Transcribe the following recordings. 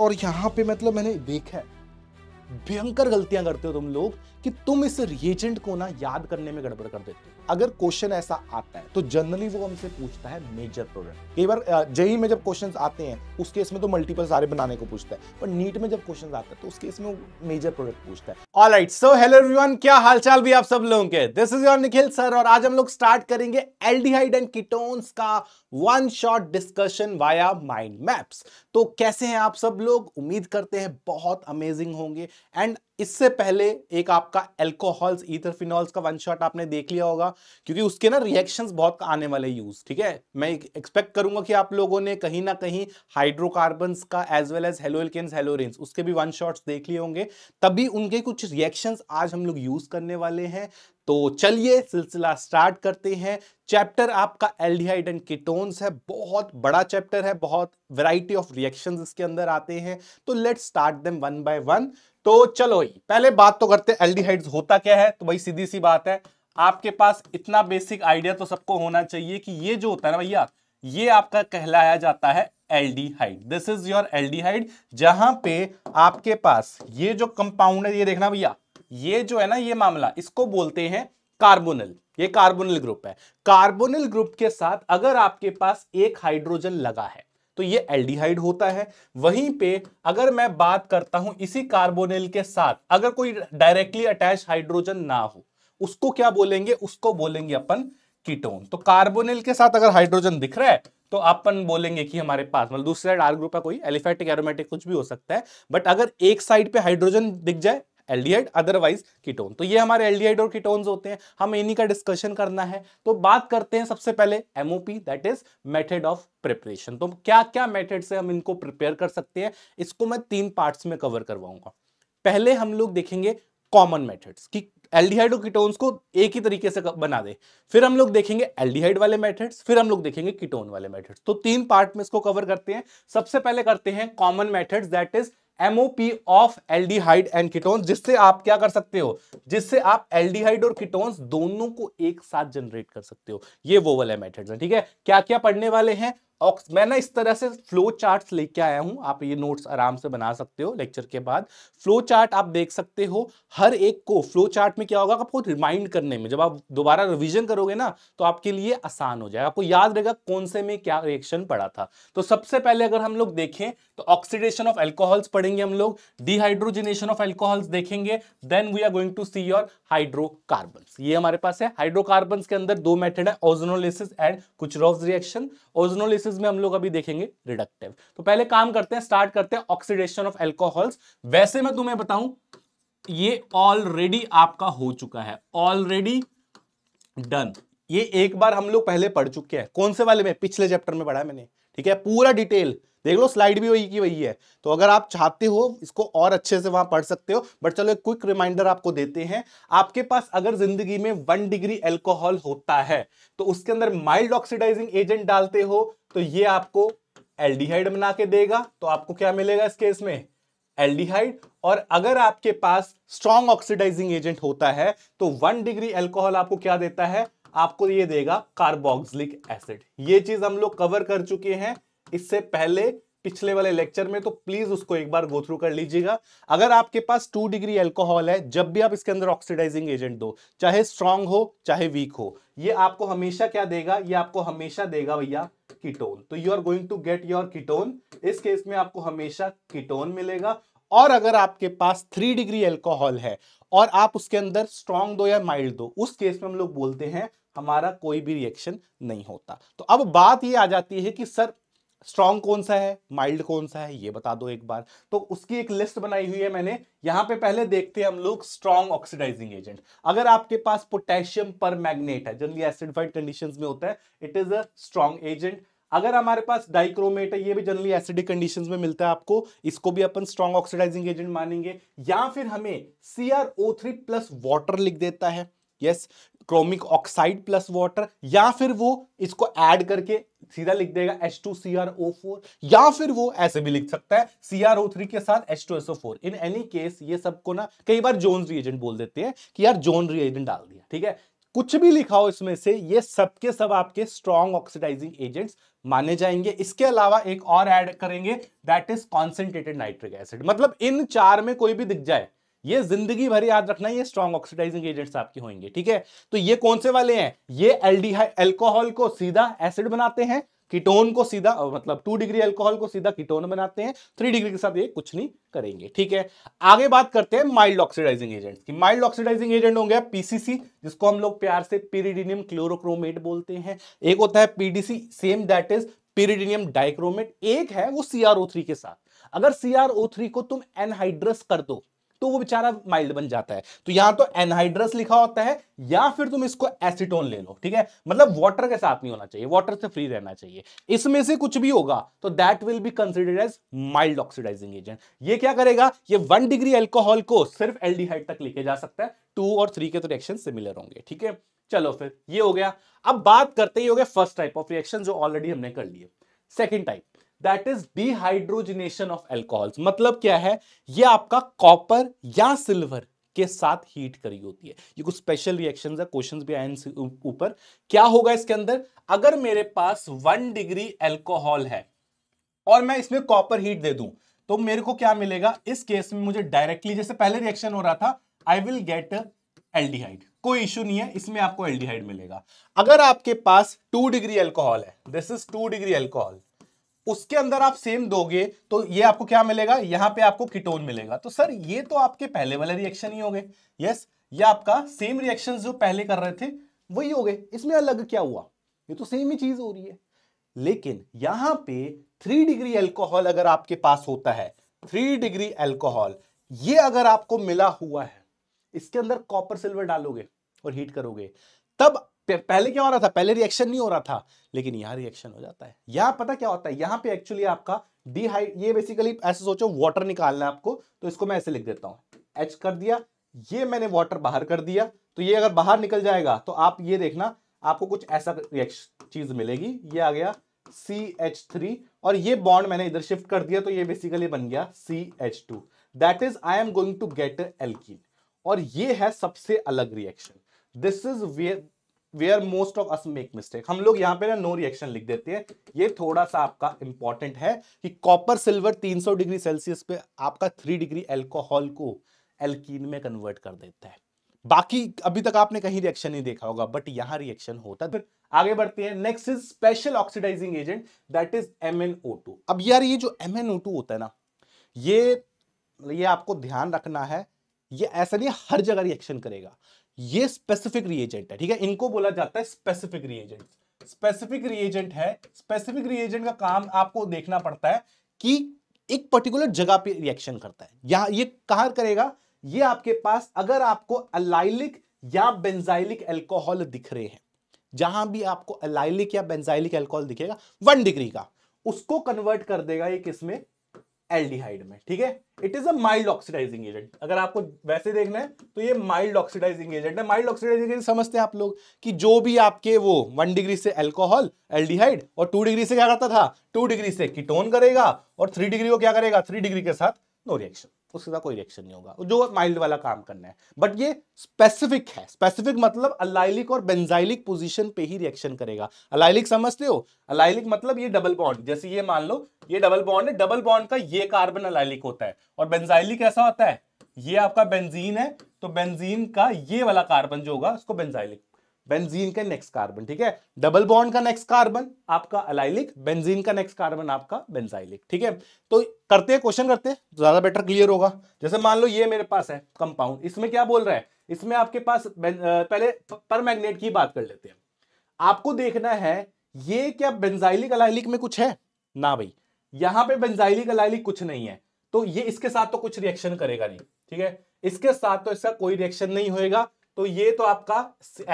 और यहाँ पे मतलब मैंने देखा है भयंकर गलतियां करते हो तुम लोग कि तुम इस रिएजेंट को ना याद करने में गड़बड़ कर देते हो अगर क्वेश्चन ऐसा आता है तो जनरली वो हमसे पूछता है मेजर प्रोडक्ट कई बार जेई में जब क्वेश्चंस आते हैं उस केस में तो मल्टीपल सारे बनाने को पूछता है पर नीट में जब क्वेश्चंस आता है तो उस केस में मेजर प्रोडक्ट पूछता है all right so hello everyone क्या हालचाल भी आप सब लोगों के this is your Nikhil sir और आज हम लोग स्टार्ट करेंगे एल्डिहाइड एंड कीटोन्स का one shot discussion via mind maps तो कैसे हैं आप सब लोग उम्मीद करते हैं बहुत अमेजिंग होंगे एंड इससे पहले एक आपका एल्कोहल्स ईथर का वन शॉट आपने देख लिया होगा क्योंकि उसके ना रिएक्शंस बहुत आने वाले यूज ठीक है मैं एक्सपेक्ट करूंगा कि आप लोगों ने कहीं ना कहीं हाइड्रोकार्बन का as well as haloalkanes haloarenes उसके भी वन शॉट्स देख लिए होंगे तभी उनके कुछ रिएक्शन आज हम लोग यूज करने वाले हैं तो चलिए सिलसिला स्टार्ट करते हैं चैप्टर आपका एल्डिहाइड एंड कीटोन्स है बहुत बड़ा चैप्टर है बहुत वैरायटी ऑफ रिएक्शंस इसके अंदर आते हैं तो let's start them one by one तो चलो ही पहले बात तो करते हैं एल्डिहाइड्स होता क्या है तो भाई सीधी सी बात है आपके पास इतना बेसिक आइडिया तो सबको होना चाहिए कि ये जो होता है ना भैया ये आपका कहलाया जाता है aldehyde this is your aldehyde जहां पे आपके पास ये जो कंपाउंड है ये देखना भैया ये जो है ना ये मामला इसको बोलते हैं कार्बोनल ये कार्बोनल ग्रुप है कार्बोनल ग्रुप के साथ अगर आपके पास एक हाइड्रोजन लगा है तो ये एल्डिहाइड होता है वहीं पे अगर मैं बात करता हूं इसी कार्बोनिल के साथ अगर कोई डायरेक्टली अटैच हाइड्रोजन ना हो उसको क्या बोलेंगे उसको बोलेंगे अपन कीटोन तो कार्बोनिल के साथ अगर हाइड्रोजन दिख रहा है तो अपन बोलेंगे कि हमारे पास मतलब दूसरे डार्क ग्रुप का कोई एलिफेटिक एरोमेटिक कुछ भी हो सकता है बट अगर एक साइड पे हाइड्रोजन दिख जाए एल्डिहाइड अदरवाइज कीटोन तो ये हमारे एल्डिहाइड और कीटोन होते हैं हम इन्हीं का डिस्कशन करना है तो बात करते हैं सबसे पहले MOP that is method of preparation तो क्या क्या मेथड से हम इनको प्रिपेयर कर सकते हैं इसको मैं तीन पार्ट्स में कवर करवाऊंगा पहले हम लोग देखेंगे कॉमन मेथड्स कि एल्डिहाइड और कीटोन्स को एक ही तरीके से बना दे फिर हम लोग देखेंगे एल्डिहाइड वाले मेथड्स फिर हम लोग देखेंगे कीटोन वाले मेथड्स तो तीन पार्ट में इसको कवर करते हैं सबसे पहले करते हैं common methods that is MOP of aldehyde and ketones जिससे आप क्या कर सकते हो जिससे आप एल्डिहाइड और कीटोन्स दोनों को एक साथ जनरेट कर सकते हो ये वो वाला मेथड्स है ठीक है क्या क्या पढ़ने वाले हैं मैं इस तरह से फ्लो चार्ट लेके आया हूँ आप ये नोट्स आराम से बना सकते हो लेक्चर के बाद फ्लो चार्ट आप देख सकते हो हर एक को फ्लो चार्ट में क्या होगा आपको रिमाइंड करने में जब आप दोबारा रिविजन करोगे ना तो आपके लिए आसान हो जाएगा आपको याद रहेगा कौन से में क्या रिएक्शन पड़ा था तो सबसे पहले अगर हम लोग देखें तो ऑक्सीडेशन ऑफ एल्कोहल्स पढ़ेंगे हम लोग डिहाइड्रोजिनेशन ऑफ एल्कोहल्स देखेंगे then we are going to see your hydrocarbon ये हमारे पास है हाइड्रोकार्बन के अंदर दो मेथड है ओजनोलिसिस एंड कुछ रिएक्शन ओजनोलिस केसेस में हम लोग अभी देखेंगे रिडक्टिव तो पहले काम करते हैं स्टार्ट करते हैं ऑक्सीडेशन ऑफ एल्कोहल्स वैसे मैं तुम्हें बताऊं ये ऑलरेडी आपका हो चुका है ऑलरेडी डन ये एक बार हम लोग पहले पढ़ चुके हैं कौन से वाले में पिछले चैप्टर में पढ़ा है मैंने ठीक है पूरा डिटेल देख लो स्लाइड भी वही की वही है तो अगर आप चाहते हो इसको और अच्छे से वहां पढ़ सकते हो बट चलो एक क्विक रिमाइंडर आपको देते हैं आपके पास अगर जिंदगी में वन डिग्री एल्कोहल होता है तो उसके अंदर माइल्ड ऑक्सीडाइजिंग एजेंट डालते हो तो ये आपको एल्डिहाइड बना के देगा तो आपको क्या मिलेगा इस केस में एल्डिहाइड और अगर आपके पास स्ट्रॉन्ग ऑक्सीडाइजिंग एजेंट होता है तो वन डिग्री एल्कोहल आपको क्या देता है आपको ये देगा कार्बोक्सिलिक एसिड ये चीज हम लोग कवर कर चुके हैं इससे पहले पिछले वाले लेक्चर में तो प्लीज उसको एक बार गो थ्रू कर लीजिएगा अगर आपके पास टू डिग्री एल्कोहल है जब भी आप इसके अंदर ऑक्सीडाइजिंग एजेंट दो चाहे स्ट्रांग हो चाहे वीक हो ये आपको हमेशा क्या देगा ये आपको हमेशा देगा भैया कीटोन तो you are going to get your ketone इस केस में आपको हमेशा कीटोन मिलेगा और अगर आपके पास थ्री डिग्री एल्कोहल है और आप उसके अंदर स्ट्रांग दो या माइल्ड दो उस केस में हम लोग बोलते हैं हमारा कोई भी रिएक्शन नहीं होता तो अब बात ये आ जाती है कि सर स्ट्रॉन्ग कौन सा है माइल्ड कौन सा है ये बता दो एक बार तो उसकी एक लिस्ट बनाई हुई है मैंने यहां पे पहले देखते हैं हम लोग स्ट्रॉन्ग ऑक्सीडाइजिंग एजेंट अगर आपके पास पोटेशियम पर मैग्नेट है जनरली एसिडिफाइड कंडीशंस में होता है it is a strong agent अगर हमारे पास डाइक्रोमेट है ये भी जनरली एसिडिक कंडीशंस में मिलता है आपको इसको भी अपन स्ट्रॉन्ग ऑक्सीडाइजिंग एजेंट मानेंगे या फिर हमें C O three plus water लिख देता है yes yes, chromic oxide plus water या फिर वो इसको ऐड करके सीधा लिख देगा H two C R O four या फिर वो ऐसे भी लिख सकता है थ्री के साथ H two four in any case ये सबको ना कई बार जोन रिएजेंट बोल देते हैं कि यार जोन रिएजेंट डाल दिया ठीक है कुछ भी लिखा हो इसमें से ये सबके सब आपके स्ट्रॉन्ग ऑक्सीडाइजिंग एजेंट्स माने जाएंगे इसके अलावा एक और ऐड करेंगे that is concentrated nitric acid मतलब इन चार में कोई भी दिख जाए ये जिंदगी भर याद रखना ये स्ट्रॉन्ग ऑक्सीडाइजिंग एजेंट्स आपके होंगे ठीक है तो ये कौन से वाले हैं ये एल्डिहाइड एल्कोहल को सीधा एसिड बनाते हैं कीटोन को सीधा मतलब टू डिग्री अल्कोहल को सीधा कीटोन बनाते हैं थ्री डिग्री के साथ ये कुछ नहीं करेंगे ठीक है आगे बात करते हैं माइल्ड ऑक्सीडाइजिंग एजेंट्स की माइल्ड ऑक्सीडाइजिंग एजेंट होंगे पीसीसी जिसको हम लोग प्यार से पीरिडिनियम क्लोरोक्रोमेट बोलते हैं एक होता है PDC same that is pyridinium dichromate एक है वो सीआरओ के साथ अगर सीआरओ को तुम एनहाइड्रस कर दो तो वो बेचारा माइल्ड बन जाता है तो यहां तो एनहाइड्रस लिखा होता है या फिर तुम इसको एसिटोन ले लो ठीक है मतलब वाटर के साथ नहीं होना चाहिए वाटर से फ्री रहना चाहिए इसमें से कुछ भी होगा तो that will be considered as mild oxidising agent ये क्या करेगा ये वन डिग्री एल्कोहल को सिर्फ एल तक लेके जा सकता है टू और थ्री के तो रिएक्शन सिमिलर होंगे ठीक है चलो फिर ये हो गया अब बात करते ही हो गया फर्स्ट टाइप ऑफ रिएक्शन जो ऑलरेडी हमने कर लिए second type that is dehydrogenation of alcohols मतलब क्या है ये आपका कॉपर या सिल्वर के साथ हीट करी होती है ये कुछ स्पेशल रिएक्शन है क्वेश्चन भी आए ऊपर क्या होगा इसके अंदर अगर मेरे पास वन डिग्री एल्कोहल है और मैं इसमें कॉपर हीट दे दूं तो मेरे को क्या मिलेगा इस केस में मुझे डायरेक्टली जैसे पहले रिएक्शन हो रहा था आई विल गेट एल्डिहाइड कोई इश्यू नहीं है इसमें आपको एल्डिहाइड मिलेगा अगर आपके पास टू डिग्री एल्कोहल है this is two degree alcohol उसके अंदर आप सेम दोगे तो ये आपको क्या मिलेगा यहां पे आपको कीटोन मिलेगा तो सर ये तो आपके पहले वाले रिएक्शन ही हो गए यस ये आपका सेम रिएक्शन जो पहले कर रहे थे वही हो गए इसमें अलग क्या हुआ ये तो सेम ही चीज हो रही है लेकिन यहां पे थ्री डिग्री एल्कोहल अगर आपके पास होता है थ्री डिग्री एल्कोहल ये अगर आपको मिला हुआ है इसके अंदर कॉपर सिल्वर डालोगे और हीट करोगे तब पहले क्या हो रहा था पहले रिएक्शन नहीं हो रहा था लेकिन यहाँ रिएक्शन हो जाता है यहाँ पता क्या होता है यहाँ पे एक्चुअली आपका डिहाइड ये बेसिकली ऐसे सोचो वाटर निकालना है आपको तो इसको मैं ऐसे लिख देता हूँ एच कर दिया ये मैंने वाटर बाहर कर दिया तो ये अगर बाहर निकल जाएगा तो आप ये देखना आपको कुछ ऐसा रिएक्शन चीज मिलेगी ये आ गया सी एच थ्री और ये बॉन्ड मैंने इधर शिफ्ट कर दिया तो ये बेसिकली बन गया C H two that is I am going to get alkene और ये है सबसे अलग reaction this is where where most of us make mistake हम लोग यहाँ पे ना नो रिएक्शन लिख देते हैं ये थोड़ा सा आपका इंपॉर्टेंट है कि कॉपर सिल्वर 300 डिग्री सेल्सियस पे आपका थ्री डिग्री एल्कोहल को एल्कीन में कन्वर्ट कर देता है बाकी अभी तक आपने कहीं रिएक्शन नहीं देखा होगा बट यहाँ रिएक्शन होता है फिर आगे बढ़ते हैं next is special oxidising agent that is um अब यार ये जो एम होता है ना ये ये आपको ध्यान रखना है ये ऐसा नहीं हर जगह रिएक्शन करेगा ये स्पेसिफिक रिएजेंट है ठीक है इनको बोला जाता है स्पेसिफिक रिएजेंट स्पेसिफिक रिएजेंट है स्पेसिफिक रिएजेंट का काम आपको देखना पड़ता है कि एक पर्टिकुलर जगह पे रिएक्शन करता है या ये कहा करेगा ये आपके पास अगर आपको अलाइलिक या बेंजाइलिक एल्कोहल दिख रहे हैं जहां भी आपको अलाइलिक या बेंजाइलिक एल्कोहल दिखेगा वन डिग्री का उसको कन्वर्ट कर देगा ये किसमें एल्डिहाइड में ठीक है it is a mild oxidising agent अगर आपको वैसे देखना है तो ये माइल्ड ऑक्सीडाइजिंग एजेंट है माइल्ड ऑक्सीडाइजिंग एजेंट समझते हैं आप लोग कि जो भी आपके वो वन डिग्री से एल्कोहल एल्डिहाइड और टू डिग्री से क्या करता था टू डिग्री से कीटोन करेगा और थ्री डिग्री को क्या करेगा थ्री डिग्री के साथ नो रिएक्शन उसके साथ कोई रिएक्शन नहीं होगा जो माइल्ड वाला काम करना है बट ये स्पेसिफिक है स्पेसिफिक मतलब अलाइलिक और बेंजाइलिक पोजीशन पे ही रिएक्शन करेगा अलाइलिक समझते हो अलाइलिक मतलब ये डबल बॉन्ड जैसे ये मान लो ये डबल बॉन्ड है डबल बॉन्ड का ये कार्बन अलाइलिक होता है और बेंजाइलिक ऐसा होता है ये आपका बेंजीन है तो बेंजीन का ये वाला कार्बन जो होगा उसको बेंजाइलिक बेंजीन का नेक्स्ट कार्बन ठीक है डबल बॉन्ड का नेक्स्ट कार्बन आपका अलाइलिक बेंजीन का नेक्स्ट कार्बन आपका बेंजाइलिक ठीक है तो करते हैं क्वेश्चन करते हैं ज्यादा बेटर क्लियर होगा जैसे मान लो ये मेरे पास है कंपाउंड इसमें क्या बोल रहा है इसमें आपके पास पहले पर मैग्नेट की बात कर लेते हैं आपको देखना है ये क्या बेंजाइलिक अलाइलिक में कुछ है ना भाई यहां पर बेंजाइलिक अलाइलिक कुछ नहीं है तो ये इसके साथ तो कुछ रिएक्शन करेगा नहीं ठीक है इसके साथ तो इसका कोई रिएक्शन नहीं होएगा तो ये तो आपका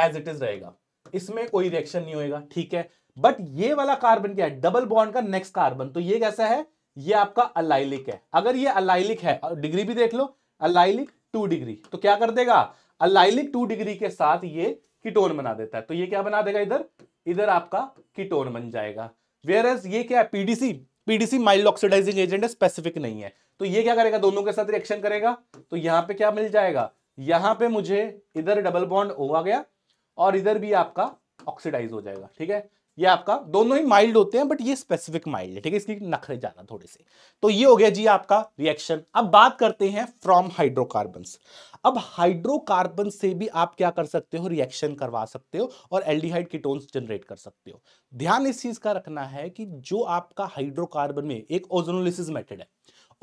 एज इट इज रहेगा इसमें कोई रिएक्शन नहीं होगा ठीक है बट ये वाला कार्बन क्या है डबल बॉन्ड का नेक्स्ट कार्बन तो ये कैसा है ये आपका अलाइलिक है अगर ये अलाइलिक है डिग्री भी देख लो अलाइलिक टू डिग्री तो क्या कर देगा अलाइलिक टू डिग्री के साथ ये कीटोन बना देता है तो ये क्या बना देगा इधर इधर आपका कीटोन बन जाएगा वेयर एज ये क्या है PDC PDC mild oxidising agent है स्पेसिफिक नहीं है तो ये क्या करेगा दोनों के साथ रिएक्शन करेगा तो यहां पे क्या मिल जाएगा यहां पे मुझे इधर डबल बॉन्ड होगा गया और इधर भी आपका ऑक्सीडाइज हो जाएगा ठीक है ये आपका दोनों ही माइल्ड होते हैं बट ये स्पेसिफिक माइल्ड है ठीक है इसकी नखरे जाना थोड़े से तो ये हो गया जी आपका रिएक्शन अब बात करते हैं फ्रॉम हाइड्रोकार्बन अब हाइड्रोकार्बन से भी आप क्या कर सकते हो रिएक्शन करवा सकते हो और एल्डिहाइड कीटोन्स जनरेट कर सकते हो ध्यान इस चीज का रखना है कि जो आपका हाइड्रोकार्बन में एक ओजोनोलिस मेथड है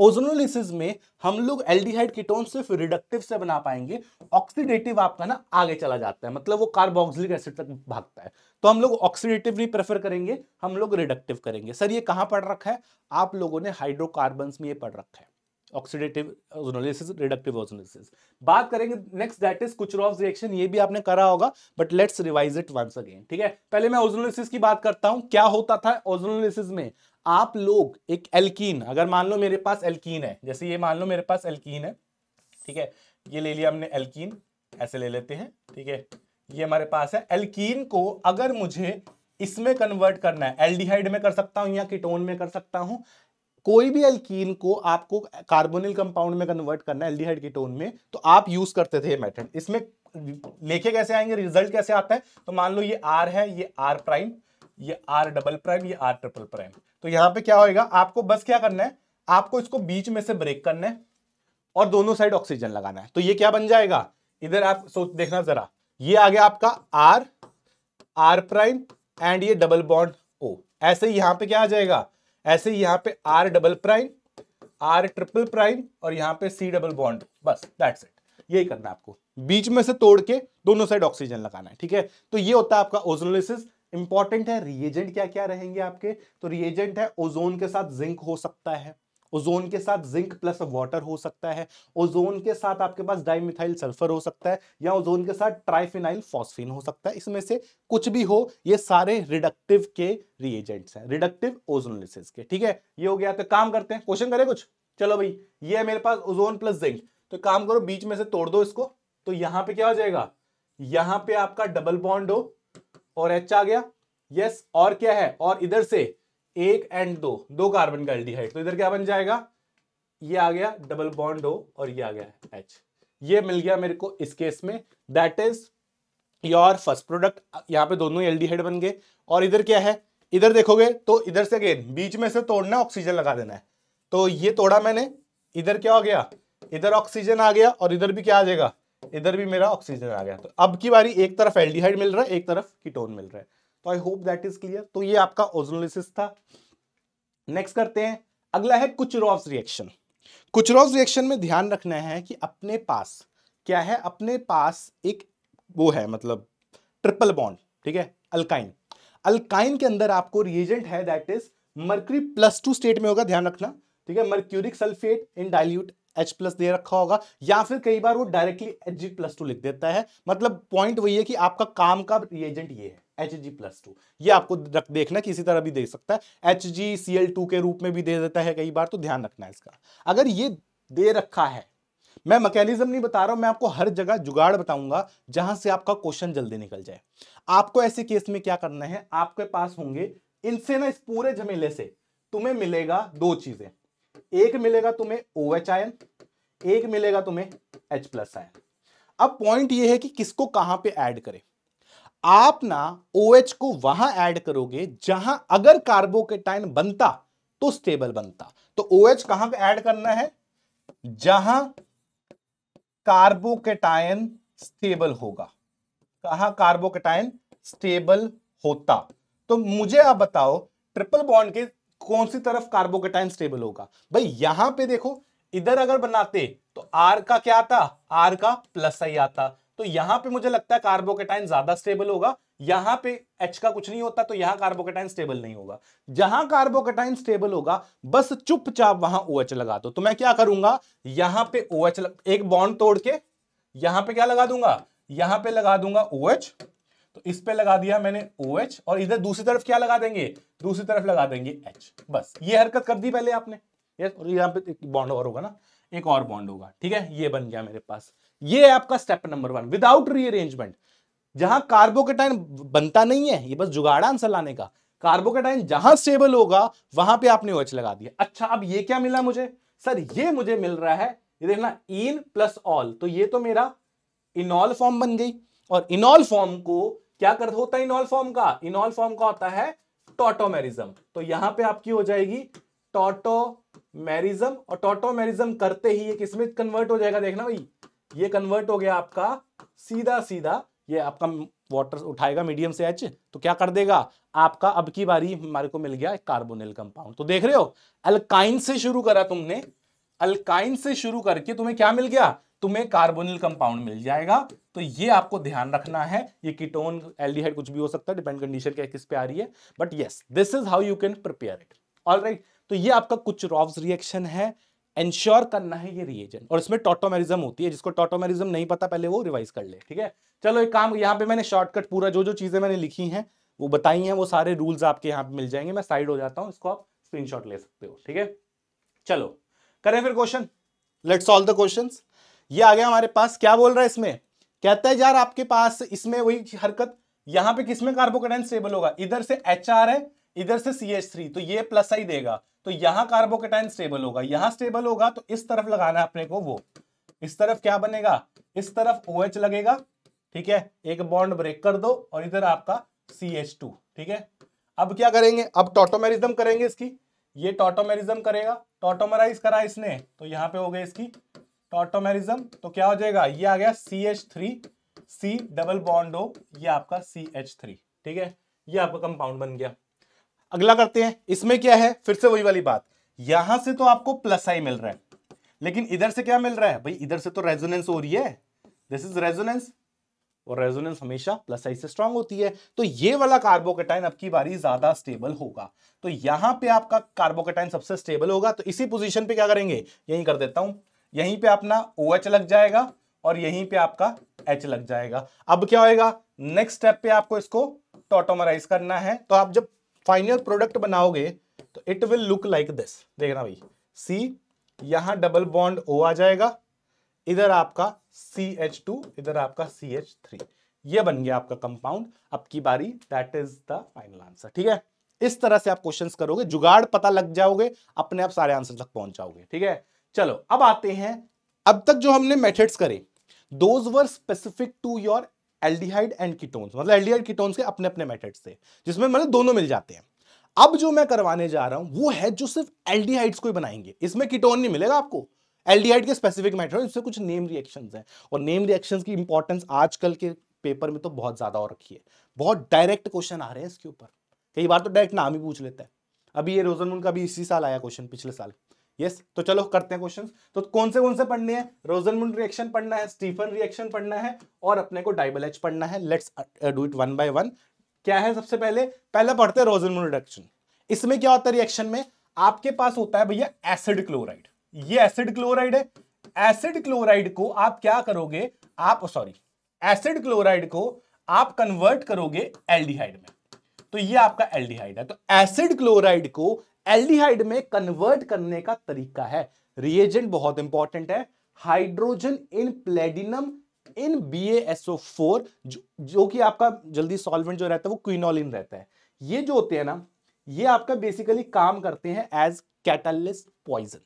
ओजोनोलिसिस में हम लोग एल्डिहाइड कीटोन सिर्फ रिडक्टिव से बना पाएंगे ऑक्सीडेटिव आपका ना आगे चला जाता है मतलब वो कार्बोक्सिलिक एसिड तक भागता है तो हम लोग ऑक्सीडेटिव नहीं प्रेफर करेंगे हम लोग रिडक्टिव करेंगे सर ये कहाँ पढ़ रखा है आप लोगों ने हाइड्रोकार्बन में ये पढ़ रखा है ऑक्सीडेटिव ओजोनोलिसिस रिडक्टिव ओजोनोलिसिस बात करेंगे next that is Kucherov reaction ये भी आपने करा होगा but let's revise it once again ठीक है पहले मैं ओजोनोलिसिस की बात करता हूं क्या होता था ओजोनोलिसिस में आप लोग एक एल्कीन अगर मान लो मेरे पास एल्कीन है जैसे ये मान लो मेरे पास एल्कीन है ठीक है ये ले लिया हमने एल्कीन ऐसे ले लेते हैं ठीक है ये हमारे पास है एल्कीन को अगर मुझे इसमें कन्वर्ट करना है एल्डिहाइड में कर सकता हूं या कीटोन में कर सकता हूं कोई भी एल्कीन को आपको कार्बोनिल कंपाउंड में कन्वर्ट करना है एल्डिहाइड कीटोन में तो आप यूज करते थे मेथड इसमें लेके कैसे आएंगे रिजल्ट कैसे आता है तो मान लो ये आर है ये आर प्राइम ये आर डबल प्राइम ये आर ट्रिपल प्राइम तो यहां पे क्या होएगा आपको बस क्या करना है आपको इसको बीच में से ब्रेक करना है और दोनों साइड ऑक्सीजन लगाना है तो ये क्या बन जाएगा इधर आप सोच देखना जरा ये आ गया आपका आर आर प्राइम एंड ये डबल बॉन्ड ओ ऐसे यहां पर पे क्या आ जाएगा ऐसे यहां पर पे R double prime R triple prime और यहां पे सी डबल बॉन्ड बस दैट्स इट यही करना है आपको बीच में से तोड़ के दोनों साइड ऑक्सीजन लगाना है ठीक है तो ये होता है आपका ओजोनोलिसिस इंपॉर्टेंट है रिएजेंट क्या क्या रहेंगे आपके तो रिएजेंट है ओजोन के साथ जिंक हो सकता है ओजोन के साथ जिंक प्लस वाटर हो सकता है ओजोन के साथ आपके पास डाइमिथाइल सल्फर हो सकता है या ओजोन के साथ ट्राइफिनाइल फॉस्फिन हो सकता है इसमें से कुछ भी हो ये सारे रिडक्टिव के रिएजेंट्स हैं रिडक्टिव ओजोनलिसिस के ठीक है ये हो गया तो काम करते हैं क्वेश्चन करें कुछ चलो भाई ये है मेरे पास ओजोन प्लस जिंक तो काम करो बीच में से तोड़ दो इसको तो यहां पे क्या हो जाएगा यहां पे आपका डबल बॉन्ड हो और एच आ गया यस और क्या है और इधर से एक एंड दो दो कार्बन का एल्डिहाइड तो इधर क्या बन जाएगा ये आ गया डबल बॉन्ड हो और ये आ गया एच ये मिल गया मेरे को इस केस में that is your first product यहाँ पे दोनों एल्डिहाइड बन गए और इधर क्या है इधर देखोगे तो इधर से अगेन बीच में से तोड़ना ऑक्सीजन लगा देना है तो ये तोड़ा मैंने इधर क्या हो गया इधर ऑक्सीजन आ गया और इधर भी क्या आ जाएगा इधर भी मेरा ऑक्सीजन आ गया तो अब की बारी एक तरफ एल्डिहाइड मिल रहा है एक तरफ कीटोन मिल रहा है तो I hope that is clear तो ये आपका ओजोनोलिसिस था नेक्स्ट करते हैं अगला है कुचरॉव्स रिएक्शन कुचरॉव्स रिएक्शन में ध्यान रखना है कि अपने पास क्या है अपने पास एक वो है मतलब ट्रिपल बॉन्ड ठीक है अल्काइन अल्काइन के अंदर आपको रिएजेंट है that is mercury plus two state में होगा ध्यान रखना ठीक है mercuric sulphate in dilute H plus दे रखा होगा या फिर कई बार वो directly H G plus two लिख देता है मतलब पॉइंट वही है कि आपका काम का रिएजेंट ये है एच जी प्लस टू ये आपको देखना किसी तरह भी दे सकता है H G C L two के रूप में भी दे देता है कई बार तो ध्यान रखना है इसका अगर ये दे रखा है मैं मैकेनिज्म नहीं बता रहा हूं मैं आपको हर जगह जुगाड़ बताऊंगा जहां से आपका क्वेश्चन जल्दी निकल जाए आपको ऐसे केस में क्या करना है आपके पास होंगे इनसे ना इस पूरे झमेले से तुम्हें मिलेगा दो चीजें एक मिलेगा तुम्हें ओ एच आयन एक मिलेगा तुम्हें एच प्लस आयन अब पॉइंट ये है कि किसको कहां पे ऐड करें आप ना ओ एच को वहां ऐड करोगे जहां अगर कार्बोकेटाइन बनता तो स्टेबल बनता तो ओ एच कहां पे ऐड करना है जहां कार्बोकेटाइन स्टेबल होगा कहा कार्बोकेटाइन स्टेबल होता तो मुझे आप बताओ ट्रिपल बॉन्ड के कौन सी तरफ कार्बोकेटाइन स्टेबल होगा भाई यहां पे देखो इधर अगर बनाते तो आर का क्या आता आर का प्लस आई आता तो यहां पे मुझे लगता है कार्बोकेटाइन ज्यादा स्टेबल होगा यहां पे एच का कुछ नहीं होता तो यहां कार्बोकेटाइन स्टेबल नहीं होगा जहां कार्बोकेटाइन स्टेबल होगा बस चुपचाप वहां OH लगा दो तो मैं क्या करूंगा यहां पर ओ एक बॉन्ड तोड़ के यहां पर क्या लगा दूंगा यहां पर लगा दूंगा OH तो इस पे लगा दिया मैंने ओ OH और इधर दूसरी तरफ क्या लगा देंगे दूसरी तरफ लगा देंगे एच बस ये हरकत कर दी पहले आपने यस और यहाँ पे एक बॉन्ड और होगा ना एक और बॉन्ड होगा ठीक है ये बन गया मेरे पास ये है आपका step number one without rearrangement जहां कार्बोकेटाइन बनता नहीं है ये बस जुगाड़ा आंसर लाने का कार्बोकेटाइन जहां स्टेबल होगा वहां पे आपने ओएच लगा दिया अच्छा अब ये क्या मिला मुझे सर ये मुझे मिल रहा है ये देखना इन प्लस ऑल तो ये तो मेरा इनॉल फॉर्म बन गई और इनॉल फॉर्म को क्या कर होता है इनॉल फॉर्म का इनॉल फॉर्म का होता है टोटोमेरिज्म तो यहां पे आपकी हो जाएगी टोटोमेरिज्म और टोटोमेरिज्म करते ही ये किसमें कन्वर्ट हो जाएगा देखना भाई ये कन्वर्ट हो गया आपका सीधा सीधा ये आपका वाटर उठाएगा मीडियम से एच तो क्या कर देगा आपका अब की बारी हमारे को मिल गया कार्बोनिल कंपाउंड तो देख रहे हो अल्काइन से शुरू करा तुमने अल्काइन से शुरू करके तुम्हें क्या मिल गया तुम्हें कार्बोनिल कंपाउंड मिल जाएगा तो ये आपको ध्यान रखना है ये कीटोन एल्डिहाइड कुछ भी हो सकता है डिपेंड कंडीशन क्या किस पे आ रही है but yes this is how you can prepare it all तो ये आपका कुछ रॉब्स रिएक्शन है एंश्योर करना है ये रिएजेंट और इसमें टोटोमेरिज्म होती है जिसको टोटोमेरिज्म नहीं पता पहले वो रिवाइज कर ले ठीक है चलो एक काम यहाँ पे मैंने शॉर्टकट पूरा जो जो चीज़ें मैंने लिखी हैं वो बताई हैं वो सारे रूल्स आपके यहाँ पे मिल जाएंगे मैं साइड हो जाता हूँ इसको आप स्क्रीनशॉट ले सकते हो ठीक है चलो करें फिर question let's solve the question ये आ गया हमारे पास क्या बोल रहा है इसमें कहता है यार आपके पास इसमें वही हरकत यहां पे किसमें कार्बोकेटाइन स्टेबल होगा इधर से एच है इधर से सी एच थ्री तो ये प्लस आई देगा तो यहां कार्बोकेटाइन स्टेबल होगा यहां स्टेबल होगा तो इस तरफ लगाना है अपने को वो इस तरफ क्या बनेगा इस तरफ ओ OH लगेगा ठीक है एक बॉन्ड ब्रेक कर दो और इधर आपका सी एच टू ठीक है अब क्या करेंगे अब टोटोमेरिज्म करेंगे इसकी ये टोटोमेरिज्म करेगा टोटोमराइज करा इसने तो यहां पे हो गए इसकी टॉटोमेरिज्म तो क्या हो जाएगा ये आ गया C H three C double bond O ये आपका सी एच थ्री ठीक है ये आपका कंपाउंड बन गया अगला करते हैं इसमें क्या है फिर से वही वाली बात यहां से तो आपको प्लस आई मिल रहा है लेकिन इधर से क्या मिल रहा है भाई इधर से तो रेजोनेंस हो रही है दिस इज रेजोनेंस और रेजोनेंस हमेशा प्लस आई से स्ट्रांग होती है तो ये वाला कार्बोकेटाइन आपकी बारी ज्यादा स्टेबल होगा तो यहां पे आपका कार्बोकेटाइन सबसे स्टेबल होगा तो इसी पोजीशन पे क्या करेंगे यही कर देता हूं यहीं पे अपना ओ OH लग जाएगा और यहीं पे आपका एच लग जाएगा अब क्या होएगा नेक्स्ट स्टेप पे आपको इसको टोटोमराइज करना है तो आप जब फाइनल प्रोडक्ट बनाओगे तो it will look like this देखना भाई सी यहां डबल बॉन्ड ओ आ जाएगा इधर आपका सी एच टू इधर आपका सी एच थ्री ये बन गया आपका कंपाउंड अब की बारी that is the final answer ठीक है इस तरह से आप क्वेश्चंस करोगे जुगाड़ पता लग जाओगे अपने आप सारे आंसर तक पहुंच जाओगे ठीक है चलो अब आते हैं अब तक जो हमने मेथड्स करे those were specific to your aldehyde and ketones मतलब एल्डिहाइड कीटोन्स के अपने अपने मेथड्स थे जिसमें मतलब दोनों मिल जाते हैं अब जो मैं करवाने जा रहा हूं वो है जो सिर्फ एल्डिहाइड्स को ही बनाएंगे इसमें कीटोन नहीं मिलेगा आपको एल्डिहाइड के स्पेसिफिक मैटर इससे कुछ नेम रिएक्शन हैं और नेम रिएक्शन की इंपॉर्टेंस आजकल के पेपर में तो बहुत ज़्यादा और रखी है बहुत डायरेक्ट क्वेश्चन आ रहे हैं इसके ऊपर कई बार तो डायरेक्ट नाम ही पूछ लेते हैं अभी ये रोजनमुन का भी इसी साल आया क्वेश्चन पिछले साल यस तो चलो करते हैं क्वेश्चंस तो कौन से कौन से पढ़ने हैं रोजनमुंड रिएक्शन पढ़ना है स्टीफन रिएक्शन पढ़ना है और अपने को डाइबल एच पढ़ना है let's do it one by one क्या है सबसे पहले पहले पढ़ते हैं रोजनमुंड रिएक्शन इसमें क्या होता है रिएक्शन में आपके पास होता है भैया एसिड क्लोराइड ये एसिड क्लोराइड है एसिड क्लोराइड को आप क्या करोगे आप सॉरी एसिड क्लोराइड को आप कन्वर्ट करोगे एल्डिहाइड में तो ये आपका एल्डिहाइड है तो एसिड क्लोराइड को एल्डिहाइड में कन्वर्ट करने का तरीका है रिएजेंट बहुत इंपॉर्टेंट है hydrogen in palladium in B S O four जो कि आपका जल्दी सॉल्वेंट जो रहता है वो क्विनोलिन रहता है ये जो होते हैं ना ये आपका बेसिकली काम करते हैं एज कैटलिस्ट पॉइजन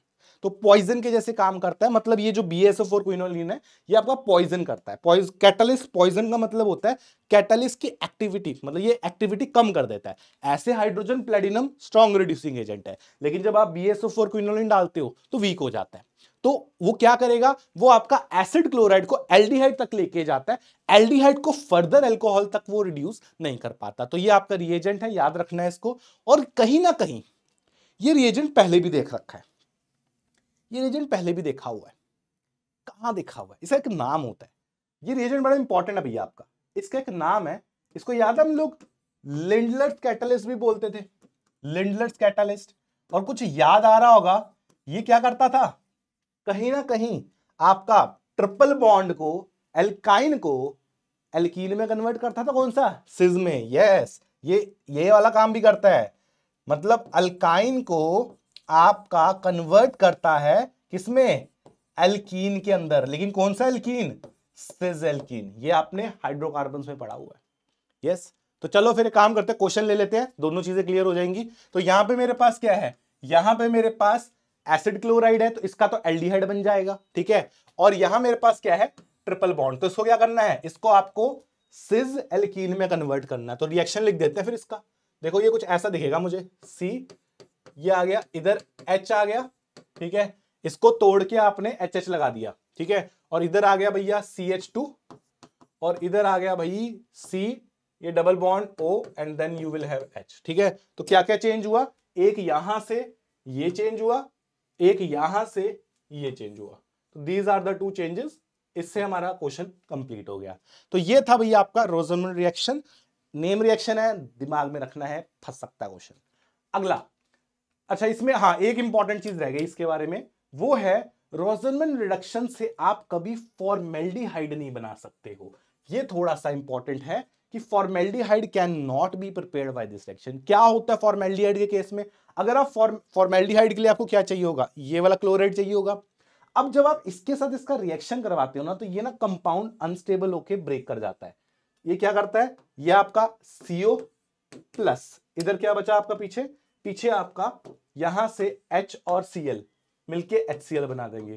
तो पॉइजन के जैसे काम करता है मतलब ये जो बी एस एफ है ये आपका पॉइजन करता है कैटलिस्ट पॉइजन का मतलब होता है कैटलिस्ट की एक्टिविटी मतलब ये एक्टिविटी कम कर देता है ऐसे hydrogen platinum strong reducing agent है लेकिन जब आप बी एस एफ डालते हो तो वीक हो जाता है तो वो क्या करेगा वो आपका एसिड क्लोराइड को एल्डिहाइड तक लेके जाता है एल्डिहाइड को फर्दर एल्कोहल तक वो रिड्यूस नहीं कर पाता तो ये आपका रिएजेंट है याद रखना है इसको और कहीं ना कहीं ये रिएजेंट पहले भी देख रखा है ये रिएजेंट पहले भी देखा हुआ है कहाँ देखा हुआ है इसका एक नाम होता है ये रिएजेंट बड़ा इंपॉर्टेंट है भैया आपका इसका एक नाम है इसको याद हम लोग लिंडलर्स कैटलिस्ट भी बोलते थे लिंडलर्स कैटलिस्ट और कुछ याद आ रहा होगा ये क्या करता था कहीं ना कहीं आपका ट्रिपल बॉन्ड को एल्काइन को एल्कीन में कन्वर्ट करता था कौन सा सिज में यस ये ये वाला काम भी करता है मतलब अल्काइन को आपका कन्वर्ट करता है किसमें एल्कीन के अंदर लेकिन कौन सा एल्कीन एल्कीन ये आपने हाइड्रोकार्बन में पढ़ा हुआ है यस yes. तो चलो फिर काम करते हैं क्वेश्चन ले लेते हैं दोनों चीजें क्लियर हो जाएंगी तो यहां पे मेरे पास क्या है यहां पे मेरे पास एसिड क्लोराइड है तो इसका तो एल्डिहाइड बन जाएगा ठीक है और यहां मेरे पास क्या है ट्रिपल बॉन्ड तो इसको क्या करना है इसको आपको सिज एल्कीन में कन्वर्ट करना है तो रिएक्शन लिख देते हैं फिर इसका देखो ये कुछ ऐसा दिखेगा मुझे सी ये आ गया इधर एच आ गया ठीक है इसको तोड़ के आपने एच एच लगा दिया ठीक है और इधर आ गया भैया सी एच टू और इधर आ गया भाई सी ये double bond O and then you will have H ठीक है तो क्या क्या चेंज हुआ एक यहां से ये चेंज हुआ एक यहां से ये चेंज हुआ तो these are the two changes इससे हमारा क्वेश्चन कंप्लीट हो गया तो ये था भैया आपका रोजमन रिएक्शन नेम रिएक्शन है दिमाग में रखना है फंस सकता क्वेश्चन अगला अच्छा इसमें हाँ एक इंपॉर्टेंट चीज रह गई इसके बारे में वो है रोजनमन रिडक्शन से आप कभी फॉर्मेल्डिहाइड नहीं बना सकते हो ये थोड़ा सा इंपॉर्टेंट है कि formaldehyde can not be prepare by this reaction क्या होता है फॉर्मेल्डिहाइड के केस में अगर आप फॉर्म फॉर्मेल्डिहाइड के लिए आपको क्या चाहिए होगा ये वाला क्लोराइड चाहिए होगा अब जब आप इसके साथ इसका रिएक्शन करवाते हो ना तो ये ना कंपाउंड अनस्टेबल होके ब्रेक कर जाता है ये क्या करता है ये आपका सीओ प्लस इधर क्या बचा आपका पीछे पीछे आपका यहां से एच और सी एल मिलके एच सी एल बना देंगे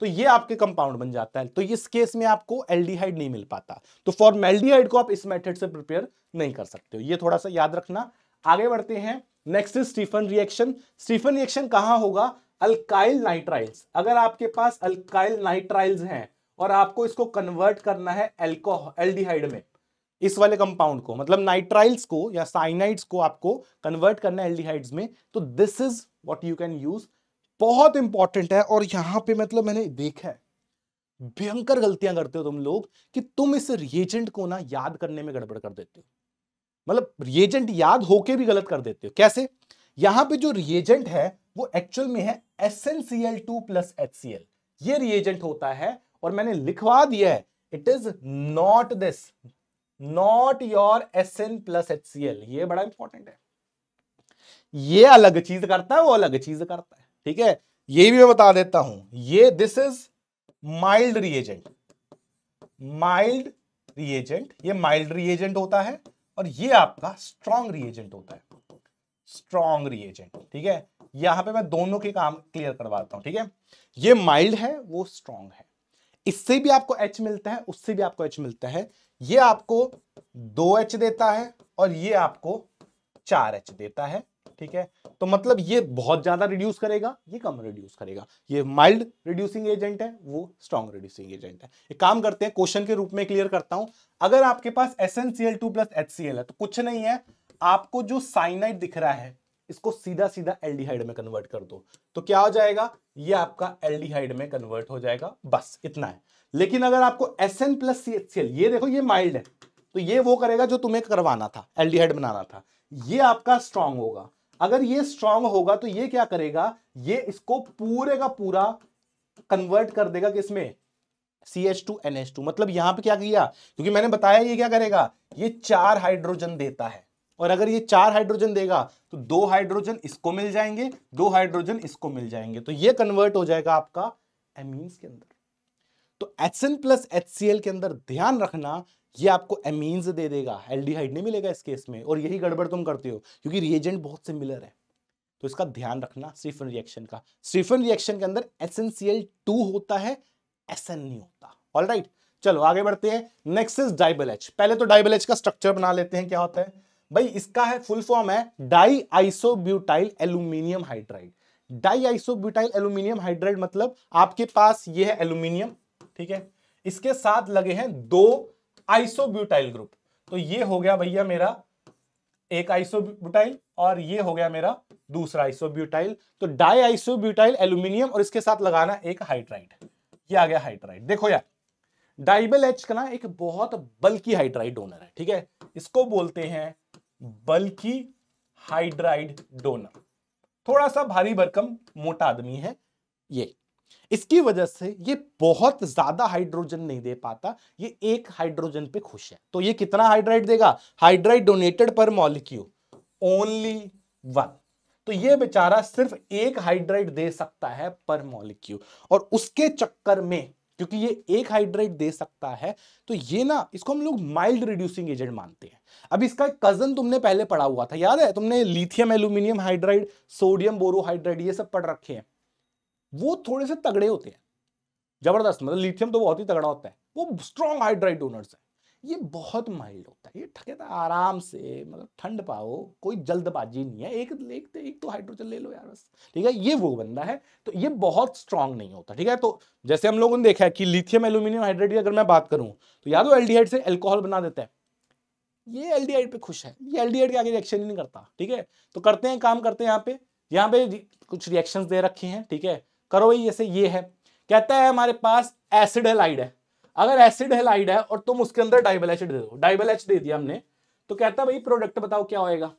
तो ये आपके कंपाउंड बन जाता है तो इस केस में आपको एल्डिहाइड नहीं मिल पाता तो फॉर्मेल्डिहाइड को आप इस मेथड से प्रिपेयर नहीं कर सकते हो ये थोड़ा सा याद रखना आगे बढ़ते हैं next is Stephen reaction Stephen reaction कहां होगा अल्काइल नाइट्राइल्स अगर आपके पास अल्काइल नाइट्राइल्स हैं और आपको इसको कन्वर्ट करना है एल्कोहल एल्डिहाइड में इस वाले कंपाउंड को मतलब नाइट्राइल्स को या साइनाइड्स को आपको कन्वर्ट करना है एल्डिहाइड्स में तो this is what you can use बहुत इंपॉर्टेंट है और यहाँ पे मतलब मैंने देखा है भयंकर गलतियां करते हो तुम लोग कि तुम इस रिएजेंट को ना याद करने में गड़बड़ कर देते हो मतलब रिएजेंट याद होके भी गलत कर देते हो कैसे यहां पे जो रिएजेंट है वो एक्चुअल में है S N C L two plus H C L ये रिएजेंट होता है और मैंने लिखवा दिया है it is not this not your S N plus H C L ये बड़ा इंपॉर्टेंट है ये अलग चीज करता है वो अलग चीज करता है ठीक है ये भी मैं बता देता हूं ये this is mild reagent mild reagent ये माइल्ड रिएजेंट होता है और ये आपका स्ट्रॉन्ग रिएजेंट होता है स्ट्रॉन्ग रिएजेंट ठीक है यहां पे मैं दोनों के काम क्लियर करवाता हूं ठीक है ये माइल्ड है वो स्ट्रॉन्ग है इससे भी आपको एच मिलता है उससे भी आपको एच मिलता है ये आपको दो एच देता है और ये आपको चार एच देता है ठीक है तो मतलब ये बहुत ज्यादा रिड्यूस करेगा ये कम रिड्यूस करेगा ये माइल्ड रिड्यूसिंग एजेंट है वो स्ट्रॉन्ग रिड्यूसिंग एजेंट है एक काम करते हैं क्वेश्चन के रूप में क्लियर करता हूं अगर आपके पास S N C L two plus H C L है तो कुछ नहीं है आपको जो साइनाइड दिख रहा है इसको सीधा सीधा एल्डिहाइड में कन्वर्ट कर दो तो क्या हो जाएगा ये आपका एल्डिहाइड में कन्वर्ट हो जाएगा बस इतना है लेकिन अगर आपको S N plus C H C L ये देखो ये माइल्ड है तो ये वो करेगा जो तुम्हें करवाना था एल्डिहाइड e बनाना था ये आपका स्ट्रांग होगा अगर ये स्ट्रांग होगा तो ये क्या करेगा ये इसको पूरे का पूरा कन्वर्ट कर देगा किसमें C H two N H two मतलब यहां पे क्या किया क्योंकि मैंने बताया ये क्या करेगा ये चार हाइड्रोजन देता है और अगर ये चार हाइड्रोजन देगा तो दो हाइड्रोजन इसको मिल जाएंगे दो हाइड्रोजन इसको मिल जाएंगे तो ये कन्वर्ट हो जाएगा आपका एमीन्स के अंदर तो H N plus H C L के अंदर ध्यान रखना ये आपको एमीन्स दे देगा एल्डिहाइड नहीं मिलेगा इस केस में और यही गड़बड़ तुम करते हो क्योंकि रिएजेंट बहुत सिमिलर है तो इसका ध्यान रखना स्टीफन रिएक्शन का स्टीफन रिएक्शन के अंदर S N C L two होता है एस एन नहीं होता ऑल राइट right. चलो आगे बढ़ते हैं नेक्स्ट इज डाइबल एच पहले तो डाइबल एच का स्ट्रक्चर बना लेते हैं क्या होता है भाई इसका है फुल फॉर्म है diisobutyl aluminium hydride diisobutyl aluminium hydride मतलब आपके पास ये है एल्यूमिनियम ठीक है इसके साथ लगे हैं दो आइसोब्यूटाइल ग्रुप तो ये हो गया भैया मेरा एक आइसोब्यूटाइल और ये हो गया मेरा दूसरा आइसोब्यूटाइल तो डाई आइसोब्यूटाइल एल्यूमिनियम और इसके साथ लगाना एक हाइड्राइड ये आ गया हाइड्राइड देखो यार डाइबल एच का ना एक बहुत बल्कि हाइड्राइड डोनर है ठीक है इसको बोलते हैं बल्कि हाइड्राइड डोनर थोड़ा सा भारी भरकम मोटा आदमी है ये इसकी वजह से ये बहुत ज्यादा हाइड्रोजन नहीं दे पाता ये एक हाइड्रोजन पे खुश है तो ये कितना हाइड्राइड देगा hydride donated per molecule only one तो ये बेचारा सिर्फ एक हाइड्राइड दे सकता है पर मॉलिक्यूल और उसके चक्कर में क्योंकि ये एक हाइड्राइड दे सकता है तो ये ना इसको हम लोग माइल्ड रिड्यूसिंग एजेंट मानते हैं अब इसका कजन तुमने पहले पढ़ा हुआ था याद है तुमने lithium aluminium hydride sodium borohydride ये सब पढ़ रखे हैं वो थोड़े से तगड़े होते हैं जबरदस्त मतलब लिथियम तो बहुत ही तगड़ा होता है वो स्ट्रॉन्ग हाइड्राइड डोनर्स है ये बहुत माइल्ड होता है ये ठकेता तो आराम से मतलब ठंड पाओ कोई जल्दबाजी नहीं है एक एक, तो, एक तो हाइड्रोजन ले लो यार बस ठीक है ये वो बंदा है तो ये बहुत स्ट्रांग नहीं होता ठीक है तो जैसे हम लोगों ने देखा है कि लिथियम एल्यूमिनियम हाइड्रेट की अगर मैं बात करूं तो या तो एल से एल्कोहल बना देता है ये एल पे खुश है ये एल के आगे रिएक्शन ही नहीं करता ठीक है तो करते हैं काम करते हैं यहाँ पे यहाँ पे कुछ रिएक्शन दे रखे हैं ठीक है करो भाई जैसे ये है कहता है हमारे पास एसिड हेलाइड है अगर एसिड हेलाइड है और तुम उसके अंदर डाइबल एच दे दो डाइबल एच दे दिया हमने तो कहता है भाई प्रोडक्ट बताओ क्या होएगा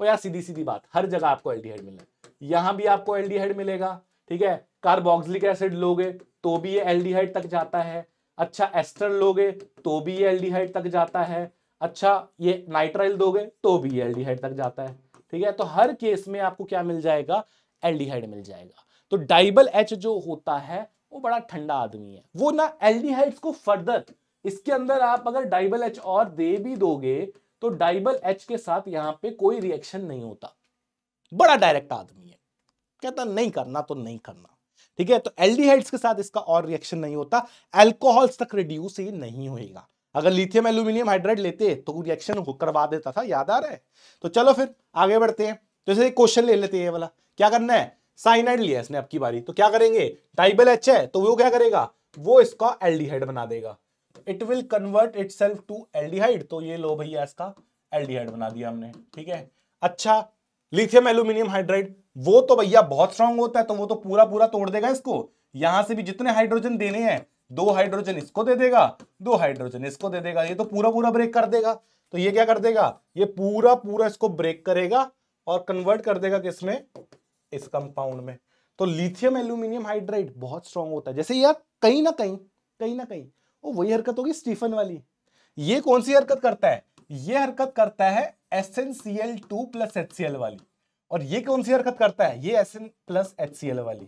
वो यार सीधी सीधी बात हर जगह आपको एल मिलना है यहां भी आपको एल्डिहाइड मिलेगा ठीक है कार्बोक्सिलिक एसिड लोगे तो भी ये एल्डिहाइड तक जाता है अच्छा एस्टर लोगे तो भी ये एल्डिहाइड तक जाता है अच्छा ये नाइट्राइल दोगे तो भी ये एल्डिहाइड तक जाता है ठीक है तो हर केस में आपको क्या मिल जाएगा एल्डिहाइड मिल जाएगा तो डाइबल एच जो होता है वो बड़ा ठंडा आदमी है वो ना एल्डिहाइड्स को फर्दर इसके अंदर आप अगर डाइबल एच और दे भी दोगे तो डाइबल एच के साथ यहां पे कोई रिएक्शन नहीं होता बड़ा डायरेक्ट आदमी है कहता नहीं करना तो नहीं करना ठीक है तो एल्डिहाइड्स के साथ इसका और रिएक्शन नहीं होता एल्कोहल्स तक रिड्यूस ही नहीं होगा अगर लिथियम एल्यूमिनियम हाइड्राइड लेते तो रिएक्शन करवा देता था याद आ रहा है तो चलो फिर आगे बढ़ते हैं जैसे तो क्वेश्चन ले लेते हैं ये वाला क्या करना है साइनाइड लिया इसने अब की बारी तो क्या करेंगे डाइबल एच है तो वो क्या करेगा वो इसका एल्डिहाइड बना देगा it will convert itself to aldehyde तो ये लो भैया इसका एल्डिहाइड बना दिया हमने ठीक है अच्छा लिथियम एल्यूमिनियम हाइड्राइड वो तो भैया बहुत स्ट्रांग होता है तो वो तो पूरा पूरा तोड़ देगा इसको यहां से भी जितने हाइड्रोजन देने हैं दो हाइड्रोजन इसको दे देगा दो हाइड्रोजन इसको दे देगा ये तो पूरा पूरा ब्रेक कर देगा तो ये क्या कर देगा ये पूरा पूरा इसको ब्रेक करेगा और कन्वर्ट कर देगा किसमें इस कंपाउंड में तो लिथियम एल्यूमिनियम हाइड्राइड बहुत स्ट्रॉन्ग होता है जैसे यार कहीं ना कहीं कहीं ना कहीं वो वही हरकत होगी स्टीफन वाली ये कौन सी हरकत करता है ये हरकत करता है S N C L two plus H C L वाली और ये कौन सी हरकत करता है ये S N plus H C L वाली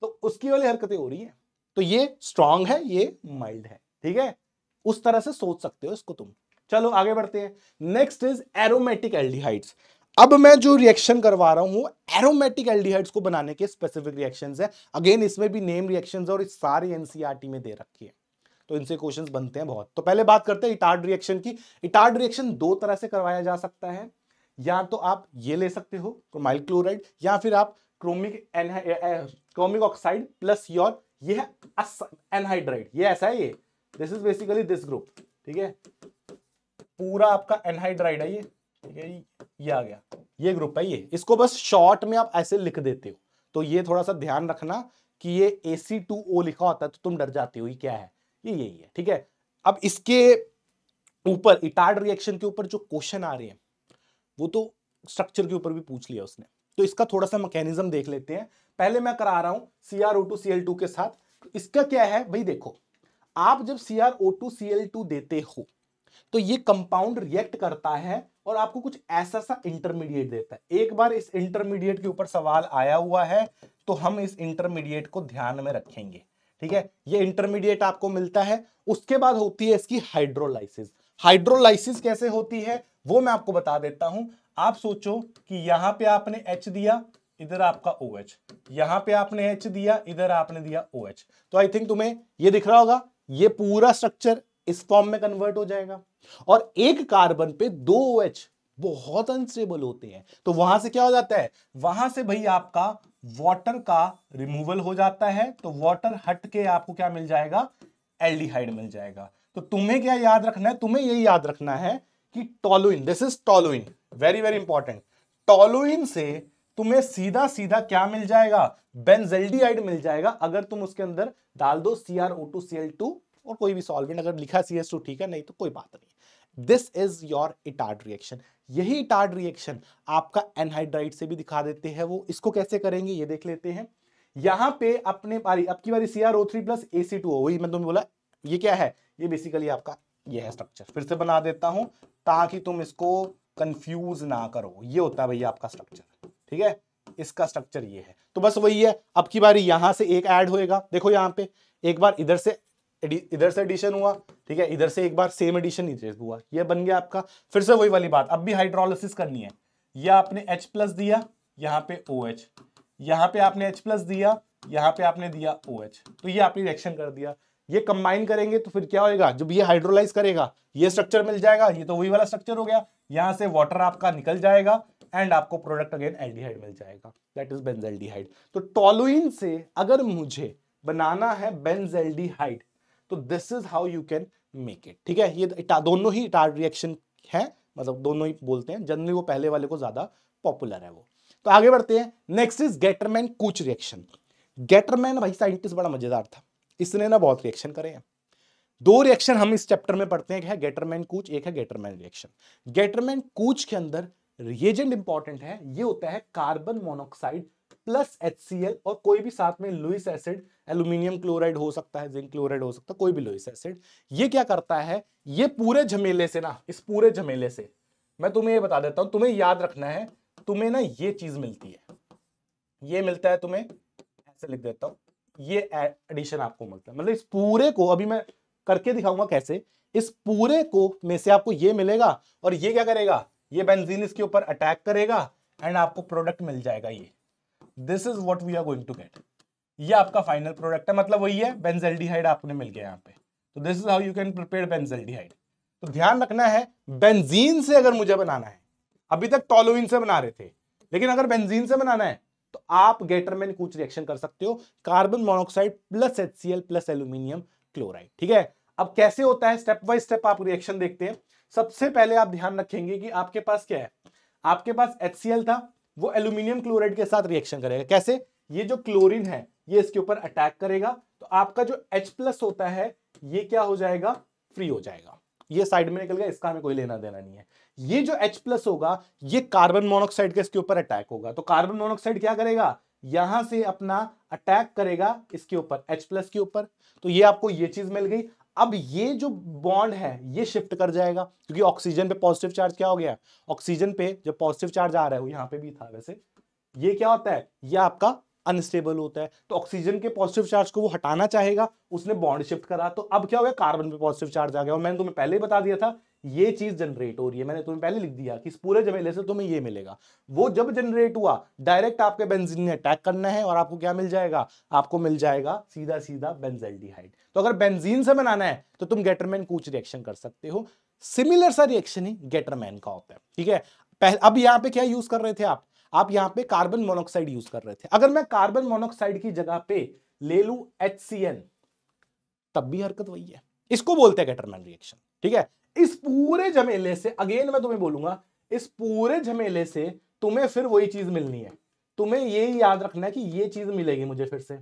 तो उसकी वाली हरकतें हो रही है तो ये स्ट्रांग है ये माइल्ड है ठीक है उस तरह से सोच सकते हो इसको तुम चलो आगे बढ़ते हैं नेक्स्ट इज एरोमेटिक एल्डिहाइड्स अब मैं जो रिएक्शन करवा रहा हूं एरोमेटिक एल्डिहाइड्स को बनाने के स्पेसिफिक रिएक्शंस है अगेन इसमें भी नेम रिएक्शंस और सारे एनसीईआरटी e में दे रखी है तो इनसे क्वेश्चंस बनते हैं बहुत तो पहले बात करते हैं इटार्ड रिएक्शन की इटार्ड रिएक्शन दो तरह से करवाया जा सकता है या तो आप ये ले सकते हो क्रोमाइल क्लोराइड या फिर आप chromic chromic oxide plus your ये है एनहाइड्राइड ये ऐसा है ये this is basically this group ठीक है पूरा आपका एनहाइड्राइड है ये ठीक है ये आ गया ये ग्रुप है ये इसको बस शॉर्ट में आप ऐसे लिख देते हो तो ये थोड़ा सा ध्यान रखना कि ये ए सी टू ओ लिखा होता है तो तुम डर जाते हो ये क्या है ये यही है ठीक है अब इसके ऊपर इटार्ड रिएक्शन के ऊपर जो क्वेश्चन आ रहे हैं वो तो स्ट्रक्चर के ऊपर भी पूछ लिया उसने तो इसका थोड़ा सा मैकेनिज्म देख लेते हैं पहले मैं करा रहा हूं C R O two C L two के साथ तो इसका क्या है भाई देखो आप जब C R O two C L two देते हो तो ये कंपाउंड रिएक्ट करता है और आपको कुछ ऐसा सा इंटरमीडिएट देता है एक बार इस इंटरमीडिएट के ऊपर सवाल आया हुआ है तो हम इस इंटरमीडिएट को ध्यान में रखेंगे ठीक है ये इंटरमीडिएट आपको मिलता है उसके बाद होती है इसकी हाइड्रोलाइसिस हाइड्रोलाइसिस कैसे होती है वो मैं आपको बता देता हूं आप सोचो कि यहां पे आपने एच दिया इधर आपका ओ OH. एच यहां पे आपने एच दिया इधर आपने दिया ओ OH. एच तो आई थिंक तुम्हें ये दिख रहा होगा ये पूरा स्ट्रक्चर इस फॉर्म में कन्वर्ट हो जाएगा और एक कार्बन पे दो OH बहुत अनस्टेबल होते हैं तो वहां से क्या हो जाता है वहां से भाई आपका वाटर का रिमूवल हो जाता है तो वाटर हट के आपको क्या मिल जाएगा एल्डिहाइड मिल जाएगा तो तुम्हें क्या याद रखना है तुम्हें यही याद रखना है कि toluene this is toluene very very important toluene से तुम्हें सीधा सीधा क्या मिल जाएगा बेनजेल्डिहाइड मिल जाएगा अगर तुम उसके अंदर डाल दो सीआरओ टू टू और कोई भी सॉल्वेंट अगर लिखा सी एस टू ठीक है नहीं तो कोई बात नहीं this is your Etard reaction यही इटार्ड रिएक्शन आपका एनहाइड्राइड से भी दिखा देते हैं वो इसको कैसे करेंगे ये देख लेते हैं यहां पे अपने बारी अब की बारी C R O three plus A C two वही मैं तुम्हें बोला ये क्या है ये बेसिकली आपका ये है स्ट्रक्चर फिर से बना देता हूं ताकि तुम इसको कंफ्यूज ना करो ये होता है भैया आपका स्ट्रक्चर ठीक है इसका स्ट्रक्चर ये है तो बस वही है अब की बारी यहां से एक ऐड होएगा देखो यहां पे एक बार इधर से इधर से एडिशन हुआ ठीक है इधर से एक बार सेम एडिशन हुआ ये बन गया आपका फिर से वही वाली बात अब भी हाइड्रोलिस करनी है ये आपने H प्लस दिया यहाँ पे ओ एच यहाँ पे आपने H प्लस दिया यहाँ पे आपने दिया ओ OH तो ये आपने रिएक्शन कर दिया ये कंबाइन करेंगे तो फिर क्या होएगा जब ये हाइड्रोलाइज करेगा ये स्ट्रक्चर मिल जाएगा ये तो वही वाला स्ट्रक्चर हो गया यहाँ से वाटर आपका निकल जाएगा एंड आपको प्रोडक्ट अगेन एल्डिहाइड मिल जाएगा दैट इज बेंजल्डिहाइड तो टोलुइन से अगर मुझे बनाना है बेंजल्डिहाइड तो this is how you can make it ठीक है ये दोनों ही इटार रिएक्शन है मतलब दोनों ही बोलते हैं जनरली वो पहले वाले को ज्यादा पॉपुलर है वो तो आगे बढ़ते हैं next is Gattermann Koch reaction Gattermann भाई साइंटिस्ट बड़ा मजेदार था इसने ना बहुत रिएक्शन करे हैं दो रिएक्शन हम इस चैप्टर में पढ़ते हैं गेटरमैन कुछ एक है गेटरमैन रिएक्शन गेटरमैन कुछ के अंदर रिएजेंट इंपॉर्टेंट है ये होता है कार्बन मोनोक्साइड प्लस एच और कोई भी साथ में लुइस एसिड एल्यूमिनियम क्लोराइड हो सकता है जिंक क्लोराइड हो सकता है कोई भी लुइस एसिड ये क्या करता है ये पूरे झमेले से ना इस पूरे झमेले से मैं तुम्हें ये बता देता हूं तुम्हें याद रखना है तुम्हें ना ये चीज मिलती है ये मिलता है तुम्हें ऐसे लिख देता हूं ये एडिशन आपको मिलता है मतलब इस पूरे को अभी मैं करके दिखाऊंगा कैसे इस पूरे को में से आपको ये मिलेगा और ये क्या करेगा ये बेनजीन इसके ऊपर अटैक करेगा एंड आपको प्रोडक्ट मिल जाएगा ये this is what we are going to get ये आपका फाइनल प्रोडक्ट है मतलब वही है बेंजल्डिहाइड आपने मिल गया यहाँ पे तो this is how you can prepare benzaldehyde तो ध्यान रखना है बेंजीन से अगर मुझे बनाना है अभी तक टॉलोइन से बना रहे थे लेकिन अगर बेंजीन से बनाना है तो आप गेटरमैन कूच रिएक्शन कर सकते हो carbon monoxide plus H plus aluminium chloride ठीक है अब कैसे होता है स्टेप बाय स्टेप आप रिएक्शन देखते हैं सबसे पहले आप ध्यान रखेंगे कि आपके पास क्या है आपके पास एच था वो एल्यूमिनियम क्लोराइड के साथ रिएक्शन करेगा कैसे ये जो क्लोरीन है ये इसके ऊपर अटैक करेगा तो आपका जो H प्लस होता है ये क्या हो जाएगा फ्री हो जाएगा ये साइड में निकल गया इसका हमें कोई लेना देना नहीं है ये जो H प्लस होगा ये कार्बन मोनोक्साइड के इसके ऊपर अटैक होगा तो कार्बन मोनोक्साइड क्या करेगा यहां से अपना अटैक करेगा इसके ऊपर H प्लस के ऊपर तो ये आपको ये चीज मिल गई अब ये जो बॉन्ड है ये शिफ्ट कर जाएगा क्योंकि ऑक्सीजन पे पॉजिटिव चार्ज क्या हो गया ऑक्सीजन पे जो पॉजिटिव चार्ज आ रहा है वो यहाँ पे भी था वैसे ये क्या होता है ये आपका अनस्टेबल होता है तो ऑक्सीजन के पॉजिटिव चार्ज को वो हटाना चाहेगा उसने बॉन्ड शिफ्ट करा तो अब क्या हो गया कार्बन पे पॉजिटिव चार्ज आ गया और मैंने तुम्हें पहले ही बता दिया था ये चीज जनरेट हो रही है मैंने तुम्हें पहले लिख दिया कि इस पूरे जमेले से तुम्हें ये मिलेगा वो जब जनरेट हुआ डायरेक्ट आपके बेंजीन ने अटैक करना है और आपको क्या मिल जाएगा आपको मिल जाएगा सीधा सीधा बेंजल्डिहाइड तो अगर बेंजीन से बनाना है तो तुम गेटरमैन कुछ रिएक्शन कर सकते हो सिमिलर सा रिएक्शन ही गेटरमैन का होता है ठीक है अब यहाँ पे क्या यूज कर रहे थे आप आप यहाँ पे कार्बन मोनोक्साइड यूज कर रहे थे अगर मैं कार्बन मोनोक्साइड की जगह पे ले लू एच तब भी हरकत वही है इसको बोलते हैं गेटरमैन रिएक्शन ठीक है इस पूरे झमेले से अगेन मैं तुम्हें बोलूंगा इस पूरे झमेले से तुम्हें फिर वही चीज मिलनी है तुम्हें ये याद रखना है कि ये चीज मिलेगी मुझे फिर से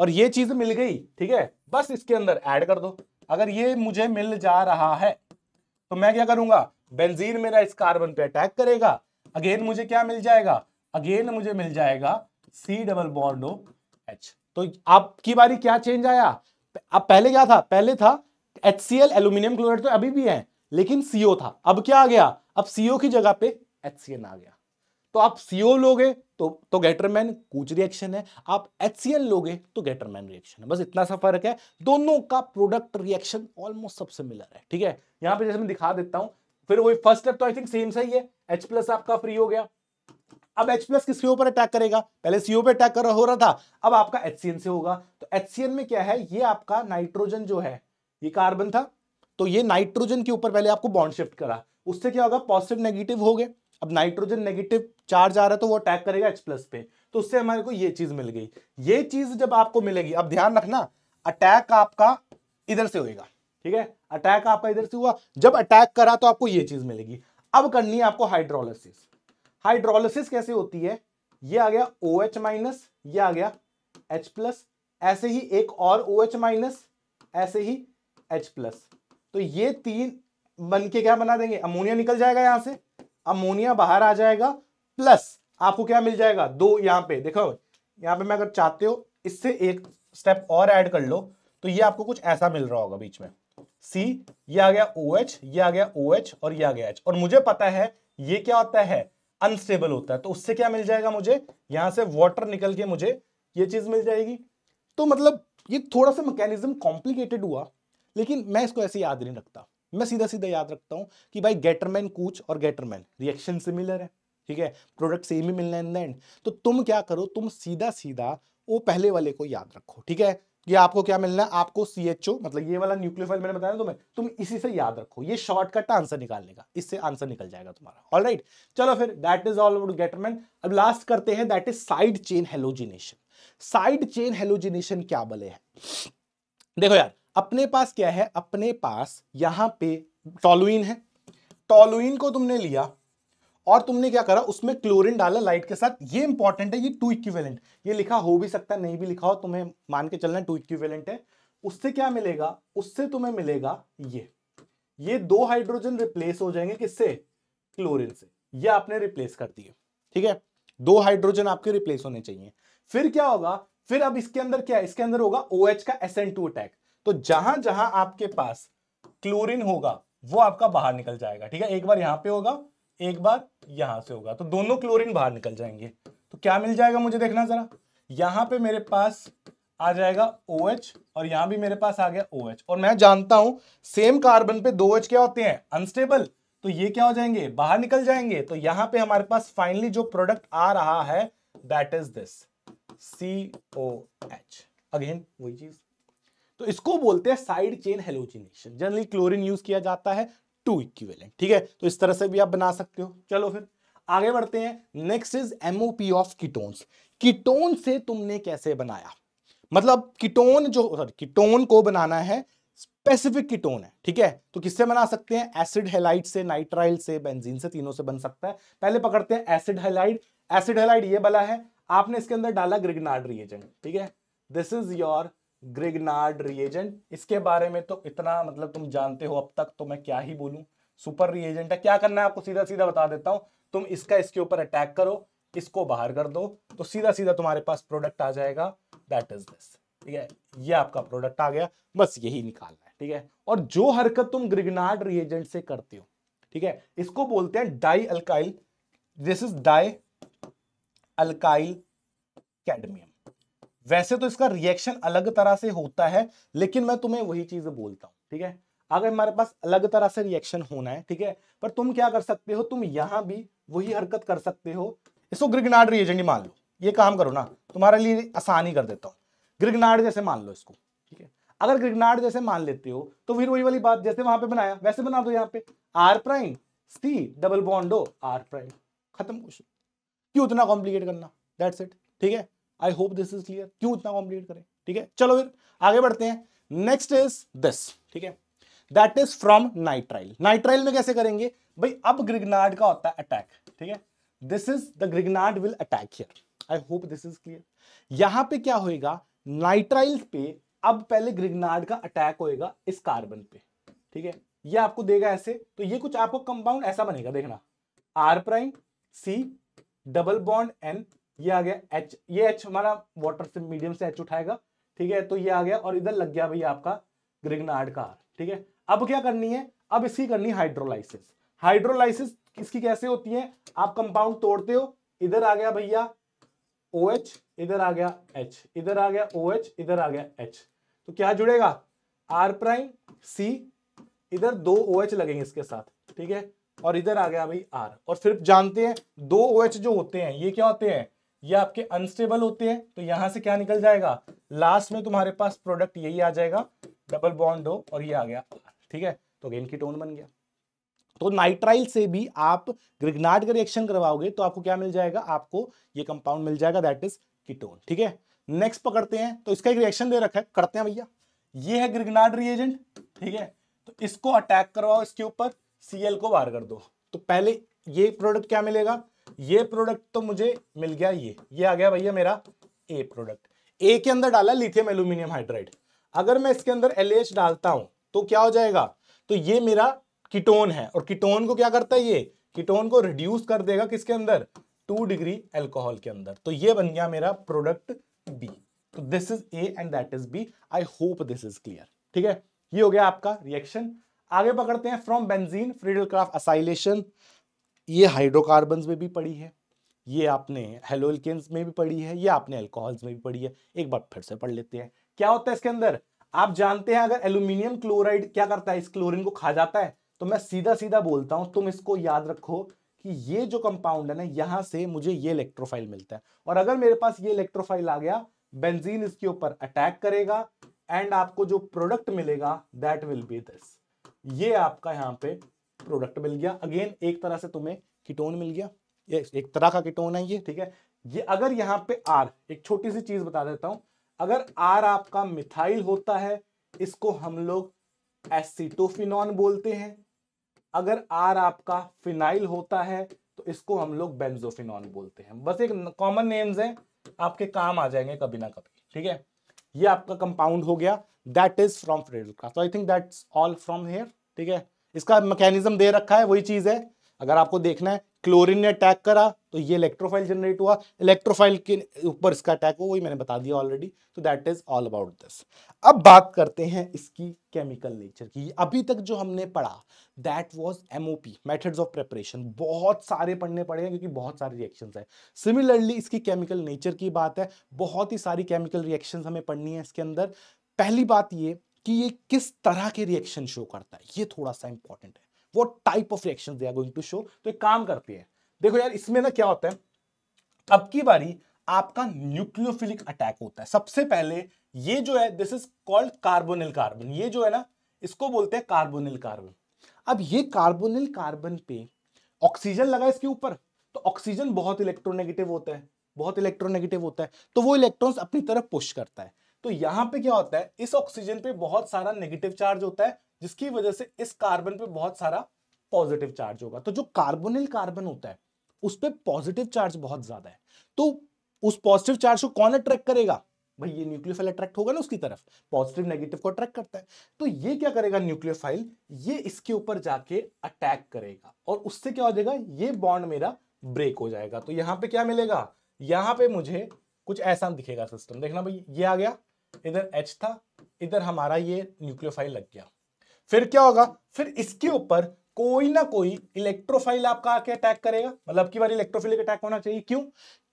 और ये चीज मिल गई ठीक है बस इसके अंदर ऐड कर दो अगर ये मुझे मिल जा रहा है तो मैं क्या करूंगा बेंजीन मेरा इस कार्बन पे अटैक करेगा अगेन मुझे क्या मिल जाएगा अगेन मुझे मिल जाएगा सी डबल बॉन्डो एच तो आपकी बारी क्या चेंज आया अब पहले क्या था पहले था H C L aluminium chloride तो अभी भी है लेकिन सीओ था अब क्या आ गया अब सीओ की जगह पे एच सी आ गया तो आप सीओ लोगे तो तो गैटरमैन कूच रिएक्शन है आप एच सी एल लोगे तो गैटरमैन रिएक्शन है बस इतना सा फर्क है दोनों का प्रोडक्ट रिएक्शन ऑलमोस्ट सबसे सिमिलर है ठीक है यहां पर जैसे मैं दिखा देता हूं फिर वही फर्स्ट स्टेप तो आई थिंक सेम सही है एच प्लस आपका फ्री हो गया अब H किस किसके पर अटैक करेगा पहले सीओ पे अटैक कर हो रहा था अब आपका HCN से होगा तो HCN में क्या है ये आपका नाइट्रोजन जो है ये कार्बन था तो ये नाइट्रोजन के ऊपर पहले आपको बॉन्ड शिफ्ट करा उससे क्या होगा पॉजिटिव नेगेटिव हो गए अब नाइट्रोजन नेगेटिव चार्ज आ रहा है तो वो अटैक करेगा एच प्लस पे तो उससे हमारे को ये चीज मिल गई ये चीज जब आपको मिलेगी अब ध्यान रखना अटैक आपका इधर से होगा ठीक है अटैक आपका इधर से हुआ जब अटैक करा तो आपको ये चीज मिलेगी अब करनी है आपको हाइड्रोलिसिस हाइड्रोलिसिस कैसे होती है ये आ गया ओ OH एच माइनस ये आ गया H प्लस ऐसे ही एक और ओ OH माइनस ऐसे ही एच प्लस तो ये तीन बन के क्या बना देंगे अमोनिया निकल जाएगा यहां से अमोनिया बाहर आ जाएगा प्लस आपको क्या मिल जाएगा दो यहाँ पे देखो यहां पे मैं अगर चाहते हो इससे एक स्टेप और ऐड कर लो तो ये आपको कुछ ऐसा मिल रहा होगा बीच में सी ये आ गया ओ OH, ये आ गया ओ OH, और ये आ गया एच और मुझे पता है ये क्या होता है अनस्टेबल होता है तो उससे क्या मिल जाएगा मुझे यहां से वॉटर निकल के मुझे ये चीज मिल जाएगी तो मतलब ये थोड़ा सा मैकेनिज्म कॉम्प्लिकेटेड हुआ लेकिन मैं इसको ऐसे याद नहीं रखता मैं सीधा सीधा याद रखता हूँ कि भाई गेटरमैन कूच और गेटरमैन रिएक्शन सिमिलर है ठीक है प्रोडक्ट सेम ही मिलना है एंड तो तुम क्या करो तुम सीधा सीधा वो पहले वाले को याद रखो ठीक है कि आपको क्या मिलना है आपको सी एच ओ मतलब ये वाला न्यूक्लियोफाइल मैंने बताया तुम्हें तुम इसी से याद रखो ये शॉर्टकट आंसर निकालने का इससे आंसर निकल जाएगा तुम्हारा ऑल राइट चलो फिर that is all about Gattermann अब लास्ट करते हैं that is side chain halogenation side chain halogenation क्या बोले है देखो यार अपने पास क्या है अपने पास यहां पे टॉलुइन है टॉलुइन को तुमने लिया और तुमने क्या करा उसमें क्लोरीन डाला लाइट के साथ ये इंपॉर्टेंट है ये टू इक्विवेलेंट ये लिखा हो भी सकता है नहीं भी लिखा हो तुम्हें मान के चलना टू इक्विवेलेंट है उससे क्या मिलेगा उससे तुम्हें मिलेगा ये ये दो हाइड्रोजन रिप्लेस हो जाएंगे किससे क्लोरीन से ये आपने रिप्लेस कर दिए ठीक है दो हाइड्रोजन आपके रिप्लेस होने चाहिए फिर क्या होगा फिर अब इसके अंदर क्या है इसके अंदर होगा ओ OH का एस एन टू अटैक तो जहां जहां आपके पास क्लोरीन होगा वो आपका बाहर निकल जाएगा ठीक है एक बार यहां पे होगा एक बार यहां से होगा तो दोनों क्लोरीन बाहर निकल जाएंगे तो क्या मिल जाएगा मुझे देखना जरा यहां पे मेरे पास आ जाएगा ओ OH और यहां भी मेरे पास आ गया ओ OH और मैं जानता हूं सेम कार्बन पे दो OH क्या होते हैं अनस्टेबल तो ये क्या हो जाएंगे बाहर निकल जाएंगे तो यहां पे हमारे पास फाइनली जो प्रोडक्ट आ रहा है that is this C O H again वही चीज तो इसको बोलते हैं side chain halogenation generally chlorine use किया जाता है टू इक्विवेलेंट ठीक है तो इस तरह से भी आप बना सकते हो चलो फिर आगे बढ़ते हैं next is MOP of ketones ketone से तुमने कैसे बनाया मतलब कीटोन जो सॉरी कीटोन को बनाना है स्पेसिफिक कीटोन है ठीक है तो किससे बना सकते हैं एसिड हेलाइट से नाइट्राइल से बेंजीन से तीनों से बन सकता है पहले पकड़ते हैं एसिड हेलाइड एसिड हेलाइड ये बला है आपने इसके अंदर डाला ग्रिगनार्ड रिएजेंट ठीक है this is your Grignard reagent इसके बारे में तो इतना मतलब तुम जानते हो अब तक तो मैं क्या ही बोलूं सुपर रिएजेंट है क्या करना है आपको सीधा सीधा बता देता हूं तुम इसका इसके ऊपर अटैक करो इसको बाहर कर दो तो सीधा सीधा तुम्हारे पास प्रोडक्ट आ जाएगा दैट इज दिस ठीक है ये आपका प्रोडक्ट आ गया बस यही निकालना है ठीक है और जो हरकत तुम ग्रिगनार्ड रिएजेंट से करते हो ठीक है इसको बोलते हैं dialkyl this is dialkyl cadmium वैसे तो इसका रिएक्शन अलग तरह से होता है लेकिन मैं तुम्हें वही चीज बोलता हूँ ठीक है अगर हमारे पास अलग तरह से रिएक्शन होना है ठीक है पर तुम क्या कर सकते हो तुम यहां भी वही हरकत कर सकते हो इसको ग्रिगनाड रिएजेंट मान लो ये काम करो ना तुम्हारे लिए आसानी कर देता हूँ ग्रिगनाड जैसे मान लो इसको ठीक है अगर ग्रिगनाड जैसे मान लेते हो तो फिर वही वाली बात जैसे वहां पर बनाया वैसे बना दो यहाँ पे R prime C double bond O R prime खत्म क्वेश्चन क्यों उतना कॉम्प्लीकेट करना दैट्स इट ठीक है I hope this is clear क्यों इतना कॉम्प्लीट करें ठीक है चलो फिर आगे बढ़ते हैं नेक्स्ट इज दिस ठीक है that is from nitrile nitrile में कैसे करेंगे भाई अब ग्रिगनार्ड का होता है अटैक ठीक है this is the Grignard will attack here I hope this is clear यहां पे क्या होएगा नाइट्राइल पे अब पहले ग्रिगनार्ड का अटैक होएगा इस कार्बन पे ठीक है ये आपको देगा ऐसे तो ये कुछ आपको कंपाउंड ऐसा बनेगा देखना R prime C double bond N ये आ गया एच ये एच हमारा वाटर से मीडियम से एच उठाएगा ठीक है तो ये आ गया और इधर लग गया भैया आपका ग्रिगनार्ड का ठीक है अब क्या करनी है अब इसकी करनी हाइड्रोलाइसिस हाइड्रोलाइसिस इसकी कैसे होती है आप कंपाउंड तोड़ते हो इधर आ गया भैया ओ एच इधर आ गया एच इधर आ गया ओ एच इधर आ गया एच तो क्या जुड़ेगा आर प्राइम सी इधर दो ओ OH एच लगेंगे इसके साथ ठीक है और इधर आ गया भाई आर और सिर्फ जानते हैं दो ओ OH एच जो होते हैं ये क्या होते हैं ये आपके अनस्टेबल होते हैं तो यहां से क्या निकल जाएगा लास्ट में तुम्हारे पास प्रोडक्ट यही आ जाएगा डबल बॉन्ड हो और ये आ गया ठीक है तो गेन की टोन बन गया तो नाइट्राइल से भी आप ग्रिगनाड का रिएक्शन करवाओगे तो आपको क्या मिल जाएगा आपको ये कंपाउंड मिल जाएगा दैट इज कीटोन ठीक है नेक्स्ट पकड़ते हैं तो इसका एक रिएक्शन दे रखा है करते हैं भैया ये है ग्रिगनाड रिएजेंट ठीक है तो इसको अटैक करवाओ इसके ऊपर सीएल को बार कर दो तो पहले ये प्रोडक्ट क्या मिलेगा ये प्रोडक्ट तो मुझे मिल गया ये ये आ गया भैया मेरा ए प्रोडक्ट ए के अंदर डाला लिथियम एल्यूमिनियम हाइड्राइड अगर मैं इसके अंदर एल डालता हूं तो क्या हो जाएगा तो ये मेरा कीटोन है और कीटोन को क्या करता है ये कीटोन को रिड्यूस कर देगा किसके अंदर टू डिग्री एल्कोहल के अंदर तो ये बन गया मेरा प्रोडक्ट बी तो this is A and that is B I hope this is clear ठीक है ये हो गया आपका रिएक्शन आगे पकड़ते हैं from benzene Friedel Crafts acylation ये हाइड्रोकार्बन में भी पड़ी है ये आपने हेलोल्केन्स में भी पड़ी है ये आपने एल्कोहल्स में भी पड़ी है एक बार फिर से पढ़ लेते हैं क्या होता है इसके अंदर आप जानते हैं अगर एल्यूमिनियम क्लोराइड क्या करता है इस क्लोरीन को खा जाता है तो मैं सीधा सीधा बोलता हूं तुम इसको याद रखो कि ये जो कंपाउंड है ना यहां से मुझे ये इलेक्ट्रोफाइल मिलता है और अगर मेरे पास ये इलेक्ट्रोफाइल आ गया बेंजीन इसके ऊपर अटैक करेगा एंड आपको जो प्रोडक्ट मिलेगा दैट विल बी दिस ये आपका यहाँ पे प्रोडक्ट मिल गया अगेन एक तरह से तुम्हें कीटोन मिल गया ये एक तरह का कीटोन है ये ठीक है ये अगर यहाँ पे आर एक छोटी सी चीज बता देता हूं अगर आर आपका मिथाइल होता है इसको हम लोग एसिटोफिनॉन बोलते हैं अगर आर आपका फिनाइल होता है तो इसको हम लोग बेंजोफिनॉन बोलते हैं बस एक कॉमन नेम्स है आपके काम आ जाएंगे कभी ना कभी ठीक है ये आपका कंपाउंड हो गया that is from Friedel class I think that's all from here ठीक है इसका मैकेनिज्म दे रखा है वही चीज़ है अगर आपको देखना है क्लोरीन ने अटैक करा तो ये इलेक्ट्रोफाइल जनरेट हुआ इलेक्ट्रोफाइल के ऊपर इसका अटैक हुआ वही मैंने बता दिया ऑलरेडी तो that is all about this अब बात करते हैं इसकी केमिकल नेचर की अभी तक जो हमने पढ़ा that was MOP methods of preparation बहुत सारे पढ़ने पड़े हैं क्योंकि बहुत सारे रिएक्शन है सिमिलरली इसकी केमिकल नेचर की बात है बहुत ही सारी केमिकल रिएक्शन हमें पढ़नी है इसके अंदर पहली बात ये कि ये किस तरह के रिएक्शन शो करता है ये थोड़ा सा इंपॉर्टेंट है वो type of reaction they are going to show तो एक काम करती है देखो यार इसमें ना क्या होता है अब की बारी आपका न्यूक्लियोफिलिक अटैक होता है सबसे पहले ये जो है this is called carbonyl carbon ये जो है ना इसको बोलते हैं कार्बोनिल कार्बन अब ये कार्बोनिल कार्बन पे ऑक्सीजन लगा इसके ऊपर तो ऑक्सीजन बहुत इलेक्ट्रोनेगेटिव होता है बहुत इलेक्ट्रोनेगेटिव होता है तो वो इलेक्ट्रॉन्स अपनी तरफ पुश करता है तो यहाँ पे क्या होता है इस ऑक्सीजन पे बहुत सारा नेगेटिव चार्ज होता है जिसकी वजह से इस कार्बन पे बहुत सारा पॉजिटिव चार्ज होगा तो जो कार्बोनिल कार्बन होता है उस पर पॉजिटिव चार्ज बहुत ज्यादा है तो उस पॉजिटिव चार्ज को कौन अट्रैक्ट करेगा भाई ये न्यूक्लियोफाइल अट्रैक्ट होगा ना उसकी तरफ पॉजिटिव नेगेटिव को अट्रैक्ट करता है तो ये क्या करेगा न्यूक्लियोफाइल ये इसके ऊपर जाके अटैक करेगा और उससे क्या हो जाएगा ये बॉन्ड मेरा ब्रेक हो जाएगा तो यहां पे क्या मिलेगा यहां पे मुझे कुछ ऐसा दिखेगा सिस्टम देखना भाई ये आ गया इधर एच था इधर हमारा ये न्यूक्लियोफाइल लग गया फिर क्या होगा फिर इसके ऊपर कोई ना कोई इलेक्ट्रोफाइल आपका आके अटैक करेगा मतलब की बार इलेक्ट्रोफिलिक अटैक होना चाहिए क्यों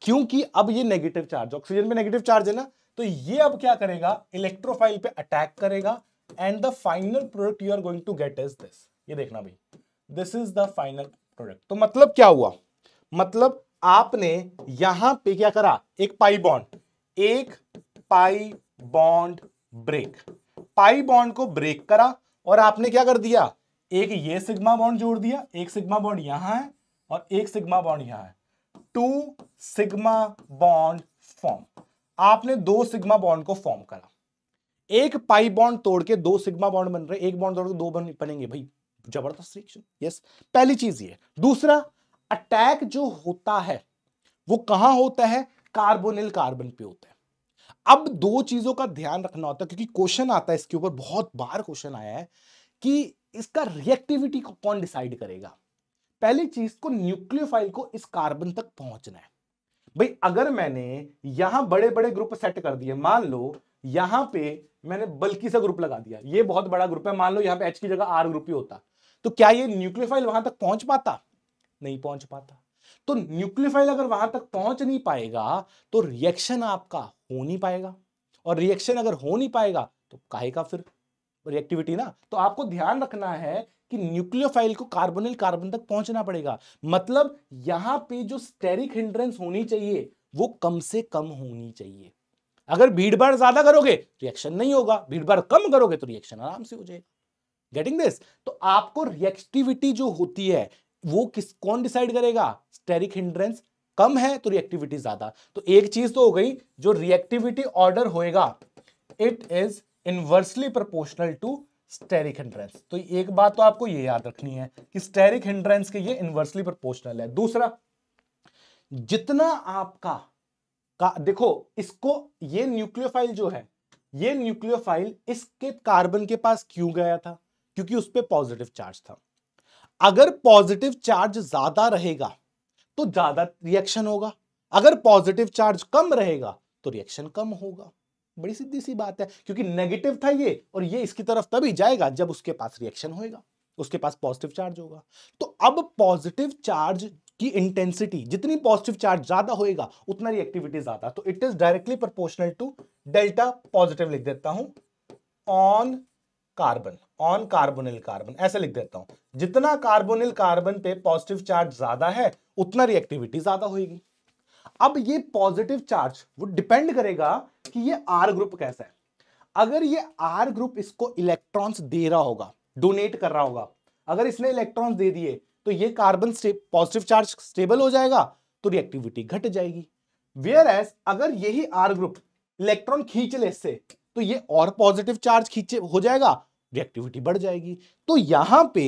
क्योंकि अब ये नेगेटिव चार्ज ऑक्सीजन में नेगेटिव चार्ज है ना तो ये अब क्या करेगा इलेक्ट्रोफाइल पे अटैक करेगा and the final product you are going to get is this ये देखना भाई this is the final product तो मतलब क्या हुआ मतलब आपने यहां पे क्या करा एक पाई बॉन्ड एक pi bond break pi bond को ब्रेक करा और आपने क्या कर दिया एक ये सिग्मा बॉन्ड जोड़ दिया एक सिग्मा बॉन्ड यहां है और एक सिग्मा बॉन्ड यहां है टू सिग्मा बॉन्ड फॉर्म आपने दो सिग्मा बॉन्ड को फॉर्म करा एक पाई बॉन्ड तोड़ के दो सिग्मा बॉन्ड बन रहे एक बॉन्ड तोड़ के दो बन बनेंगे भाई जबरदस्त रिएक्शन यस पहली चीज ये दूसरा अटैक जो होता है वो कहां होता है कार्बोनिल कार्बन पे होता है अब दो चीजों का ध्यान रखना होता है क्योंकि क्वेश्चन आता है इसके ऊपर बहुत बार क्वेश्चन आया है कि इसका रिएक्टिविटी को कौन डिसाइड करेगा पहली चीज को न्यूक्लियोफाइल को इस कार्बन तक पहुंचना है भाई अगर मैंने यहां बड़े बड़े ग्रुप सेट कर दिए मान लो यहां पे मैंने बल्कि सा ग्रुप लगा दिया ये बहुत बड़ा ग्रुप है मान लो यहां पे एच की जगह आर ग्रुप ही होता तो क्या ये न्यूक्लियोफाइल वहां तक पहुंच पाता नहीं पहुंच पाता तो न्यूक्लियोफाइल अगर वहां तक पहुंच नहीं पाएगा तो रिएक्शन आपका हो नहीं पाएगा और रिएक्शन अगर हो नहीं पाएगा तो काहे का फिर रिएक्टिविटी ना तो आपको ध्यान रखना है कि न्यूक्लियोफाइल को कार्बोनिल कार्बन तक पहुंचना पड़ेगा मतलब यहां पे जो स्टेरिक हिंड्रेंस होनी चाहिए वो कम से कम होनी चाहिए अगर भीड़ भाड़ ज्यादा करोगे रिएक्शन नहीं होगा भीड़ भाड़ कम करोगे तो रिएक्शन आराम से हो जाएगा गेटिंग दिस तो आपको रिएक्टिविटी जो होती है वो किस कौन डिसाइड करेगा स्टेरिक हिंड्रेंस कम है तो रिएक्टिविटी ज्यादा तो एक चीज तो हो गई जो रिएक्टिविटी ऑर्डर होएगा it is inversely proportional to steric hindrance तो एक बात तो आपको ये याद रखनी है कि स्टेरिक हिंड्रेंस के ये इनवर्सली प्रोपोर्शनल है दूसरा जितना आपका का देखो इसको ये न्यूक्लियोफाइल जो है ये न्यूक्लियोफाइल इसके कार्बन के पास क्यों गया था क्योंकि उस पर पॉजिटिव चार्ज था अगर पॉजिटिव चार्ज ज्यादा रहेगा तो ज्यादा रिएक्शन होगा अगर पॉजिटिव चार्ज कम रहेगा तो रिएक्शन कम होगा बड़ी सीधी सी बात है क्योंकि नेगेटिव था ये और ये इसकी तरफ तभी जाएगा जब उसके पास रिएक्शन होएगा उसके पास पॉजिटिव चार्ज होगा तो अब पॉजिटिव चार्ज की इंटेंसिटी जितनी पॉजिटिव चार्ज ज्यादा होएगा उतना रिएक्टिविटी ज्यादा तो it is directly proportional to delta positive लिख देता हूं on carbon on carbonyl carbon ऐसे लिख देता हूं जितना कार्बोनिल कार्बन पे पॉजिटिव चार्ज ज्यादा है उतना रिएक्टिविटी ज्यादा होगी अब ये पॉजिटिव चार्ज वो डिपेंड करेगा कि ये आर ग्रुप कैसा है अगर ये आर ग्रुप इसको इलेक्ट्रॉन्स दे रहा होगा डोनेट कर रहा होगा अगर इसने इलेक्ट्रॉन्स दे दिए तो ये कार्बन पॉजिटिव चार्ज स्टेबल हो जाएगा तो रिएक्टिविटी घट जाएगी वेयर एस अगर यही आर ग्रुप इलेक्ट्रॉन खींच ले इससे तो ये और पॉजिटिव चार्ज खींचे हो जाएगा रिएक्टिविटी बढ़ जाएगी तो यहां पे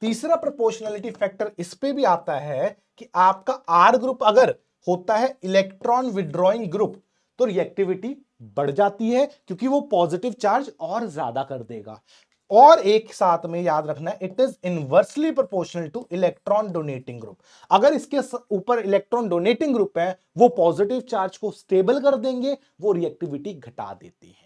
तीसरा प्रोपोर्शनलिटी फैक्टर इस पे भी आता है कि आपका आर ग्रुप अगर होता है इलेक्ट्रॉन विड्रॉइंग ग्रुप तो रिएक्टिविटी बढ़ जाती है क्योंकि वो पॉजिटिव चार्ज और ज्यादा कर देगा और एक साथ में याद रखना it is inversely proportional to electron donating group अगर इसके ऊपर इलेक्ट्रॉन डोनेटिंग ग्रुप है वो पॉजिटिव चार्ज को स्टेबल कर देंगे वो रिएक्टिविटी घटा देती है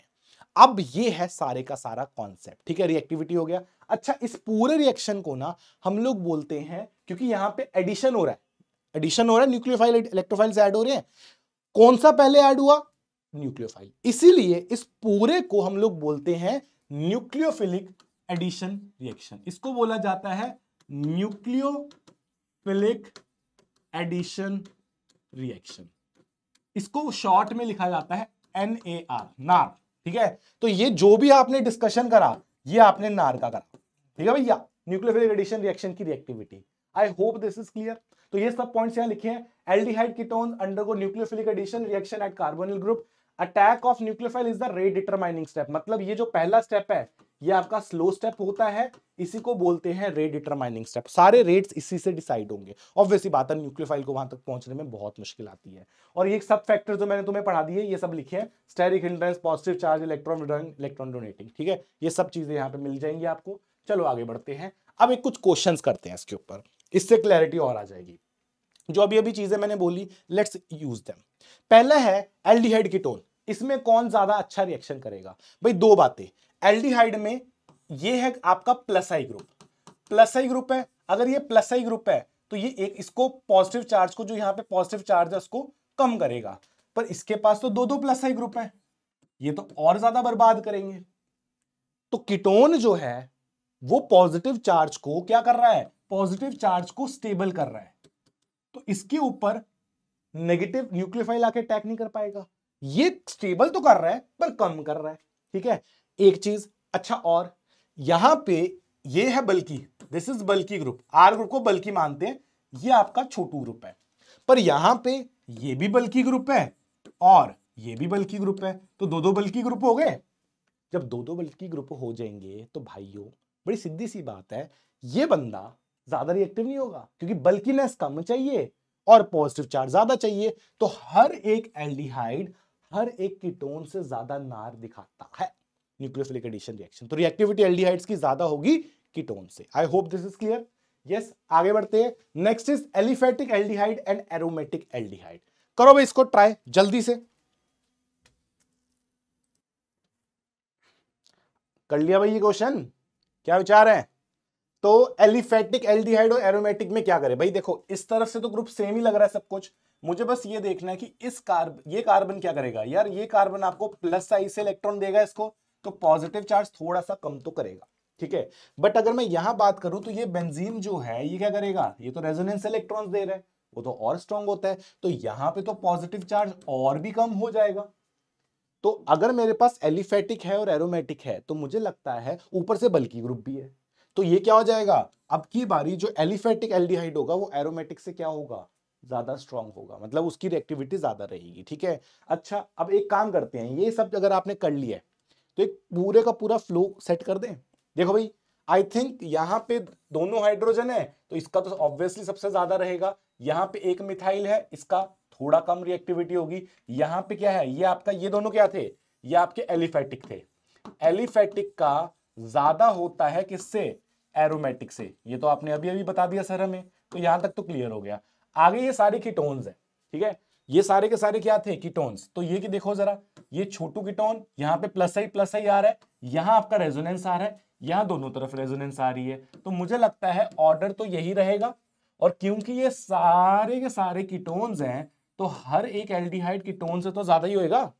अब ये है सारे का सारा कॉन्सेप्ट ठीक है रिएक्टिविटी हो गया अच्छा इस पूरे रिएक्शन को ना हम लोग बोलते हैं क्योंकि यहां पे एडिशन हो रहा है एडिशन हो रहा है न्यूक्लियोफाइल इलेक्ट्रोफाइल्स ऐड हो रहे हैं कौन सा पहले ऐड हुआ न्यूक्लियोफाइल इसीलिए इस पूरे को हम लोग बोलते हैं न्यूक्लियोफिलिक एडिशन रिएक्शन इसको बोला जाता है न्यूक्लियोफिलिक एडिशन रिएक्शन इसको शॉर्ट में लिखा जाता है एन ए आर नार ठीक है तो ये जो भी आपने डिस्कशन करा ये आपने नार का करा ठीक है भैया न्यूक्लियर एडिशन रिएक्शन की reactivity I hope this is clear तो ये सब पॉइंट्स यहाँ लिखे हैं aldehyde ketone undergo nucleophilic addition reaction at carbonyl group attack of nucleophile is the rate determining step मतलब ये जो पहला स्टेप है ये आपका स्लो स्टेप होता है इसी को बोलते हैं रेट डिटरमाइनिंग स्टेप सारे रेट्स इसी से डिसाइड होंगे ऑब्वियसली बात है न्यूक्लियोफाइल को वहां तक पहुंचने में बहुत मुश्किल आती है और ये सब फैक्टर जो मैंने तुम्हें पढ़ा दिए ये सब लिखे हैं steric hindrance positive charge electron return electron donating ठीक है ये सब चीजें यहाँ पे मिल जाएंगी आपको चलो आगे बढ़ते हैं अब एक कुछ क्वेश्चन करते हैं इसके ऊपर इससे क्लैरिटी और आ जाएगी जो अभी अभी चीजें मैंने बोली लेट्स यूज दम पहला है एल्डिहाइड कीटोन इसमें कौन ज्यादा अच्छा रिएक्शन करेगा भाई दो बातें एल्डिहाइड में ये है आपका plus I group plus I group है अगर ये प्लस आई ग्रुप है तो ये एक इसको पॉजिटिव चार्ज को जो यहां पे पॉजिटिव चार्ज है उसको कम करेगा पर इसके पास तो दो दो प्लस आई ग्रुप है ये तो और ज्यादा बर्बाद करेंगे तो कीटोन जो है वो पॉजिटिव चार्ज को क्या कर रहा है पॉजिटिव चार्ज को स्टेबल कर रहा है तो इसके ऊपर नेगेटिव न्यूक्लियोफाइल आके अटैक नहीं कर पाएगा ये स्टेबल तो कर रहा है पर कम कर रहा है ठीक है एक चीज अच्छा और यहां पे ये है बल्कि this is bulky group R group को बल्कि मानते हैं ये आपका छोटू ग्रुप है पर यहां पे ये भी बल्कि ग्रुप है और ये भी बल्कि ग्रुप है तो दो दो बल्कि ग्रुप हो गए जब दो दो बल्कि ग्रुप हो जाएंगे तो भाइयों बड़ी सीधी सी बात है ये बंदा ज्यादा रिएक्टिव नहीं होगा क्योंकि बल्किनेस कम चाहिए और पॉजिटिव चार्ज ज्यादा चाहिए तो हर एक एल्डिहाइड हर एक कीटोन से ज्यादा नार दिखाता है न्यूक्लियोफिलिक एडिशन रिएक्शन तो रिएक्टिविटी एल्डिहाइड्स की ज्यादा होगी कीटोन से I hope this is clear yes आगे बढ़ते हैं next is aliphatic aldehyde and aromatic aldehyde करो भाई इसको ट्राई जल्दी से कर लिया भाई ये क्वेश्चन क्या विचार है तो एलिफेटिक एल्डिहाइड और एरोमेटिक में क्या करें भाई देखो इस तरफ से तो ग्रुप सेम ही लग रहा है सब कुछ मुझे बस ये देखना है कि इस कार्बन ये कार्बन क्या करेगा यार ये कार्बन आपको प्लस साइज से इलेक्ट्रॉन देगा इसको तो पॉजिटिव चार्ज थोड़ा सा कम तो करेगा ठीक है बट अगर मैं यहां बात करूं तो ये बेंजीन जो है ये क्या करेगा ये तो रेजोनेंस इलेक्ट्रॉन्स दे रहा है वो तो और स्ट्रांग होता है तो यहां पे तो पॉजिटिव चार्ज और भी कम हो जाएगा तो अगर मेरे पास एलिफेटिक है और एरोमेटिक है तो मुझे लगता है ऊपर से बल्कि ग्रुप भी है तो ये क्या हो जाएगा अब की बारी जो एलिफेटिक एल्डिहाइड होगा वो एरोमेटिक से क्या होगा ज्यादा स्ट्रांग होगा मतलब उसकी रिएक्टिविटी ज्यादा रहेगी ठीक है अच्छा अब एक काम करते हैं ये सब अगर आपने कर लिया तो एक पूरे का पूरा फ्लो सेट कर दें देखो भाई आई थिंक यहाँ पे दोनों हाइड्रोजन है तो इसका तो ऑब्वियसली सबसे ज्यादा रहेगा यहाँ पे एक मिथाइल है इसका थोड़ा कम रिएक्टिविटी होगी यहाँ पे क्या है ये आपका ये दोनों क्या थे ये आपके एलिफेटिक थे एलिफेटिक का ज्यादा होता है किससे एरोमेटिक से ये तो आपने अभी अभी बता दिया सर हमें तो यहां तक तो क्लियर हो गया आगे ये सारी कीटोन्स है ठीक है ये सारे के सारे क्या थे कीटोन्स तो ये कि देखो जरा ये छोटू कीटोन यहाँ पे प्लस आई प्लस आई आ रहा है यहाँ आपका रेजोनेंस आ रहा है यहाँ दोनों तरफ रेजोनेंस आ रही है तो मुझे लगता है ऑर्डर तो यही रहेगा और क्योंकि ये सारे के सारे कीटोन्स हैं तो हर एक एल्डिहाइड कीटोन से तो ज्यादा ही होगा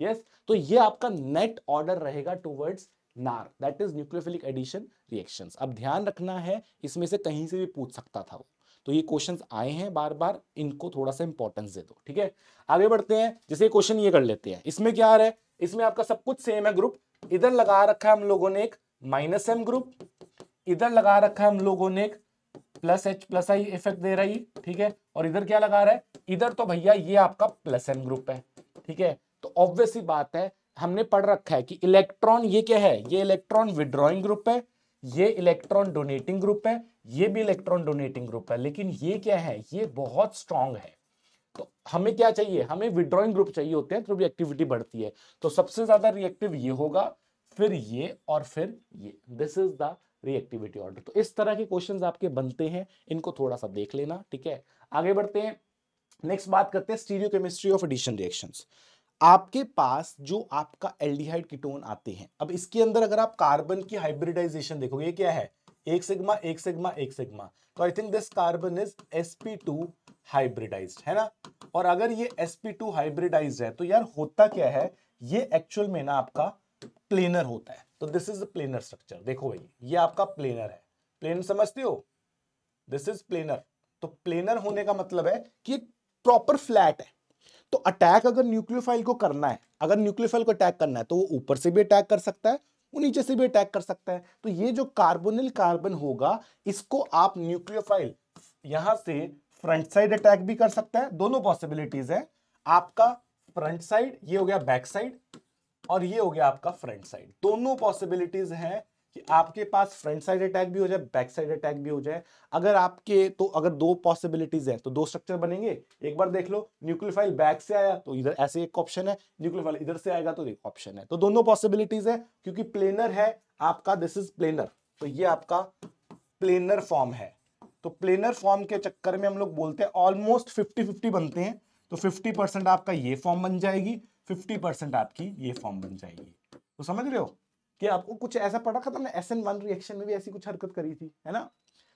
यस yes? तो ये आपका नेट ऑर्डर रहेगा towards NAR that is nucleophilic addition reactions अब ध्यान रखना है इसमें से कहीं से भी पूछ सकता था वो तो ये क्वेश्चन आए हैं बार बार इनको थोड़ा सा इंपॉर्टेंस दे दो ठीक है आगे बढ़ते हैं जैसे क्वेश्चन ये कर लेते हैं इसमें क्या आ रहा है इसमें आपका सब कुछ सेम है ग्रुप इधर लगा रखा है हम लोगों ने एक माइनस एम ग्रुप इधर लगा रखा है हम लोगों ने एक plus H plus I effect दे रही ठीक है और इधर क्या लगा रहा है इधर तो भैया ये आपका प्लस एम ग्रुप है ठीक है तो ऑब्वियसली बात है हमने पढ़ रखा है कि इलेक्ट्रॉन ये क्या है ये इलेक्ट्रॉन विड्रॉइंग ग्रुप है ये इलेक्ट्रॉन डोनेटिंग ग्रुप है ये भी इलेक्ट्रॉन डोनेटिंग ग्रुप है लेकिन ये क्या है ये बहुत स्ट्रांग है तो हमें क्या चाहिए हमें विड्रॉइंग ग्रुप चाहिए होते हैं तो एक्टिविटी बढ़ती है तो सबसे ज्यादा रिएक्टिव ये होगा फिर ये और फिर ये this is the reactivity order तो इस तरह के क्वेश्चन आपके बनते हैं इनको थोड़ा सा देख लेना ठीक है आगे बढ़ते हैं नेक्स्ट बात करते हैं stereochemistry of addition reaction आपके पास जो आपका एल्डिहाइड कीटोन आते हैं अब इसके अंदर अगर आप कार्बन की हाइब्रिडाइजेशन देखोगे क्या है एक सिग्मा एक सिग्मा एक सिग्मा तो I think this carbon is sp2 hybridized है ना और अगर ये sp2 हाइब्रिडाइज्ड है तो यार होता क्या है ये एक्चुअल में ना आपका प्लेनर होता है तो दिस इज प्लेनर स्ट्रक्चर देखो भाई ये आपका प्लेनर है प्लेनर समझते हो दिस इज प्लेनर तो प्लेनर होने का मतलब है कि प्रॉपर फ्लैट है तो अटैक अगर न्यूक्लियोफाइल को करना है अगर न्यूक्लियोफाइल को अटैक करना है तो वो ऊपर से भी अटैक कर सकता है वो नीचे से भी अटैक कर सकता है तो ये जो कार्बोनिल कार्बन होगा इसको आप न्यूक्लियोफाइल यहां से फ्रंट साइड अटैक भी कर सकता है दोनों पॉसिबिलिटीज है आपका फ्रंट साइड ये हो गया बैक साइड और ये हो गया आपका फ्रंट साइड दोनों पॉसिबिलिटीज है कि आपके पास फ्रंट साइड अटैक भी हो जाए बैक साइड अटैक भी हो जाए अगर आपके तो अगर दो पॉसिबिलिटीज है तो दो स्ट्रक्चर बनेंगे एक बार देख लो न्यूक्लियोफाइल बैक से आया तो इधर ऐसे एक ऑप्शन है न्यूक्लियोफाइल इधर से आएगा तो एक ऑप्शन है तो दोनों पॉसिबिलिटीज है क्योंकि प्लेनर है आपका दिस इज प्लेनर तो ये आपका प्लेनर फॉर्म है तो प्लेनर फॉर्म के चक्कर में हम लोग बोलते हैं ऑलमोस्ट फिफ्टी फिफ्टी बनते हैं तो फिफ्टी परसेंट आपका ये फॉर्म बन जाएगी फिफ्टी परसेंट आपकी ये फॉर्म बन जाएगी तो समझ रहे हो कि आपको कुछ ऐसा पढ़ा था ना एस एन वन रिएक्शन में भी ऐसी कुछ हरकत करी थी है ना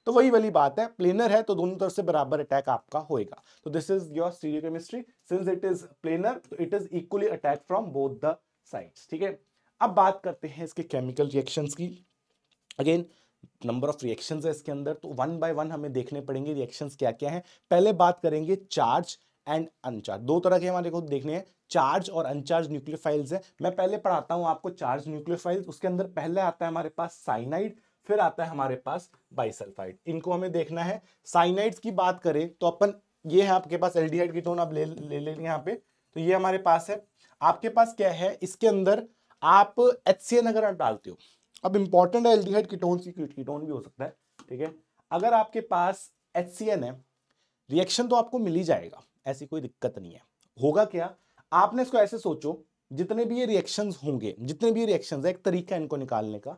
तो वही वाली बात है प्लेनर है तो दोनों तरफ से बराबर अटैक आपका होएगा तो this is your stereochemistry since it is planar तो it is equally attack from both the sides ठीक है अब बात करते हैं इसके केमिकल रिएक्शंस की अगेन नंबर ऑफ रिएक्शंस है इसके अंदर तो वन बाय वन हमें देखने पड़ेंगे रिएक्शंस क्या क्या हैं पहले बात करेंगे चार्ज एंड अनचार्ज दो तरह के हमारे को देखने हैं चार्ज और अनचार्ज न्यूक्लियोफाइल्स है मैं पहले पढ़ाता हूँ आपको चार्ज न्यूक्लियोफाइल्स उसके अंदर पहले आता है हमारे पास साइनाइड फिर आता है हमारे पास बाइसल्फाइड इनको हमें देखना है साइनाइड्स की बात करें तो अपन ये है आपके पास एल्डिहाइड की टोन आप ले ले लेंगे यहाँ पे तो ये हमारे पास है आपके पास क्या है इसके अंदर आप एच सी एन अगर आप डालते हो अब इंपॉर्टेंट है एल कीटोन की कीटोन भी हो सकता है ठीक है अगर आपके पास एच है रिएक्शन तो आपको मिल ही जाएगा ऐसी कोई दिक्कत नहीं है होगा क्या आपने इसको ऐसे सोचो जितने भी ये रिएक्शंस होंगे जितने भी रिएक्शंस है एक तरीका इनको निकालने का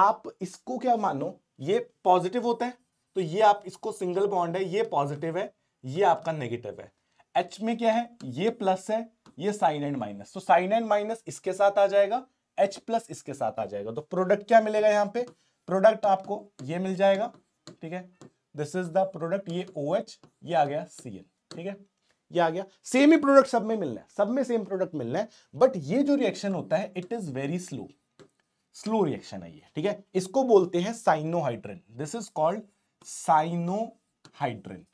आप इसको क्या मानो ये पॉजिटिव होता है तो ये आप इसको सिंगल बॉन्ड है ये पॉजिटिव है ये आपका नेगेटिव है एच में क्या है ये प्लस है ये साइन एंड माइनस तो साइन एंड माइनस इसके साथ आ जाएगा एच प्लस इसके साथ आ जाएगा तो प्रोडक्ट क्या मिलेगा यहाँ पे प्रोडक्ट आपको ये मिल जाएगा ठीक है दिस इज द प्रोडक्ट ये ओ OH, एच ये आ गया सी एन ठीक है ये आ गया सेम ही प्रोडक्ट सब में मिलना है सब में सेम प्रोडक्ट मिलना है बट ये जो रिएक्शन होता है it is very slow slow reaction है ये ठीक है इसको बोलते हैं cyanohydrin this is called cyanohydrin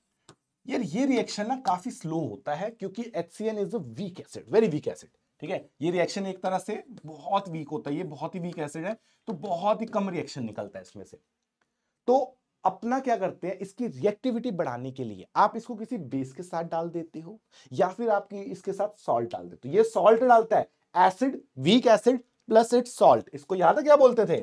यार ये रिएक्शन ना काफी स्लो होता है क्योंकि H is a weak acid very weak acid ठीक है ये रिएक्शन एक तरह से बहुत वीक होता है ये बहुत ही वीक एसिड है तो बहुत ही कम रिएक्शन निकलता है इसमें से तो अपना क्या करते हैं इसकी रिएक्टिविटी बढ़ाने के लिए आप इसको किसी बेस के साथ डाल देते हो या फिर आपकी इसके साथ सॉल्ट डाल देते हो ये सॉल्ट डालता है acid weak acid plus it salt इसको याद है क्या बोलते थे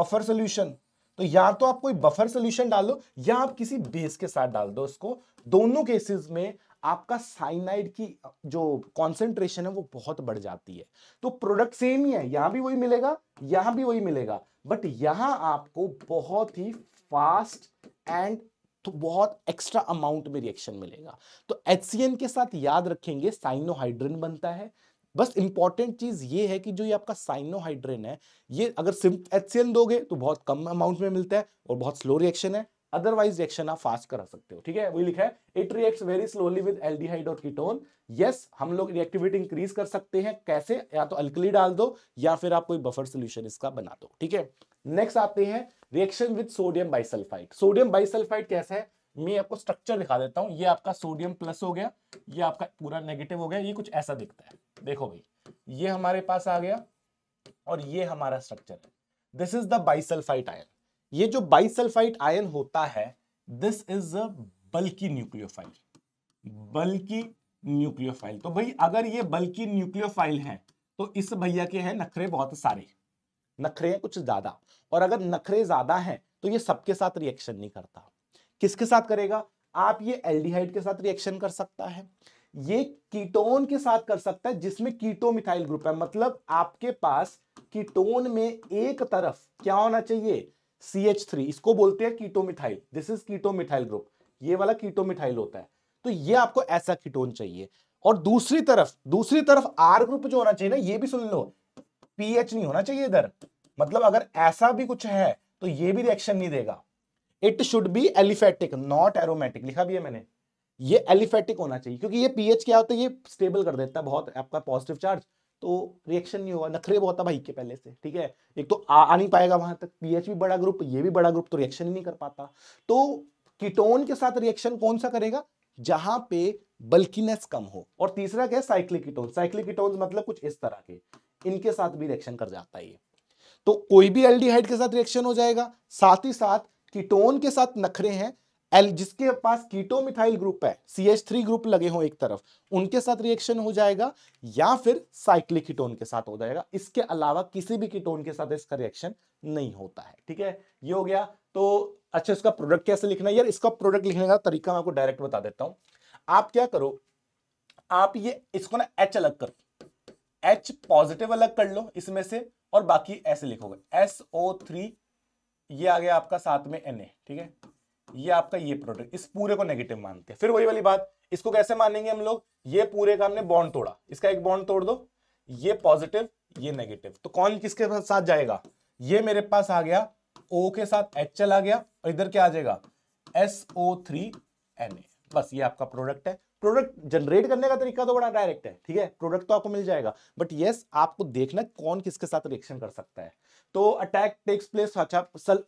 बफर सोल्यूशन तो या तो आप कोई बफर सोल्यूशन डाल दो या आप किसी बेस के साथ डाल दो इसको दोनों केसेस में आपका साइनाइड की जो कॉन्सेंट्रेशन है वो बहुत बढ़ जाती है तो प्रोडक्ट सेम ही है यहां भी वही मिलेगा यहां भी वही मिलेगा बट यहां आपको बहुत ही फास्ट एंड तो बहुत एक्स्ट्रा अमाउंट में रिएक्शन मिलेगा तो एच के साथ याद रखेंगे साइनोहाइड्रिन बनता है बस इंपॉर्टेंट चीज ये है कि जो ये आपका साइनोहाइड्रिन है ये अगर सिर्फ एच दोगे तो बहुत कम अमाउंट में मिलता है और बहुत स्लो रिएक्शन है अदरवाइज रिएक्शन आप फास्ट करा सकते हो ठीक है वही लिखा है it react very slowly with L और कीटोन यस हम लोग रिएक्टिविटी इंक्रीज कर सकते हैं कैसे या तो अल्कली डाल दो या फिर आप कोई बफर सोल्यूशन इसका बना दो ठीक है नेक्स्ट आते हैं reaction with sodium bisulphide sodium bisulphide कैसा है मैं आपको स्ट्रक्चर दिखा देता हूँ ये आपका सोडियम प्लस हो गया ये आपका पूरा नेगेटिव हो गया ये कुछ ऐसा दिखता है देखो भाई ये हमारे पास आ गया और ये हमारा स्ट्रक्चर है this is the bisulphite ion ये जो बाइसल्फाइट आयन होता है this is bulky nucleophile bulky nucleophile तो भाई अगर ये बल्कि न्यूक्लियोफाइल है तो इस भैया के हैं नखरे बहुत सारे नखरे हैं कुछ ज्यादा और अगर नखरे ज्यादा हैं तो ये सबके साथ रिएक्शन नहीं करता किसके साथ करेगा आप ये एल्डिहाइड के साथ रिएक्शन कर सकता है ये कीटोन के साथ कर सकता है जिसमें कीटो मिथाइल ग्रुप है मतलब आपके पास कीटोन में एक तरफ क्या होना चाहिए सी एच थ्री इसको बोलते हैं keto methyl this is keto methyl group ये वाला कीटो मिथाइल होता है तो ये आपको ऐसा कीटोन चाहिए और दूसरी तरफ दूसरी तरफ आर ग्रुप जो होना चाहिए ना ये भी सुन लो पीएच नहीं होना चाहिए इधर मतलब अगर ऐसा भी कुछ है तो ये भी रिएक्शन नहीं देगा it should be aliphatic not aromatic लिखा भी है मैंने ये एलिफेटिक होना चाहिए क्योंकि ये पीएच क्या होता है ये स्टेबल कर देता है बहुत आपका पॉजिटिव चार्ज तो रिएक्शन नहीं होगा नखरे बहुत है भाई के पहले से ठीक है एक तो आ, आ नहीं पाएगा वहां तक पीएच भी बड़ा ग्रुप ये भी बड़ा ग्रुप तो रिएक्शन ही नहीं कर पाता तो कीटोन के साथ रिएक्शन कौन सा करेगा जहां पे बल्किनेस कम हो और तीसरा क्या है साइक्लिक कीटोन साइक्लिक कीटोन मतलब कुछ इस तरह के इनके साथ भी रिएक्शन कर जाता है तो कोई भी एल्डिहाइड के साथ रिएक्शन हो जाएगा साथ ही साथ कीटोन के साथ नखरे हैं एल जिसके पास कीटो मिथाइल ग्रुप है सी एच थ्री ग्रुप लगे हो एक तरफ उनके साथ रिएक्शन हो जाएगा या फिर साइक्लिक कीटोन के साथ हो जाएगा इसके अलावा किसी भी कीटोन के साथ इसका रिएक्शन नहीं होता है ठीक है ये हो गया तो अच्छा इसका प्रोडक्ट कैसे लिखना है यार इसका प्रोडक्ट लिखने का तरीका मैं आपको डायरेक्ट बता देता हूं आप क्या करो आप ये इसको ना एच अलग करो एच पॉजिटिव अलग कर लो इसमें से और बाकी ऐसे लिखोगे एस ओ थ्री ये आ गया आपका साथ में एन ए ठीक है ये आपका ये प्रोडक्ट इस पूरे को नेगेटिव मानते हैं फिर वही वाली बात इसको कैसे मानेंगे हम लोग ये पूरे का हमने बॉन्ड तोड़ा इसका एक बॉन्ड तोड़ दो ये पॉजिटिव ये नेगेटिव तो कौन किसके साथ जाएगा ये मेरे पास आ गया ओ के साथ एच चला गया और इधर क्या आ जाएगा S O three N A बस ये आपका प्रोडक्ट है प्रोडक्ट जनरेट करने का तरीका तो बड़ा डायरेक्ट है ठीक है प्रोडक्ट तो आपको मिल जाएगा बट यस आपको देखना कौन किसके साथ रिएक्शन कर सकता है तो अटैक टेक्स प्लेस अच्छा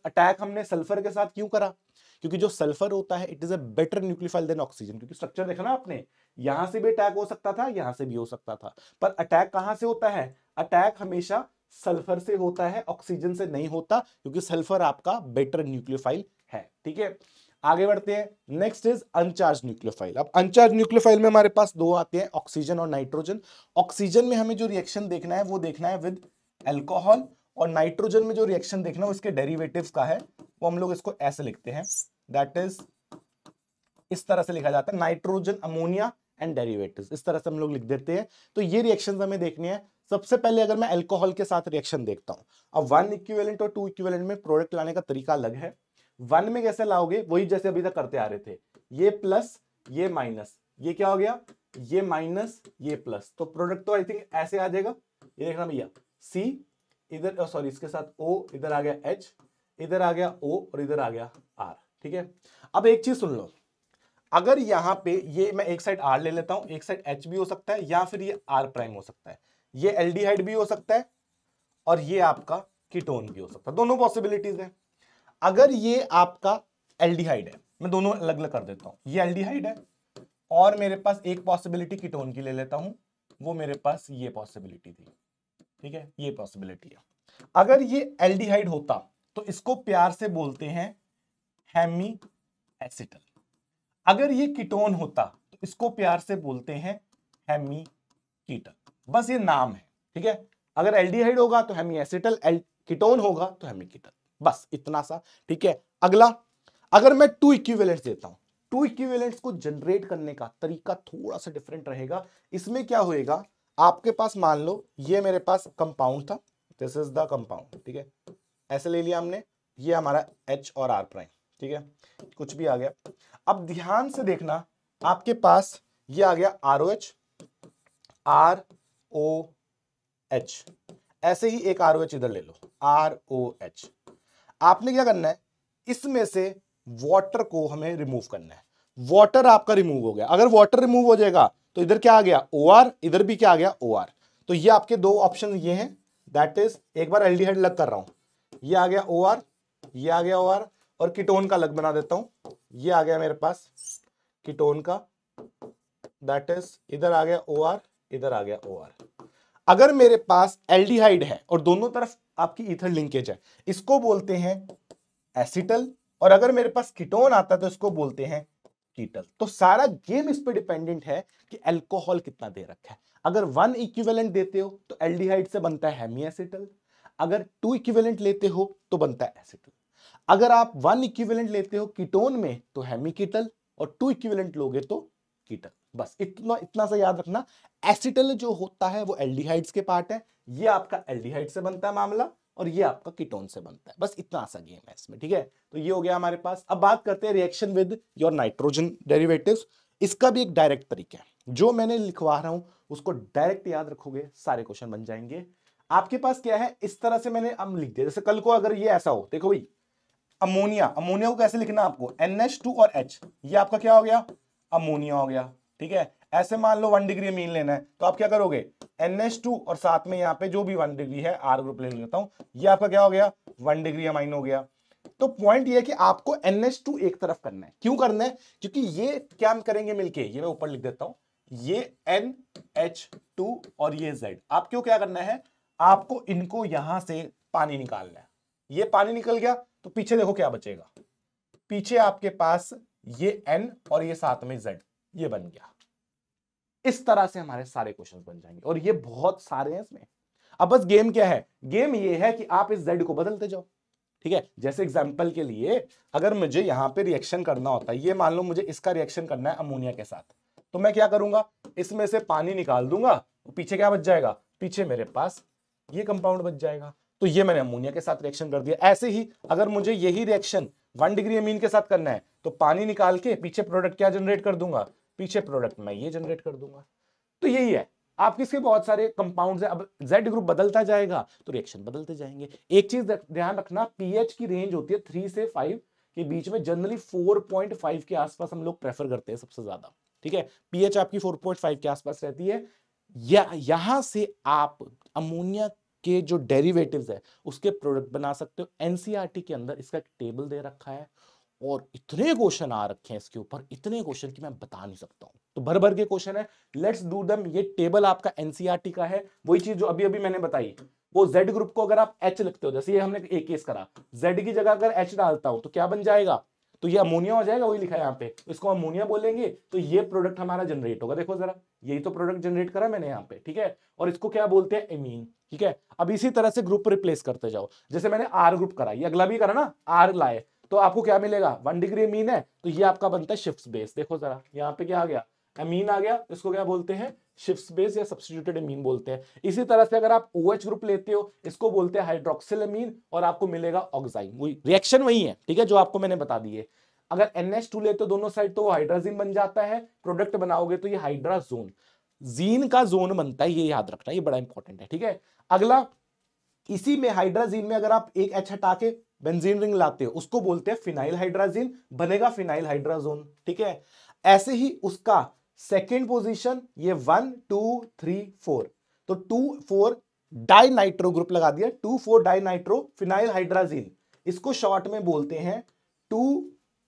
अटैक हमने सल्फर के साथ क्यों करा क्योंकि जो सल्फर होता है it is a better nucleophile than oxygen क्योंकि स्ट्रक्चर देखा ना आपने यहां से भी अटैक हो सकता था यहां से भी हो सकता था पर अटैक कहां से होता है अटैक हमेशा सल्फर से होता है ऑक्सीजन से नहीं होता क्योंकि सल्फर आपका बेटर न्यूक्लियोफाइल है ठीक है आगे बढ़ते हैं नेक्स्ट इज अनचार्ज न्यूक्लियोफाइल अब अनचार्ज न्यूक्लियोफाइल में हमारे पास दो आते हैं ऑक्सीजन और नाइट्रोजन ऑक्सीजन में हमें जो रिएक्शन देखना है वो देखना है विद एल्कोहल और नाइट्रोजन में जो रिएक्शन देखना है उसके डेरिवेटिव्स का है वो हम लोग इसको ऐसे लिखते हैं दैट इज इस तरह से लिखा जाता है नाइट्रोजन अमोनिया एंड डेरिवेटिव इस तरह से हम लोग लिख देते हैं तो ये रिएक्शन हमें देखने हैं सबसे पहले अगर मैं अल्कोहल के साथ रिएक्शन देखता हूं अब वन इक्विवेलेंट और टू इक्विवेलेंट में प्रोडक्ट लाने का तरीका अलग है वन में कैसे लाओगे वही जैसे अभी तक करते आ रहे थे ये प्लस ये माइनस ये क्या हो गया ये माइनस ये प्लस तो प्रोडक्ट तो आई थिंक ऐसे आ जाएगा ये देखना भैया सी इधर सॉरी इसके साथ ओ इधर आ गया एच इधर आ गया ओ और इधर आ गया आर ठीक है अब एक चीज सुन लो अगर यहां पे ये मैं एक साइड आर ले लेता हूं एक साइड एच भी हो सकता है या फिर ये आर प्राइम हो सकता है ये एल्डिहाइड भी हो सकता है और ये आपका कीटोन भी हो सकता है दोनों पॉसिबिलिटीज हैं अगर ये आपका एल्डिहाइड है मैं दोनों अलग अलग कर देता हूं ये एल्डिहाइड है और मेरे पास एक पॉसिबिलिटी कीटोन की ले लेता हूं वो मेरे पास ये पॉसिबिलिटी थी ठीक है ये पॉसिबिलिटी है अगर ये एल्डिहाइड होता तो इसको प्यार से बोलते हैं हैमी एसिटल अगर ये कीटोन होता तो इसको प्यार से बोलते हैं हैमी कीटल बस ये नाम है ठीक है अगर एल्डिहाइड होगा तो हेमी एसिटल कीटोन होगा तो हेमी कीटल बस इतना सा ठीक है अगला अगर मैं टू इक्विवेलेंट्स देता हूं टू इक्विवेलेंट्स को जनरेट करने का तरीका थोड़ा सा डिफरेंट रहेगा इसमें क्या होएगा आपके पास मान लो ये मेरे पास कंपाउंड था दिस इज द कंपाउंड ठीक है ऐसे ले लिया हमने ये हमारा एच और आर प्राइम ठीक है कुछ भी आ गया अब ध्यान से देखना आपके पास ये आ गया R O H R O H ऐसे ही एक आर ओ एच इधर ले लो आर ओ एच आपने क्या करना है इसमें से वाटर को हमें रिमूव करना है वाटर आपका रिमूव हो गया अगर वाटर रिमूव हो जाएगा तो इधर क्या आ गया ओ आर इधर भी क्या आ गया ओ आर तो ये आपके दो ऑप्शन ये हैं दैट इज एक बार एल्डिहाइड लग कर रहा हूं ये आ गया ओ आर ये आ गया ओ आर और किटोन का लग बना देता हूं ये आ गया मेरे पास किटोन का दैट इज इधर आ गया ओ आर इधर आ गया ओ आर अगर मेरे पास एल्डिहाइड है और दोनों तरफ आपकी ईथर लिंकेज है इसको बोलते हैं एसिटल और अगर मेरे पास कीटोन आता है तो इसको बोलते हैं कीटल तो सारा गेम इस पर डिपेंडेंट है कि एल्कोहल कितना दे रखा है अगर वन इक्विवेलेंट देते हो तो एल्डिहाइड से बनता है हेमी एसिटल अगर टू इक्विवेलेंट लेते हो तो बनता है एसिटल अगर आप वन इक्विवेलेंट लेते हो कीटोन में तो हेमी कीटल और टू इक्विवेलेंट लोगे तो कीटल बस इतना इतना सा याद रखना एसिटल जो होता है वो एल्डिहाइड्स के पार्ट है ये आपका एल्डिहाइड से बनता है मामला और ये आपका कीटोन से बनता है बस इतना सा गेम है इसमें ठीक है तो ये हो गया हमारे पास अब बात करते हैं reaction with your nitrogen derivative इसका भी एक डायरेक्ट तरीका है जो मैंने लिखवा रहा हूं उसको डायरेक्ट याद रखोगे सारे क्वेश्चन बन जाएंगे आपके पास क्या है इस तरह से मैंने अब लिख दिया जैसे कल को अगर ये ऐसा हो देखो भाई अमोनिया अमोनिया को कैसे लिखना आपको टू और एच ये आपका क्या हो गया अमोनिया हो गया ठीक है ऐसे मान लो वन डिग्री मीन लेना है तो आप क्या करोगे एन टू और साथ में यहाँ पे जो भी वन डिग्री है आर ग्रुप ले लेता हूं ये आपका क्या हो गया वन डिग्री अमाइन हो गया तो पॉइंट ये कि आपको एन टू एक तरफ करना है क्यों करना है क्योंकि ये क्या हम करेंगे मिलके ये मैं ऊपर लिख देता हूं ये एन एच टू और ये जेड आप क्यों क्या करना है आपको इनको यहां से पानी निकालना है ये पानी निकल गया तो पीछे देखो क्या बचेगा पीछे आपके पास ये एन और ये साथ में जेड ये बन गया इस तरह से हमारे सारे क्वेश्चन बन जाएंगे और ये बहुत सारे हैं इसमें अब बस गेम क्या है गेम ये है कि आप इस जेड को बदलते जाओ ठीक है जैसे एग्जाम्पल के लिए अगर मुझे यहां पर रिएक्शन करना होता है ये मान लो मुझे इसका रिएक्शन करना है अमोनिया के साथ तो मैं क्या करूंगा इसमें से पानी निकाल दूंगा पीछे क्या बच जाएगा पीछे मेरे पास ये कंपाउंड बच जाएगा तो ये मैंने अमोनिया के साथ रिएक्शन कर दिया ऐसे ही अगर मुझे यही रिएक्शन वन डिग्री अमीन के साथ करना है तो पानी निकाल के पीछे प्रोडक्ट क्या जनरेट कर दूंगा पीछे प्रोडक्ट मैं ये जनरेट कर दूंगा तो यही है आप किसके बहुत सारे कंपाउंड है अब जेड ग्रुप बदलता जाएगा तो रिएक्शन बदलते जाएंगे एक चीज ध्यान रखना पीएच की रेंज होती है थ्री से फाइव के बीच में जनरली फोर पॉइंट फाइव के आसपास हम लोग प्रेफर करते हैं सबसे ज्यादा ठीक है पीएच आपकी फोर पॉइंट फाइव के आसपास रहती है या यहां से आप अमोनिया के जो डेरिवेटिव्स है उसके प्रोडक्ट बना सकते हो एनसीआरटी e के अंदर इसका टेबल दे रखा है और इतने क्वेश्चन आ रखे हैं इसके ऊपर इतने क्वेश्चन कि मैं बता नहीं सकता हूं तो भर भर के क्वेश्चन है लेट्स डू दम ये टेबल आपका एनसीआरटी e का है वही चीज जो अभी अभी मैंने बताई वो Z ग्रुप को अगर आप H लिखते हो जैसे ये हमने एक केस करा Z की जगह अगर H डालता हूं तो क्या बन जाएगा तो ये अमोनिया हो जाएगा वही लिखा है यहाँ पे इसको अमोनिया बोलेंगे तो ये प्रोडक्ट हमारा जनरेट होगा देखो जरा यही तो प्रोडक्ट जनरेट करा मैंने यहाँ पे ठीक है और इसको क्या बोलते हैं एमीन ठीक है अब इसी तरह से ग्रुप रिप्लेस करते जाओ जैसे मैंने आर ग्रुप करा ये अगला भी करा ना आर लाए तो आपको क्या मिलेगा वन डिग्री अमीन है तो ये आपका बनता है शिफ्ट बेस देखो जरा यहाँ पे क्या आ गया अमीन आ गया इसको क्या बोलते हैं शिफ्ट बेस या सब्सिट्यूटेड अमीन बोलते हैं इसी तरह से अगर आप ओ OH ग्रुप लेते हो इसको बोलते हैं हाइड्रोक्सिल अमीन और आपको मिलेगा ऑक्साइन वही रिएक्शन वही है ठीक है जो आपको मैंने बता दिए है अगर NH2 लेते हो दोनों साइड तो वो हाइड्राजीन बन जाता है प्रोडक्ट बनाओगे तो ये हाइड्राजोन जीन का जोन बनता है ये याद रखना ये बड़ा इंपॉर्टेंट है ठीक है अगला इसी में हाइड्राजीन में अगर आप एक एच हटा के बेंजीन रिंग लाते हो उसको बोलते हैं फिनाइल हाइड्राजीन बनेगा फिनाइल हाइड्राजोन ठीक है ऐसे ही उसका सेकेंड पोजिशन ये वन टू थ्री फोर तो टू फोर डाइनाइट्रो ग्रुप लगा दिया two four dinitro phenyl hydrazine इसको शॉर्ट में बोलते हैं टू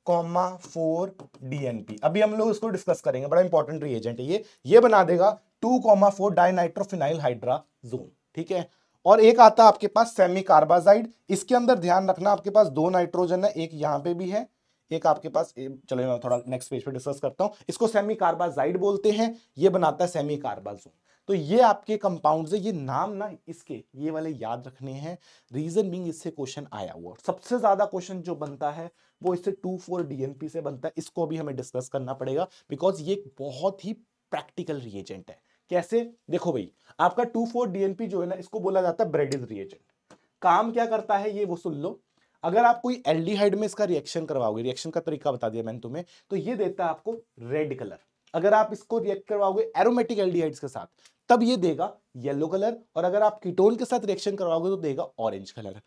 कॉमा फोर डीएनपी अभी हम लोग इसको डिस्कस करेंगे बड़ा इंपॉर्टेंट रिएजेंट है ये ये बना देगा two comma four phenyl hydrazone ठीक है और एक आता है आपके पास सेमी कार्बाजाइड इसके अंदर ध्यान रखना आपके पास दो नाइट्रोजन है एक यहाँ पे भी है एक आपके पास चले मैं थोड़ा नेक्स्ट पेज पे डिस्कस करता हूँ इसको सेमी कार्बाजाइड बोलते हैं ये बनाता है सेमी कार्बाजोन तो ये आपके कंपाउंड है ये नाम ना इसके ये वाले याद रखने हैं रीजन बिंग इससे क्वेश्चन आया हुआ सबसे ज्यादा क्वेश्चन जो बनता है वो इससे टू फोर डीएनपी से बनता है इसको भी हमें डिस्कस करना पड़ेगा बिकॉज ये बहुत ही प्रैक्टिकल रिएजेंट है कैसे देखो भाई आपका टू फोर डीएनपी जो है ना इसको बोला जाता है ब्रेडिज रिएजेंट काम क्या करता है ये वो सुन लो अगर आप कोई एल्डिहाइड में इसका रिएक्शन करवाओगे रिएक्शन का तरीका बता दिया मैंने तुम्हें तो ये देता है आपको रेड कलर अगर आप इसको रिएक्ट करवाओगे एरोमेटिक एल्डिहाइड्स के साथ तब ये देगा येलो कलर और अगर आप कीटोन के साथ रिएक्शन करवाओगे तो देगा ऑरेंज कलर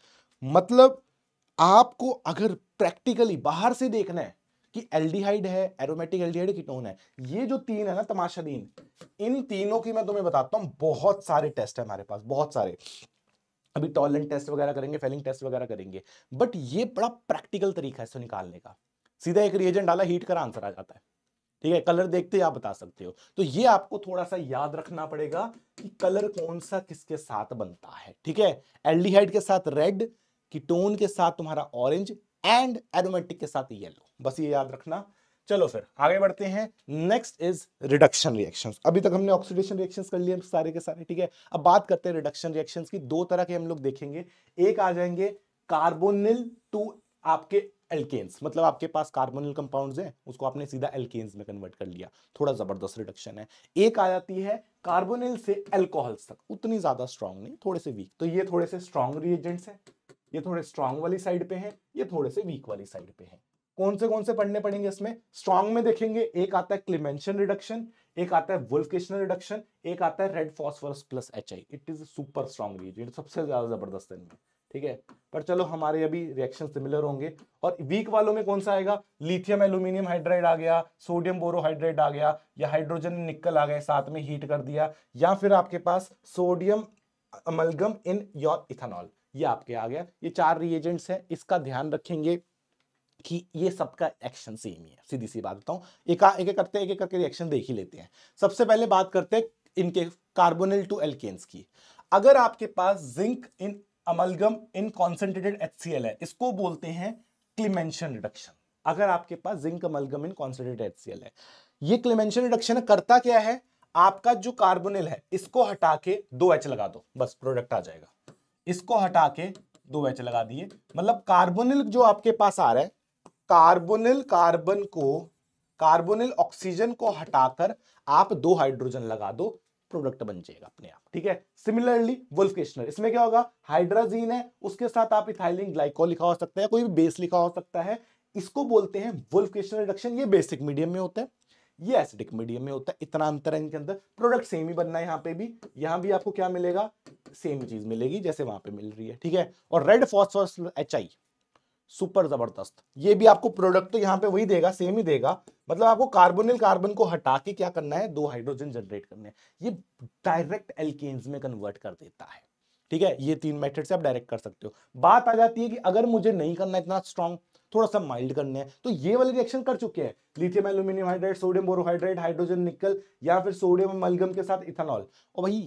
मतलब आपको अगर प्रैक्टिकली बाहर से देखना है कि एल्डिहाइड है एरोमेटिक एल्डिहाइड कीटोन है ये जो तीन है ना तमाशादीन इन तीनों की मैं तुम्हें बताता हूँ बहुत सारे टेस्ट है हमारे पास बहुत सारे अभी टॉलेंट टेस्ट वगैरह करेंगे फेलिंग टेस्ट वगैरह करेंगे बट ये बड़ा प्रैक्टिकल तरीका है इसको निकालने का सीधा एक रिएजेंट डाला हीट कर आंसर आ जाता है ठीक है कलर देखते ही आप बता सकते हो तो ये आपको थोड़ा सा याद रखना पड़ेगा कि कलर कौन सा किसके साथ बनता है ठीक है एल्डिहाइड के साथ रेड कीटोन के साथ तुम्हारा ऑरेंज एंड एरोमेटिक के साथ येलो बस ये याद रखना चलो फिर आगे बढ़ते हैं नेक्स्ट इज रिडक्शन रिएक्शन अभी तक हमने ऑक्सीडेशन रिएक्शन कर लिए सारे के सारे ठीक है अब बात करते हैं रिडक्शन रिएक्शन की दो तरह के हम लोग देखेंगे एक आ जाएंगे कार्बोनिल टू आपके एल्केन्स मतलब आपके पास कार्बोनिल कंपाउंड्स हैं उसको आपने सीधा एल्केन्स में कन्वर्ट कर लिया थोड़ा जबरदस्त रिडक्शन है एक आ जाती है कार्बोनिल से एल्कोहल्स तक उतनी ज्यादा स्ट्रॉन्ग नहीं थोड़े से वीक तो ये थोड़े से स्ट्रॉन्ग रिएजेंट्स हैं ये थोड़े स्ट्रांग वाली साइड पे है ये थोड़े से वीक वाली साइड पे है कौन से कौन से पढ़ने पड़ेंगे इसमें स्ट्रॉन्ग में देखेंगे एक आता है क्लिमेंशन रिडक्शन एक आता है वुल्केशनल रिडक्शन एक आता है red phosphorus plus H I it is super strong reagent सबसे ज्यादा जबरदस्त है ठीक है पर चलो हमारे अभी रिएक्शन सिमिलर होंगे और वीक वालों में कौन सा आएगा लिथियम एल्यूमिनियम हाइड्राइड आ गया सोडियम बोरोहाइड्राइड आ गया या हाइड्रोजन निकल आ गए साथ में हीट कर दिया या फिर आपके पास sodium amalgam in your ethanol ये आपके आ गया ये चार रिएजेंट्स हैं इसका ध्यान रखेंगे कि ये सबका एक्शन सेम ही है सीधी सी बात बताऊं एक एक करते हैं एक एक करके रिएक्शन देख ही लेते हैं सबसे पहले बात करते हैं इनके कार्बोनिल टू एल्केन्स की अगर आपके पास zinc in amalgam in concentrated H है इसको बोलते हैं क्लिमेंशन रिडक्शन अगर आपके पास zinc amalgam in concentrated H है ये क्लिमेंशन रिडक्शन करता क्या है आपका जो कार्बोनिल है इसको हटा के दो एच लगा दो बस प्रोडक्ट आ जाएगा इसको हटा के दो एच लगा दिए मतलब कार्बोनिल जो आपके पास आ रहा है कार्बोनिल कार्बन को कार्बोनिल ऑक्सीजन को हटाकर आप दो हाइड्रोजन लगा दो प्रोडक्ट बन जाएगा अपने आप ठीक है सिमिलरली वुल्फकेशनर इसमें क्या होगा हाइड्राजीन है उसके साथ आप इथाइलिन ग्लाइकोल लिखा हो सकता है कोई भी बेस लिखा हो सकता है इसको बोलते हैं वुल्फकेशनर रिडक्शन ये बेसिक मीडियम में होता है ये एसिडिक मीडियम में होता है इतना अंतर है इनके अंदर प्रोडक्ट सेम ही बनना है यहाँ पे भी यहाँ भी आपको क्या मिलेगा सेम चीज मिलेगी जैसे वहां पे मिल रही है ठीक है और red phosphorus H I super जबरदस्त ये भी आपको प्रोडक्ट तो यहाँ पे वही देगा सेम ही देगा मतलब आपको कार्बोनिल कार्बन को हटा के क्या करना है दो हाइड्रोजन जनरेट करने ये डायरेक्ट एल्केन्स में कन्वर्ट कर देता है ठीक है ये तीन मेथड से आप डायरेक्ट कर सकते हो बात आ जाती है कि अगर मुझे नहीं करना इतना स्ट्रॉन्ग थोड़ा सा माइल्ड करने हैं तो ये वाले रिएक्शन कर चुके हैं lithium aluminium hydride sodium borohydride hydrogen nickel या फिर सोडियम मलगम के साथ इथेनॉल और भाई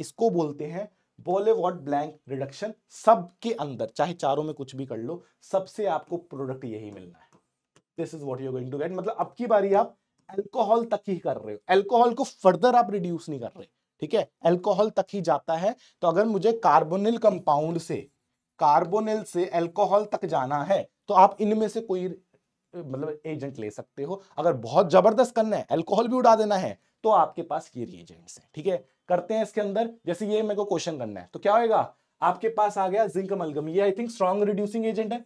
इसको बोलते हैं वॉट ब्लैंक रिडक्शन सबके अंदर चाहे चारों में कुछ भी कर लो सबसे आपको प्रोडक्ट यही मिलना है this is what you're going to get मतलब अब की बारी आप एल्कोहल तक ही कर रहे हो एल्कोहल को फर्दर आप रिड्यूस नहीं कर रहे ठीक है एल्कोहल तक ही जाता है तो अगर मुझे कार्बोनिल कंपाउंड से कार्बोनिल से एल्कोहल तक जाना है तो आप इनमें से कोई मतलब एजेंट ले सकते हो अगर बहुत जबरदस्त करना है अल्कोहल भी उड़ा देना है तो आपके पास ये रिएजेंट्स हैं ठीक है करते हैं इसके अंदर जैसे ये मेरे को क्वेश्चन करना है तो क्या होगा आपके पास आ गया जिंक अमलगम ये I think strong reducing agent है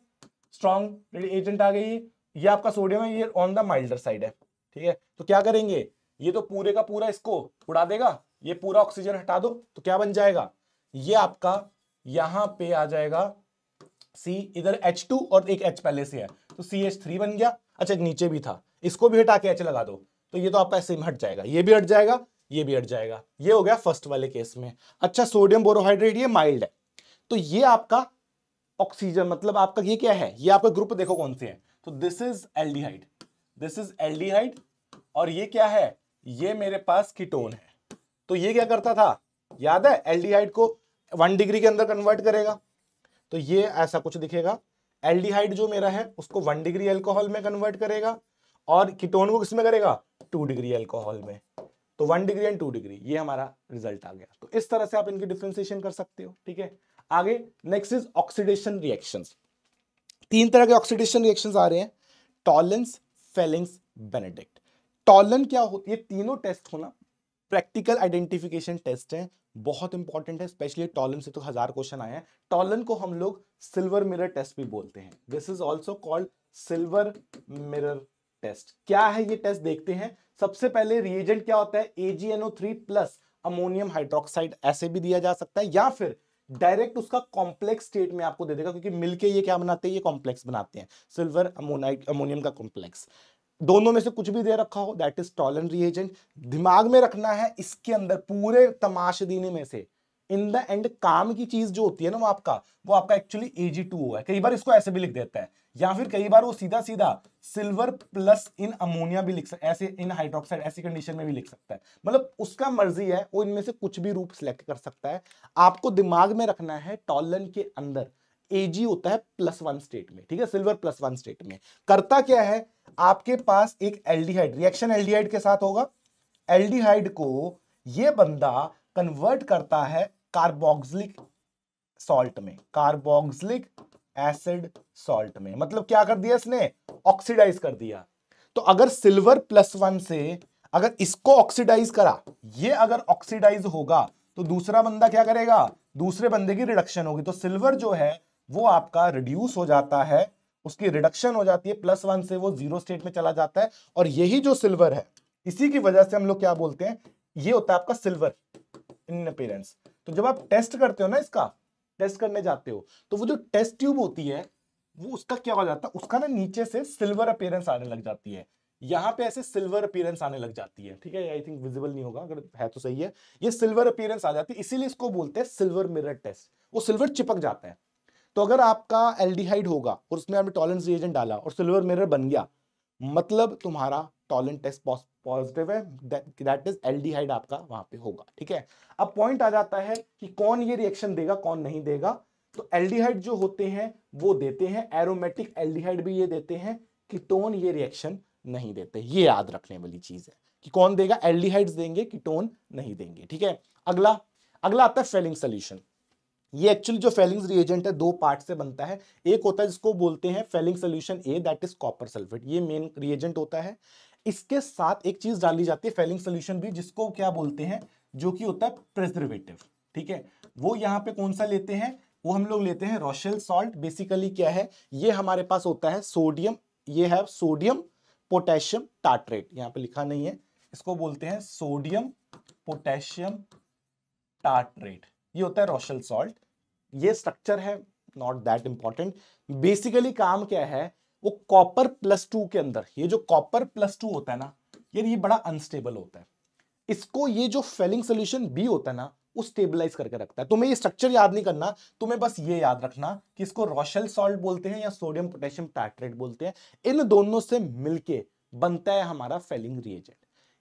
स्ट्रॉन्ग एजेंट आ गई ये आपका सोडियम है ये ऑन द माइल्डर साइड है ठीक है तो क्या करेंगे ये तो पूरे का पूरा इसको उड़ा देगा ये पूरा ऑक्सीजन हटा दो तो क्या बन जाएगा ये आपका यहां पे आ जाएगा सी इधर एच टू और एक एच पहले से है तो सी एच थ्री बन गया अच्छा नीचे भी था इसको भी हटा के एच लगा दो तो ये तो आपका ऐसे में हट जाएगा ये भी हट जाएगा ये भी हट जाएगा ये हो गया फर्स्ट वाले केस में अच्छा सोडियम बोरोहाइड्रेट ये माइल्ड है तो ये आपका ऑक्सीजन मतलब आपका ये क्या है ये आपका ग्रुप देखो कौन से है तो this is aldehyde this is aldehyde और ये क्या है ये मेरे पास कीटोन है तो ये क्या करता था याद है एल्डिहाइड को वन डिग्री के अंदर कन्वर्ट करेगा तो ये ऐसा कुछ दिखेगा एल्डिहाइड जो मेरा है उसको वन डिग्री एल्कोहल में कन्वर्ट करेगा और कीटोन को किसमें करेगा टू डिग्री एल्कोहल में तो one degree and two degree ये हमारा रिजल्ट आ गया तो इस तरह से आप इनकी डिफ्रेंसिएशन कर सकते हो ठीक है आगे नेक्स्ट इज ऑक्सीडेशन रिएक्शन तीन तरह के ऑक्सीडेशन रिएक्शन आ रहे हैं टॉलेंस फेलिंग्स बेनेडिक्ट टॉलन क्या हो ये तीनों टेस्ट होना प्रैक्टिकल आइडेंटिफिकेशन टेस्ट है बहुत इंपॉर्टेंट है स्पेशली टॉलन से तो हज़ार क्वेश्चन आए हैं टॉलन को हम लोग सिल्वर मिरर टेस्ट भी बोलते हैं this is also called silver mirror test क्या है ये टेस्ट देखते हैं सबसे पहले रिएजेंट क्या होता है AGNO three plus ammonium hydroxide ऐसे भी दिया जा सकता है या फिर डायरेक्ट उसका कॉम्प्लेक्स स्टेट में आपको दे देगा क्योंकि मिलके ये क्या बनाते हैं ये कॉम्प्लेक्स बनाते हैं सिल्वर अमोनाइट अमोनियम का कॉम्प्लेक्स दोनों में से कुछ भी दे रखा हो दैट इज टॉलन रिएजेंट दिमाग में रखना है इसके अंदर पूरे देने में से इन द एंड काम की चीज जो होती है ना वो आपका वो आपका एक्चुअली ए जी टू है कई बार इसको ऐसे भी लिख देता है या फिर कई बार वो सीधा सीधा सिल्वर प्लस इन अमोनिया भी लिख सकता ऐसे इन हाइड्रोक्साइड ऐसी कंडीशन में भी लिख सकता है मतलब उसका मर्जी है वो इनमें से कुछ भी रूप सिलेक्ट कर सकता है आपको दिमाग में रखना है टॉलन के अंदर एजी होता है प्लस वन स्टेट में ठीक है सिल्वर प्लस वन स्टेट में करता क्या है आपके पास एक एल्डिहाइड रिएक्शन एल्डिहाइड के साथ होगा एल्डिहाइड को यह बंदा कन्वर्ट करता है कार्बोक्सिलिक सॉल्ट में कार्बोक्सिलिक एसिड सॉल्ट में मतलब क्या कर दिया इसने ऑक्सीडाइज कर दिया तो अगर सिल्वर प्लस वन से अगर इसको ऑक्सीडाइज करा ये अगर ऑक्सीडाइज होगा तो दूसरा बंदा क्या करेगा दूसरे बंदे की रिडक्शन होगी तो सिल्वर जो है वो आपका रिड्यूस हो जाता है उसकी रिडक्शन हो जाती है प्लस वन से वो जीरो स्टेट में चला जाता है और यही जो सिल्वर है इसी की वजह से हम लोग क्या बोलते हैं ये होता है आपका सिल्वर इन अपेरेंस तो जब आप टेस्ट करते हो ना इसका टेस्ट करने जाते हो तो वो जो टेस्ट ट्यूब होती है वो उसका क्या हो जाता है उसका ना नीचे से सिल्वर अपेयरेंस आने लग जाती है यहाँ पे ऐसे सिल्वर अपेयरेंस आने लग जाती है ठीक है आई थिंक विजिबल नहीं होगा अगर है तो सही है ये सिल्वर अपेयरेंस आ जाती है इसीलिए इसको बोलते हैं सिल्वर मिरर टेस्ट वो सिल्वर चिपक जाता है तो अगर आपका एल्डिहाइड होगा और उसमें आपने टॉलेंट रिएजेंट डाला और सिल्वर मिरर बन गया मतलब तुम्हारा टॉलेंट टेस्ट पॉजिटिव है दैट इज एल्डिहाइड आपका वहां पे होगा ठीक है अब पॉइंट आ जाता है कि कौन ये रिएक्शन देगा कौन नहीं देगा तो एल्डिहाइड जो होते हैं वो देते हैं एरोमेटिक एल्डिहाइड भी ये देते हैं कीटोन ये रिएक्शन नहीं देते ये याद रखने वाली चीज है कि कौन देगा एल्डिहाइड्स देंगे कीटोन नहीं देंगे ठीक है अगला अगला आता है फेलिंग सोल्यूशन ये एक्चुअली जो फेलिंग्स रिएजेंट है दो पार्ट से बनता है एक होता है जिसको बोलते हैं Fehling solution A that is copper sulphate ये मेन रिएजेंट होता है इसके साथ एक चीज डाली जाती है फेलिंग सोल्यूशन भी जिसको क्या बोलते हैं जो कि होता है प्रेजर्वेटिव ठीक है वो यहाँ पे कौन सा लेते हैं वो हम लोग लेते हैं रोशल सॉल्ट बेसिकली क्या है ये हमारे पास होता है सोडियम ये है सोडियम पोटेशियम टाट्रेट यहाँ पे लिखा नहीं है इसको बोलते हैं सोडियम पोटेशियम टाट्रेट ये होता है रोशल सॉल्ट ये स्ट्रक्चर है नॉट दैट इंपॉर्टेंट बेसिकली काम क्या है वो कॉपर प्लस टू के अंदर ये जो कॉपर प्लस टू होता है ना यार ये बड़ा अनस्टेबल होता है इसको ये जो फेलिंग सोल्यूशन बी होता है ना वो स्टेबलाइज करके रखता है तुम्हें ये स्ट्रक्चर याद नहीं करना तुम्हें बस ये याद रखना कि इसको रोशल सॉल्ट बोलते हैं या सोडियम पोटेशियम टाइट्रेट बोलते हैं इन दोनों से मिलके बनता है हमारा फेलिंग रिएजेंट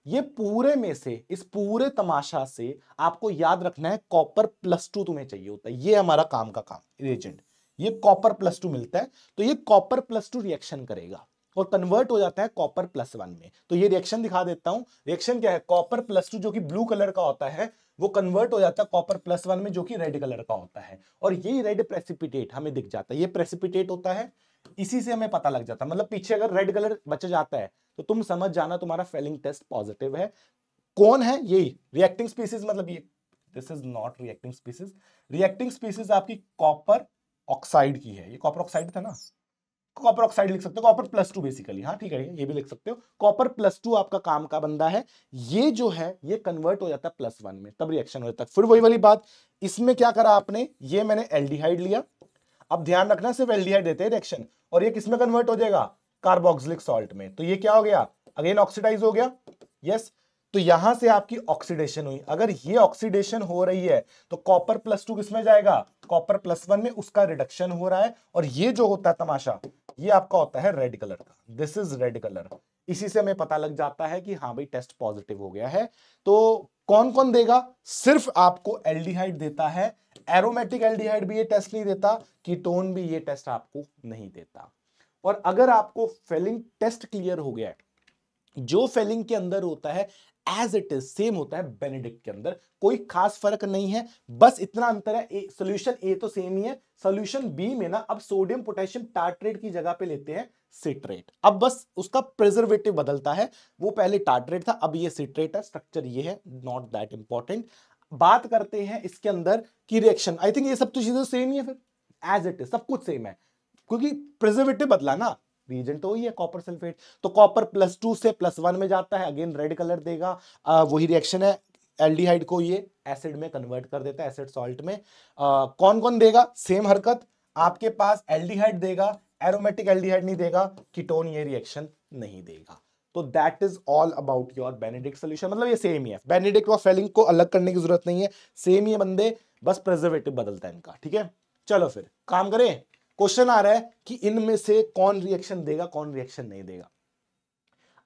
ये पूरे में से इस पूरे तमाशा से आपको याद रखना है कॉपर प्लस टू तुम्हें चाहिए होता है ये हमारा काम का काम रिएजेंट ये कॉपर प्लस टू मिलता है तो ये कॉपर प्लस टू रिएक्शन करेगा और कन्वर्ट हो जाता है कॉपर प्लस वन में तो ये रिएक्शन दिखा देता हूं रिएक्शन क्या है कॉपर प्लस टू जो कि ब्लू कलर का होता है वो कन्वर्ट हो जाता है कॉपर प्लस वन में जो कि रेड कलर का होता है और ये रेड प्रेसिपिटेट हमें दिख जाता है ये प्रेसिपिटेट होता है इसी से हमें पता लग जाता है मतलब पीछे अगर रेड कलर बच्चा जाता है तो तुम समझ जाना तुम्हारा फेलिंग टेस्ट पॉजिटिव है कौन है यही रिएक्टिंग स्पीसीज मतलब ये this is not reacting species reacting species आपकी कॉपर ऑक्साइड की है ये कॉपर ऑक्साइड था ना कॉपर ऑक्साइड लिख सकते हो कॉपर प्लस टू बेसिकली हाँ ठीक है ये भी लिख सकते हो कॉपर प्लस टू आपका काम का बंदा है ये जो है ये कन्वर्ट हो जाता है प्लस वन में तब रिएक्शन हो जाता है फिर वही वाली बात इसमें क्या करा आपने ये मैंने एल्डिहाइड लिया अब ध्यान रखना सिर्फ एल्डिहाइड देते हैं रिएक्शन और ये किसमें कन्वर्ट हो जाएगा कार्बोक्सिलिक सॉल्ट में तो ये क्या हो गया अगेन ऑक्सीडाइज हो गया यस yes. तो यहां से आपकी ऑक्सीडेशन हुई अगर ये ऑक्सीडेशन हो रही है तो कॉपर प्लस टू किसमें जाएगा कॉपर प्लस वन में उसका रिडक्शन हो रहा है और ये जो होता है तमाशा ये आपका होता है रेड कलर का दिस इज रेड कलर इसी से हमें पता लग जाता है कि हाँ भाई टेस्ट पॉजिटिव हो गया है तो कौन कौन देगा सिर्फ आपको एल्डिहाइड देता है एरोमेटिक एल्डिहाइड भी ये टेस्ट नहीं देता कीटोन भी ये टेस्ट आपको नहीं देता और अगर आपको फेलिंग टेस्ट क्लियर हो गया जो फेलिंग के अंदर होता है एज इट इज सेम होता है बेनेडिक्ट के अंदर कोई खास फर्क नहीं है बस इतना अंतर है सोल्यूशन ए तो सेम ही है सोल्यूशन बी में ना अब सोडियम पोटेशियम टार्ट्रेट की जगह पे लेते हैं सिट्रेट अब बस उसका प्रिजर्वेटिव बदलता है वो पहले टार्ट्रेट था अब ये सिट्रेट है स्ट्रक्चर ये है नॉट दैट इंपॉर्टेंट बात करते हैं इसके अंदर की रिएक्शन आई थिंक ये सब तो चीजें सेम ही है फिर एज इट इज सब कुछ सेम है क्योंकि प्रिजर्वेटिव बदला ना रीजन तो वही है कॉपर सल्फेट तो कॉपर प्लस टू से प्लस वन में जाता है अगेन रेड कलर देगा वही रिएक्शन है एल्डिहाइड को ये एसिड में कन्वर्ट कर देता है एसिड सॉल्ट में आ, कौन कौन देगा सेम हरकत आपके पास एल्डिहाइड देगा एरोमेटिक एल्डिहाइड नहीं देगा कीटोन ये रिएक्शन नहीं देगा तो that is all about your Benedict solution मतलब ये सेम ही है बेनेडिक और फेलिंग को अलग करने की जरूरत नहीं है सेम ही है बंदे बस प्रिजर्वेटिव बदलता है इनका ठीक है चलो फिर काम करें क्वेश्चन आ रहा है कि इनमें से कौन रिएक्शन देगा कौन रिएक्शन नहीं देगा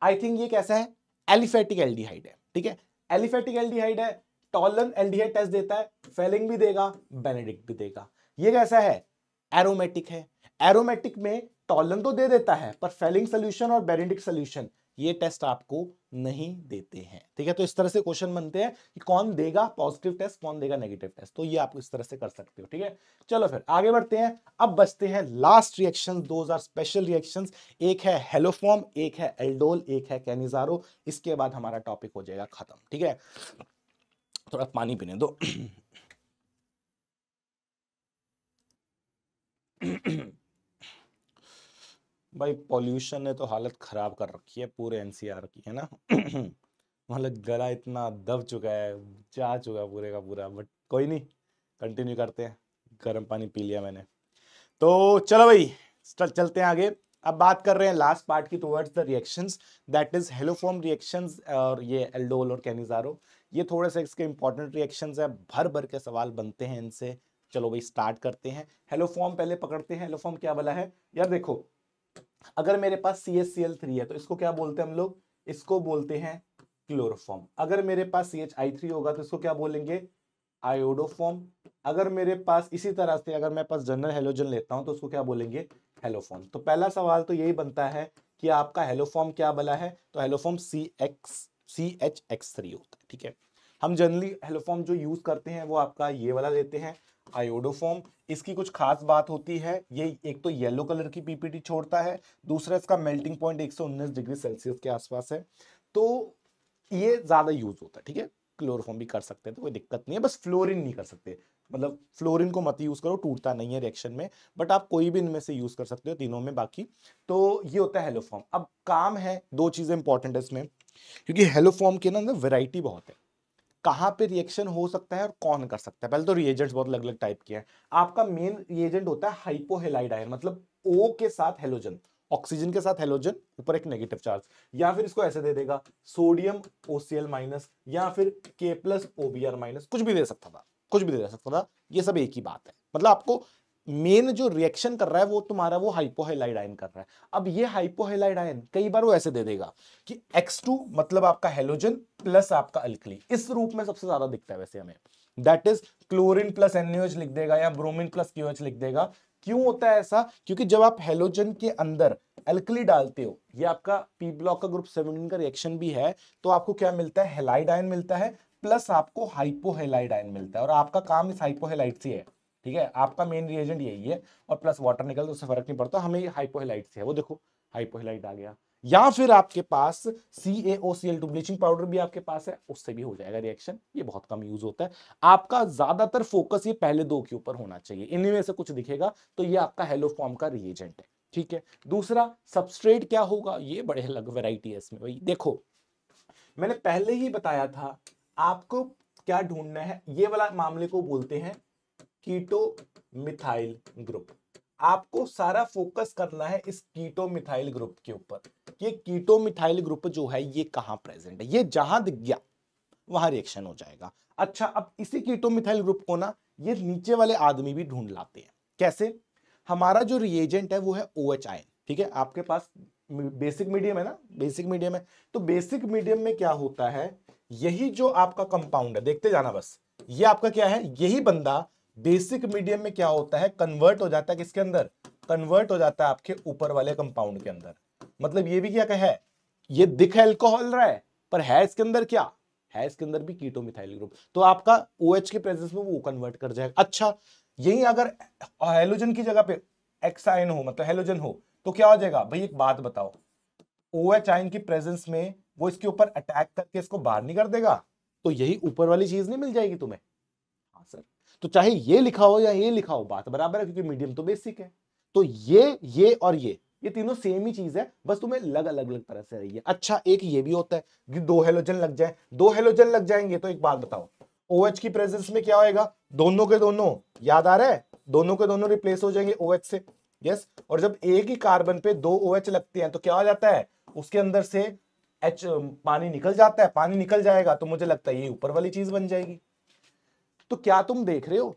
आई थिंक ये कैसा है एलिफेटिक एल्डिहाइड है ठीक है एलिफेटिक एल्डिहाइड है टॉलन एल्डिहाइड टेस्ट देता है फेलिंग भी देगा बेनेडिक भी देगा ये कैसा है एरोमेटिक है एरोमेटिक में टॉलन तो दे देता है पर फेलिंग सोल्यूशन और बेरेंडिक सोल्यूशन ये टेस्ट आपको नहीं देते हैं ठीक है तो इस तरह से क्वेश्चन बनते हैं कि कौन देगा पॉजिटिव टेस्ट कौन देगा नेगेटिव टेस्ट तो ये आप इस तरह से कर सकते हो ठीक है चलो फिर आगे बढ़ते हैं अब बचते हैं लास्ट रिएक्शन दो आर स्पेशल रिएक्शंस एक है हेलोफॉर्म एक है एल्डोल एक है कैनिजारो इसके बाद हमारा टॉपिक हो जाएगा खत्म ठीक है थोड़ा पानी पीने दो भाई पॉल्यूशन ने तो हालत ख़राब कर रखी है पूरे एनसीआर की है ना मतलब गला इतना दब चुका है जा चुका है पूरे का पूरा बट कोई नहीं कंटिन्यू करते हैं गर्म पानी पी लिया मैंने तो चलो भाई चलते हैं आगे अब बात कर रहे हैं लास्ट पार्ट की towards the reactions that is haloform reactions और ये एल्डोल और कैनिजारो ये थोड़े से इसके इंपॉर्टेंट रिएक्शन है भर भर के सवाल बनते हैं इनसे चलो भाई स्टार्ट करते हैं हेलोफॉर्म पहले पकड़ते हैं हेलोफॉर्म क्या बला है यार देखो अगर मेरे पास C H C L three है तो इसको क्या बोलते हैं हम लोग इसको बोलते हैं क्लोरोफॉर्म अगर मेरे पास सी एच आई थ्री होगा तो इसको क्या बोलेंगे आयोडोफॉर्म अगर मेरे पास इसी तरह से अगर मैं पास जनरल हेलोजन लेता हूं तो उसको क्या बोलेंगे हेलोफॉर्म तो पहला सवाल तो यही बनता है कि आपका हेलोफॉर्म क्या बला है तो haloform C X C H X three होता है ठीक है हम जनरली हेलोफॉर्म जो यूज करते हैं वो आपका ये वाला लेते हैं आयोडोफॉर्म इसकी कुछ खास बात होती है ये एक तो येलो कलर की पीपीटी छोड़ता है दूसरा इसका मेल्टिंग पॉइंट एक डिग्री सेल्सियस के आसपास है तो ये ज़्यादा यूज होता है ठीक है क्लोरोफॉर्म भी कर सकते हैं तो कोई दिक्कत नहीं है बस फ्लोरिन नहीं कर सकते मतलब फ्लोरिन को मत यूज़ करो टूटता नहीं है रिएक्शन में बट आप कोई भी इनमें से यूज़ कर सकते हो तीनों में बाकी तो ये होता है हेलोफॉर्म अब काम है दो चीज़ें इंपॉर्टेंट है इसमें क्योंकि हेलोफॉर्म के ना वेराइटी बहुत है कहाँ पे रिएक्शन हो सकता है और कौन कर सकता है पहले तो रिएजेंट्स बहुत अलग अलग टाइप के हैं आपका मेन रिएजेंट होता है हाइपोहेलाइड आयन मतलब ओ के साथ हेलोजन ऑक्सीजन के साथ हेलोजन ऊपर एक नेगेटिव चार्ज या फिर इसको ऐसे दे देगा सोडियम ओसीएल माइनस या फिर के प्लस ओबीआर माइनस कुछ भी दे सकता था कुछ भी दे सकता था ये सब एक ही बात है मतलब आपको मेन जो रिएक्शन कर रहा है वो तुम्हारा वो हाइपोहेलाइड आयन कर रहा है अब ये हाइपोहेलाइड आयन कई बार वो ऐसे दे देगा कि X2 मतलब आपका हेलोजन प्लस आपका अल्कली इस रूप में सबसे ज्यादा दिखता है वैसे हमें that is chlorine plus NH लिख देगा या ब्रोमिन प्लस क्यूएच लिख देगा क्यों होता है ऐसा क्योंकि जब आप हेलोजन के अंदर एल्कली डालते हो ये आपका पी ब्लॉक का ग्रुप 17 का रिएक्शन भी है तो आपको क्या मिलता है हेलाइड आयन मिलता है प्लस आपको हाइपोहेलाइड आयन मिलता है और आपका काम इस हाइपोहेलाइड से है ठीक है आपका मेन रिएजेंट यही है और प्लस वाटर निकलता तो उससे फर्क नहीं पड़ता हमें हाइपोहेलाइट से है वो देखो हाइपोहेलाइट आ गया या फिर आपके पास C A O C L two bleaching powder भी आपके पास है उससे भी हो जाएगा रिएक्शन ये बहुत कम यूज होता है आपका ज्यादातर फोकस ये पहले दो के ऊपर होना चाहिए इन्हीं में से कुछ दिखेगा तो ये आपका हेलोफॉर्म का रिएजेंट है ठीक है दूसरा सबस्ट्रेट क्या होगा ये बड़े अलग वेराइटी है इसमें भाई देखो मैंने पहले ही बताया था आपको क्या ढूंढना है ये वाला मामले को बोलते हैं कीटो मिथाइल ग्रुप आपको सारा फोकस करना है इस कीटो मिथाइल ग्रुप के ऊपर ये कीटो मिथाइल ग्रुप जो है ये कहां प्रेजेंट है ये जहां दिख गया वहां रिएक्शन हो जाएगा अच्छा अब इसी कीटो मिथाइल ग्रुप को ना ये नीचे वाले आदमी भी ढूंढ लाते हैं कैसे हमारा जो रिएजेंट है वो है ओ OH आयन ठीक है आपके पास बेसिक मीडियम है ना बेसिक मीडियम है तो बेसिक मीडियम में क्या होता है यही जो आपका कंपाउंड है देखते जाना बस ये आपका क्या है यही बंदा बेसिक मीडियम में क्या होता है कन्वर्ट हो जाता है किसके अंदर कन्वर्ट हो जाता है आपके ऊपर वाले कंपाउंड के अंदर मतलब ये भी क्या कहे ये दिख एल्कोहल रहा है पर है इसके अंदर क्या है इसके अंदर भी कीटो मिथाइल ग्रुप तो आपका ओ OH के प्रेजेंस में वो कन्वर्ट कर जाएगा अच्छा यही अगर हेलोजन की जगह पे एक्स आइन हो मतलब हेलोजन हो तो क्या हो जाएगा भाई एक बात बताओ ओ OH आइन की प्रेजेंस में वो इसके ऊपर अटैक करके इसको बाहर नहीं कर देगा तो यही ऊपर वाली चीज नहीं मिल जाएगी तुम्हें हाँ सर तो चाहे ये लिखा हो या ये लिखा हो बात बराबर है क्योंकि मीडियम तो बेसिक है तो ये ये और ये ये तीनों सेम ही चीज है बस तुम्हें अलग अलग अलग तरह से रही है अच्छा एक ये भी होता है कि दो हेलोजन लग जाए दो हेलोजन लग जाएंगे तो एक बात बताओ ओ OH की प्रेजेंस में क्या होएगा दोनों के दोनों याद आ रहा है दोनों के दोनों रिप्लेस हो जाएंगे ओ OH से यस और जब एक ही कार्बन पे दो ओ OH लगते हैं तो क्या हो जाता है उसके अंदर से एच पानी निकल जाता है पानी निकल जाएगा तो मुझे लगता है ये ऊपर वाली चीज बन जाएगी तो क्या तुम देख रहे हो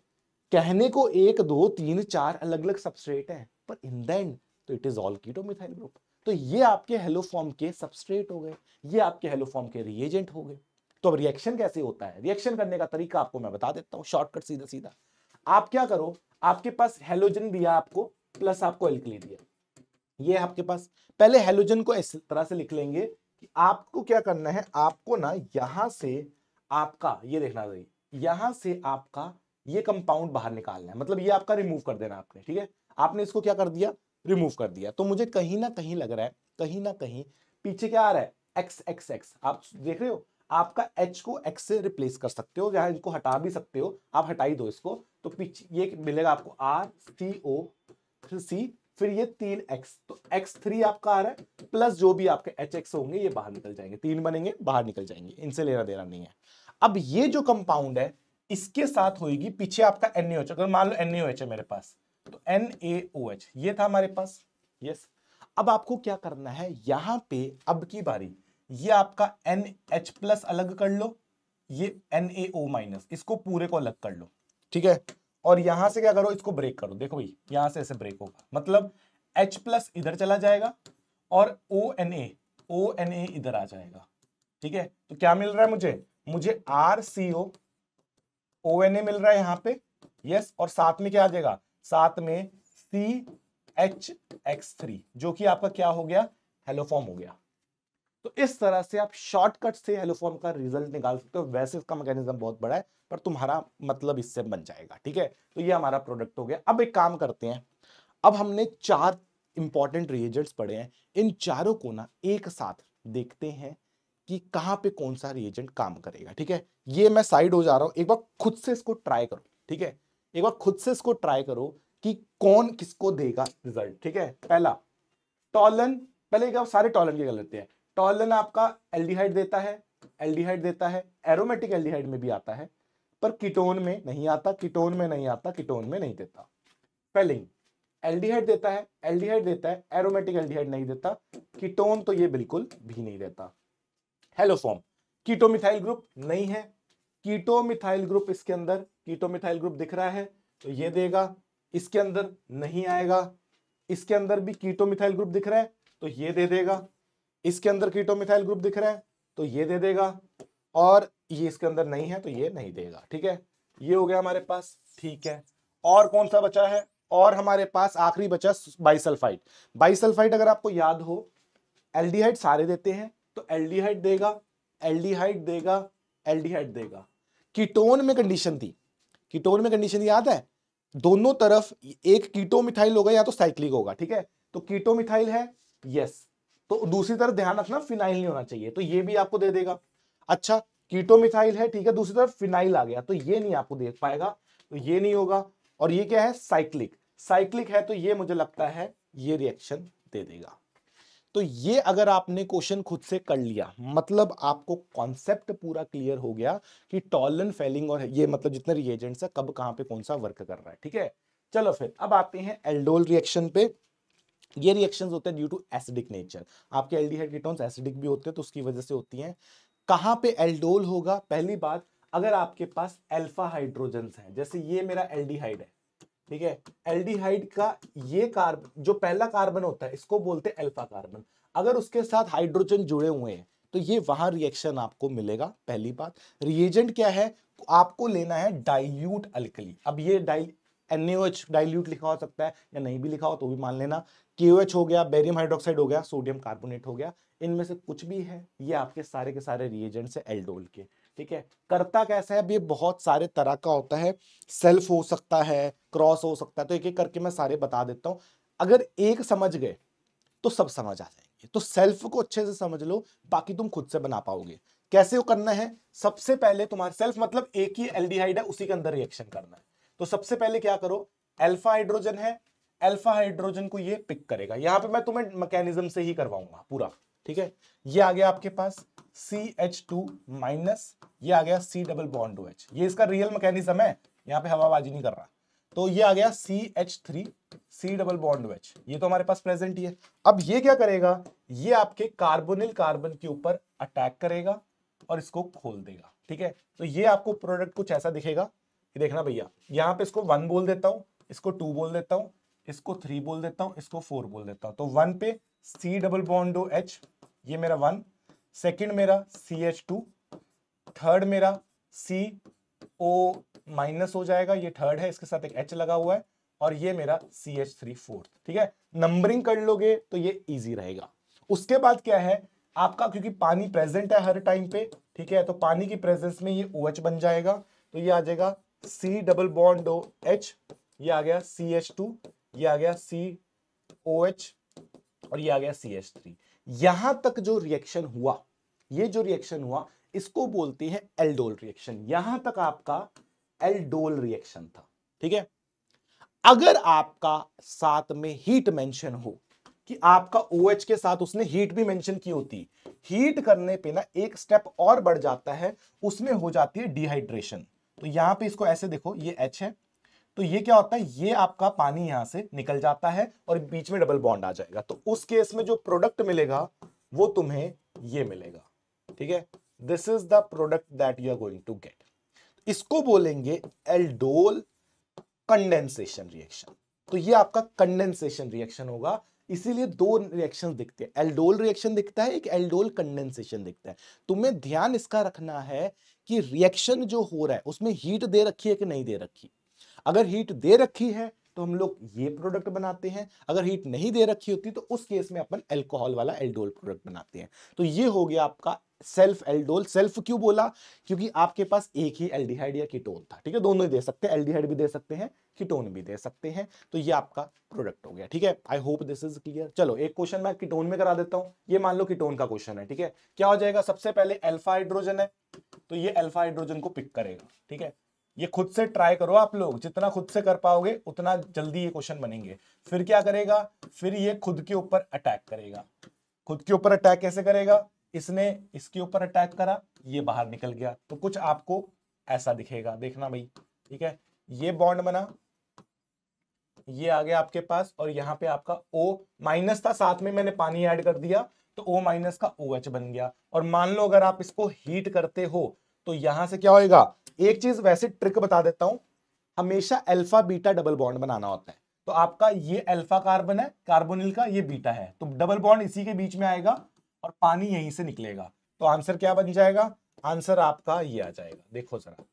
कहने को एक दो तीन चार अलग अलग सबस्ट्रेट है पर इन द एंड तो it is all keto methyl group तो ये आपके हेलोफॉर्म के सबस्ट्रेट हो गए ये आपके हेलोफॉर्म के रिएजेंट हो गए तो अब रिएक्शन कैसे होता है रिएक्शन करने का तरीका आपको मैं बता देता हूँ शॉर्टकट सीधा सीधा आप क्या करो आपके पास हेलोजन दिया आपको प्लस आपको एल्कली दिया ये आपके पास पहले हेलोजन को इस तरह से लिख लेंगे कि आपको क्या करना है आपको ना यहां से आपका ये देखना चाहिए यहां से आपका ये कंपाउंड बाहर निकालना है मतलब ये आपका रिमूव कर देना आपने ठीक है आपने इसको क्या कर दिया रिमूव कर दिया तो मुझे कहीं ना कहीं लग रहा है कहीं ना कहीं पीछे क्या आ रहा है एक्स एक्स एक्स आप देख रहे हो आपका एच को एक्स से रिप्लेस कर सकते हो या इसको हटा भी सकते हो आप हटाई दो इसको तो पीछे ये मिलेगा आपको आर सी ओ सी फिर ये तीन एक्स तो एक्स थ्री आपका आ रहा है प्लस जो भी आपके एच एक्स होंगे ये बाहर निकल जाएंगे तीन बनेंगे बाहर निकल जाएंगे इनसे लेना देना नहीं है अब ये जो कंपाउंड है इसके साथ होगी पीछे आपका एन अगर मान लो एन है मेरे पास तो एन ये था हमारे पास यस अब आपको क्या करना है यहां पे अब की बारी ये आपका एन एच प्लस अलग कर लो ये एन ए ओ माइनस इसको पूरे को अलग कर लो ठीक है और यहां से क्या करो इसको ब्रेक करो देखो भाई यहां से ऐसे ब्रेक होगा मतलब एच प्लस इधर चला जाएगा और O N A O N A इधर आ जाएगा ठीक है तो क्या मिल रहा है मुझे मुझे R C O O N A मिल रहा है यहां पे यस और साथ में क्या आ जाएगा साथ में सी एच एक्स थ्री जो कि आपका क्या हो गया हेलोफॉर्म हो गया तो इस तरह से आप शॉर्टकट से हेलोफॉर्म का रिजल्ट निकाल सकते हो वैसे इसका मैकेनिज्म बहुत बड़ा है पर तुम्हारा मतलब इससे बन जाएगा ठीक है तो ये हमारा प्रोडक्ट हो गया अब एक काम करते हैं अब हमने चार इंपॉर्टेंट रिएजेंट्स पढ़े हैं इन चारों को ना एक साथ देखते हैं कि कहां पे कौन सा रिएजेंट काम करेगा ठीक है ये मैं साइड हो जा रहा हूं एक बार खुद से इसको ट्राई करो ठीक है एक बार खुद से इसको ट्राई करो कि कौन किसको देगा रिजल्ट ठीक है पहला टॉलन पहले एक सारे टॉलन की गलत है टॉलन आपका एल्डिहाइड देता है एल्डिहाइड देता है एरोमेटिक एल्डिहाइड में भी आता है पर कीटोन में नहीं आता कीटोन में नहीं आता कीटोन में नहीं देता फेलिंग एल्डिहाइड देता है एल्डिहाइड देता है एरोमेटिक एल्डिहाइड नहीं देता कीटोन तो ये बिल्कुल भी नहीं देता हेलोफॉर्म कीटोमिथाइल ग्रुप नहीं है कीटोमिथाइल ग्रुप इसके अंदर कीटोमिथाइल ग्रुप दिख रहा है तो ये देगा इसके अंदर नहीं आएगा इसके अंदर भी कीटोमिथाइल ग्रुप दिख रहा है तो ये दे देगा इसके अंदर कीटोमिथाइल ग्रुप दिख रहा है तो ये दे देगा और ये इसके अंदर नहीं है तो ये नहीं देगा ठीक है ये हो गया हमारे पास ठीक है और कौन सा बचा है और हमारे पास आखिरी बचा बाइसल्फाइड बाइसल्फाइड अगर आपको याद हो एल्डिहाइड सारे देते हैं तो एल्डिहाइड देगा एल्डिहाइड देगा एल्डिहाइड देगा कीटोन में कंडीशन थी कीटोन में कंडीशन याद है दोनों तरफ एक कीटो मिथाइल होगा या तो साइक्लिक होगा ठीक है तो कीटो मिथाइल है यस तो दूसरी तरफ ध्यान रखना फिनाइल नहीं होना चाहिए तो ये भी आपको दे देगा अच्छा कीटो मिथाइल है ठीक है दूसरी तरफ फिनाइल आ गया तो ये नहीं आपको देख पाएगा तो ये नहीं होगा और ये क्या है साइक्लिक साइक्लिक है तो ये मुझे लगता है ये रिएक्शन दे देगा तो ये अगर आपने क्वेश्चन खुद से कर लिया मतलब आपको कॉन्सेप्ट पूरा क्लियर हो गया कि टॉलन फेलिंग और ये मतलब जितने रिएजेंट्स है कब कहाँ पे कौन सा वर्क कर रहा है ठीक है चलो फिर अब आते हैं एल्डोल रिएक्शन पे ये रिएक्शंस होते हैं ड्यू टू एसिडिक नेचर आपके एल्डिहाइड कीटोन्स एसिडिक भी होते हैं तो उसकी वजह से होती हैं कहाँ पे एल्डोल होगा पहली बात अगर आपके पास अल्फा हाइड्रोजन्स है जैसे ये मेरा एल्डिहाइड है ठीक है एल्डिहाइड का ये कार्बन जो पहला कार्बन होता है इसको बोलते हैं अल्फा कार्बन अगर उसके साथ हाइड्रोजन जुड़े हुए हैं तो ये वहां रिएक्शन आपको मिलेगा पहली बात रिएजेंट क्या है आपको लेना है डाइल्यूट अल्कली अब ये डाइल एनएच डाइल्यूट लिखा हो सकता है या नहीं भी लिखा हो तो भी मान लेना के हो गया बेरियम हाइड्रोक्साइड हो गया सोडियम कार्बोनेट हो गया इनमें से कुछ भी है ये आपके सारे के सारे रिएजेंट्स है एल्डोल के ठीक है करता कैसा है अब ये बहुत सारे तरह का होता है सेल्फ हो सकता है क्रॉस हो सकता है तो एक एक करके मैं सारे बता देता हूं अगर एक समझ गए तो सब समझ आ जाएंगे तो सेल्फ को अच्छे से समझ लो बाकी तुम खुद से बना पाओगे कैसे वो करना है सबसे पहले तुम्हारे सेल्फ मतलब एक ही एल्डिहाइड है उसी के अंदर रिएक्शन करना है तो सबसे पहले क्या करो एल्फा हाइड्रोजन है एल्फा हाइड्रोजन को ये पिक करेगा यहां पे मैं तुम्हें मैकेनिज्म से ही करवाऊंगा पूरा ठीक है ये आ गया आपके पास सी एच टू माइनस ये आ गया C double bond O H ये इसका रियल मैकेनिज्म है यहाँ पे हवाबाजी नहीं कर रहा तो ये आ गया C H three C double bond H ये तो हमारे पास प्रेजेंट ही है अब ये क्या करेगा ये आपके कार्बोनिल कार्बन के ऊपर अटैक करेगा और इसको खोल देगा ठीक है तो ये आपको प्रोडक्ट कुछ ऐसा दिखेगा कि देखना भैया यहाँ पे इसको वन बोल देता हूँ इसको टू बोल देता हूँ इसको थ्री बोल देता हूँ इसको फोर बोल देता हूँ तो वन पे C double bond O H ये मेरा वन सेकेंड मेरा सी एच टू थर्ड मेरा सी ओ माइनस हो जाएगा ये थर्ड है इसके साथ एक एच लगा हुआ है और ये मेरा सी एच थ्री फोर्थ ठीक है नंबरिंग कर लोगे तो ये इजी रहेगा उसके बाद क्या है आपका क्योंकि पानी प्रेजेंट है हर टाइम पे ठीक है तो पानी की प्रेजेंस में ये ओ OH बन जाएगा तो ये आ जाएगा C double bond O H ये आ गया सी एच टू ये आ गया सी ओ OH, एच और ये आ गया सी एच थ्री यहां तक जो रिएक्शन हुआ ये जो रिएक्शन हुआ इसको बोलते हैं एल्डोल रिएक्शन यहां तक आपका एल्डोल रिएक्शन था ठीक है अगर आपका साथ में हीट मेंशन हो कि आपका ओ OH के साथ उसने हीट भी मेंशन की होती हीट करने पे ना एक स्टेप और बढ़ जाता है उसमें हो जाती है डिहाइड्रेशन तो यहां पे इसको ऐसे देखो ये H है तो ये क्या होता है ये आपका पानी यहां से निकल जाता है और बीच में डबल बॉन्ड आ जाएगा तो उस केस में जो प्रोडक्ट मिलेगा वो तुम्हें ये मिलेगा ठीक है this is the product that you are going to get इसको बोलेंगे एल्डोल कंडेंसेशन रिएक्शन तो ये आपका कंडेंसेशन रिएक्शन होगा इसीलिए दो रिएक्शन दिखते हैं एल्डोल रिएक्शन दिखता है एक एल्डोल कंडेंसेशन दिखता है तुम्हें ध्यान इसका रखना है कि रिएक्शन जो हो रहा है उसमें हीट दे रखी है कि नहीं दे रखी अगर हीट दे रखी है तो हम लोग ये प्रोडक्ट बनाते हैं अगर हीट नहीं दे रखी होती तो उस केस में अपन एल्कोहल वाला एल्डोल प्रोडक्ट बनाते हैं तो ये हो गया आपका सेल्फ एल्डोल सेल्फ क्यों बोला क्योंकि आपके पास एक ही एल्डिहाइड या कीटोन था ठीक है दोनों ही दे सकते हैं एल्डिहाइड भी दे सकते हैं कीटोन भी दे सकते हैं तो ये आपका प्रोडक्ट हो गया ठीक है I hope this is clear चलो एक क्वेश्चन मैं कीटोन में करा देता हूँ ये मान लो कीटोन का क्वेश्चन है ठीक है क्या हो जाएगा सबसे पहले एल्फा हाइड्रोजन है तो ये एल्फा हाइड्रोजन को पिक करेगा ठीक है ये खुद से ट्राई करो आप लोग जितना खुद से कर पाओगे उतना जल्दी ये क्वेश्चन बनेंगे फिर क्या करेगा फिर ये खुद के ऊपर अटैक करेगा खुद के ऊपर अटैक कैसे करेगा इसने इसके ऊपर अटैक करा ये बाहर निकल गया तो कुछ आपको ऐसा दिखेगा देखना भाई ठीक है ये बॉन्ड बना ये आ गया आपके पास और यहाँ पे आपका ओ माइनस था साथ में मैंने पानी ऐड कर दिया तो ओ माइनस का ओ OH एच बन गया और मान लो अगर आप इसको हीट करते हो तो यहां से क्या होएगा एक चीज वैसे ट्रिक बता देता हूं हमेशा अल्फा बीटा डबल बॉन्ड बनाना होता है तो आपका ये अल्फा कार्बन है कार्बोनिल का ये बीटा है तो डबल बॉन्ड इसी के बीच में आएगा और पानी यहीं से निकलेगा तो आंसर क्या बन जाएगा आंसर आपका ये आ जाएगा देखो जरा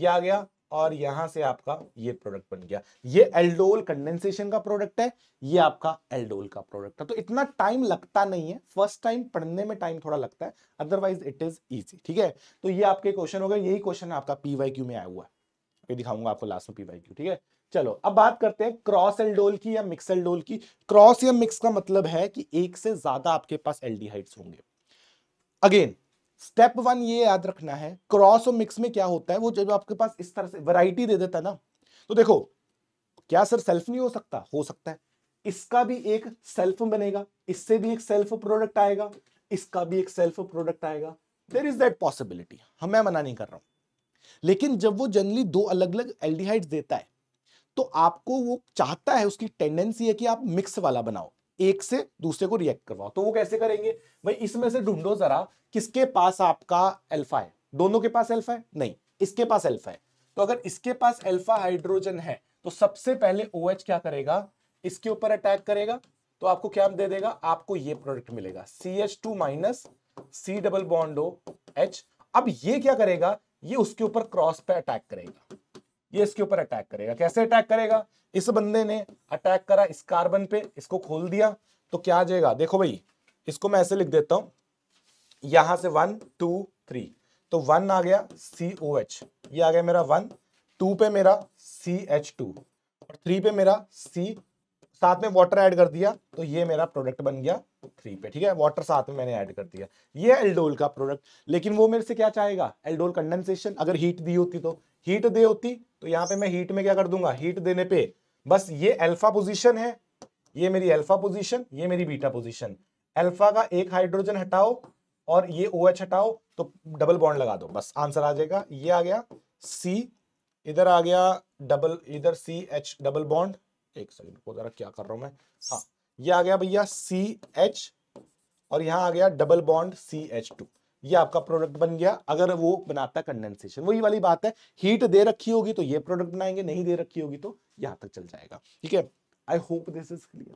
ये आ गया और यहां से आपका ये प्रोडक्ट बन गया ये एल्डोल कंडेंसेशन का प्रोडक्ट है ये आपका एल्डोल का प्रोडक्ट है तो इतना टाइम लगता नहीं है फर्स्ट टाइम पढ़ने में टाइम थोड़ा लगता है अदरवाइज इट इज इजी ठीक है तो ये आपके क्वेश्चन हो गए यही क्वेश्चन आपका पीवाई में आया हुआ है ये दिखाऊंगा आपको लास्ट में पीवाई ठीक है चलो अब बात करते हैं क्रॉस एल्डोल की या मिक्स एल्डोल की क्रॉस या मिक्स का मतलब है कि एक से ज्यादा आपके पास एल्डिहाइड्स होंगे अगेन स्टेप वन ये याद रखना है क्रॉस और मिक्स में क्या होता है वो जब आपके पास इस तरह से वैरायटी दे देता है ना तो देखो क्या सर सेल्फ नहीं हो सकता हो सकता है इसका भी एक सेल्फ बनेगा इससे भी एक सेल्फ प्रोडक्ट आएगा इसका भी एक सेल्फ प्रोडक्ट आएगा देर इज दैट पॉसिबिलिटी हम मैं मना नहीं कर रहा हूं लेकिन जब वो जनरली दो अलग अलग एल्डिहाइड्स देता है तो आपको वो चाहता है उसकी टेंडेंसी है कि आप मिक्स वाला बनाओ एक से दूसरे को रिएक्ट करवाओ तो वो कैसे करेंगे भाई इसमें से ढूंढो जरा किसके पास आपका एल्फा है दोनों के पास एल्फा है नहीं इसके पास एल्फा है तो अगर इसके पास एल्फा हाइड्रोजन है तो सबसे पहले ओ OH क्या करेगा इसके ऊपर अटैक करेगा तो आपको क्या दे देगा आपको ये प्रोडक्ट मिलेगा C H two minus C double bond O H अब ये क्या करेगा ये उसके ऊपर क्रॉस पे अटैक करेगा ये इसके ऊपर अटैक करेगा कैसे अटैक करेगा इस बंदे ने अटैक करा इस कार्बन पे इसको खोल दिया तो क्या आ जाएगा देखो भाई इसको मैं ऐसे लिख देता हूं यहां से वन टू थ्री तो वन आ गया सी ओ एच ये आ गया मेरा वन टू पे मेरा सी एच टू और थ्री पे मेरा सी साथ में वाटर ऐड कर दिया तो ये मेरा प्रोडक्ट बन गया थ्री पे ठीक है वाटर साथ में मैंने ऐड कर दिया ये एल्डोल का प्रोडक्ट लेकिन वो मेरे से क्या चाहेगा एल्डोल कंडेंसेशन अगर हीट दी होती तो हीट दे होती तो यहाँ पे मैं हीट में क्या कर दूंगा हीट देने पे बस ये अल्फा पोजीशन है ये मेरी अल्फा पोजीशन ये मेरी बीटा पोजीशन अल्फा का एक हाइड्रोजन हटाओ और ये ओ OH हटाओ तो डबल बॉन्ड लगा दो बस आंसर आ जाएगा ये आ गया सी इधर आ गया डबल इधर सी एच डबल बॉन्ड एक सेकेंड को जरा क्या कर रहा हूं मैं हाँ ये आ गया भैया सी एच और यहां आ गया double bond C H two ये आपका प्रोडक्ट बन गया अगर वो बनाता है कंडेंसेशन वही वाली बात है हीट दे रखी होगी तो ये प्रोडक्ट बनाएंगे नहीं दे रखी होगी तो यहां तक चल जाएगा ठीक है I hope this is clear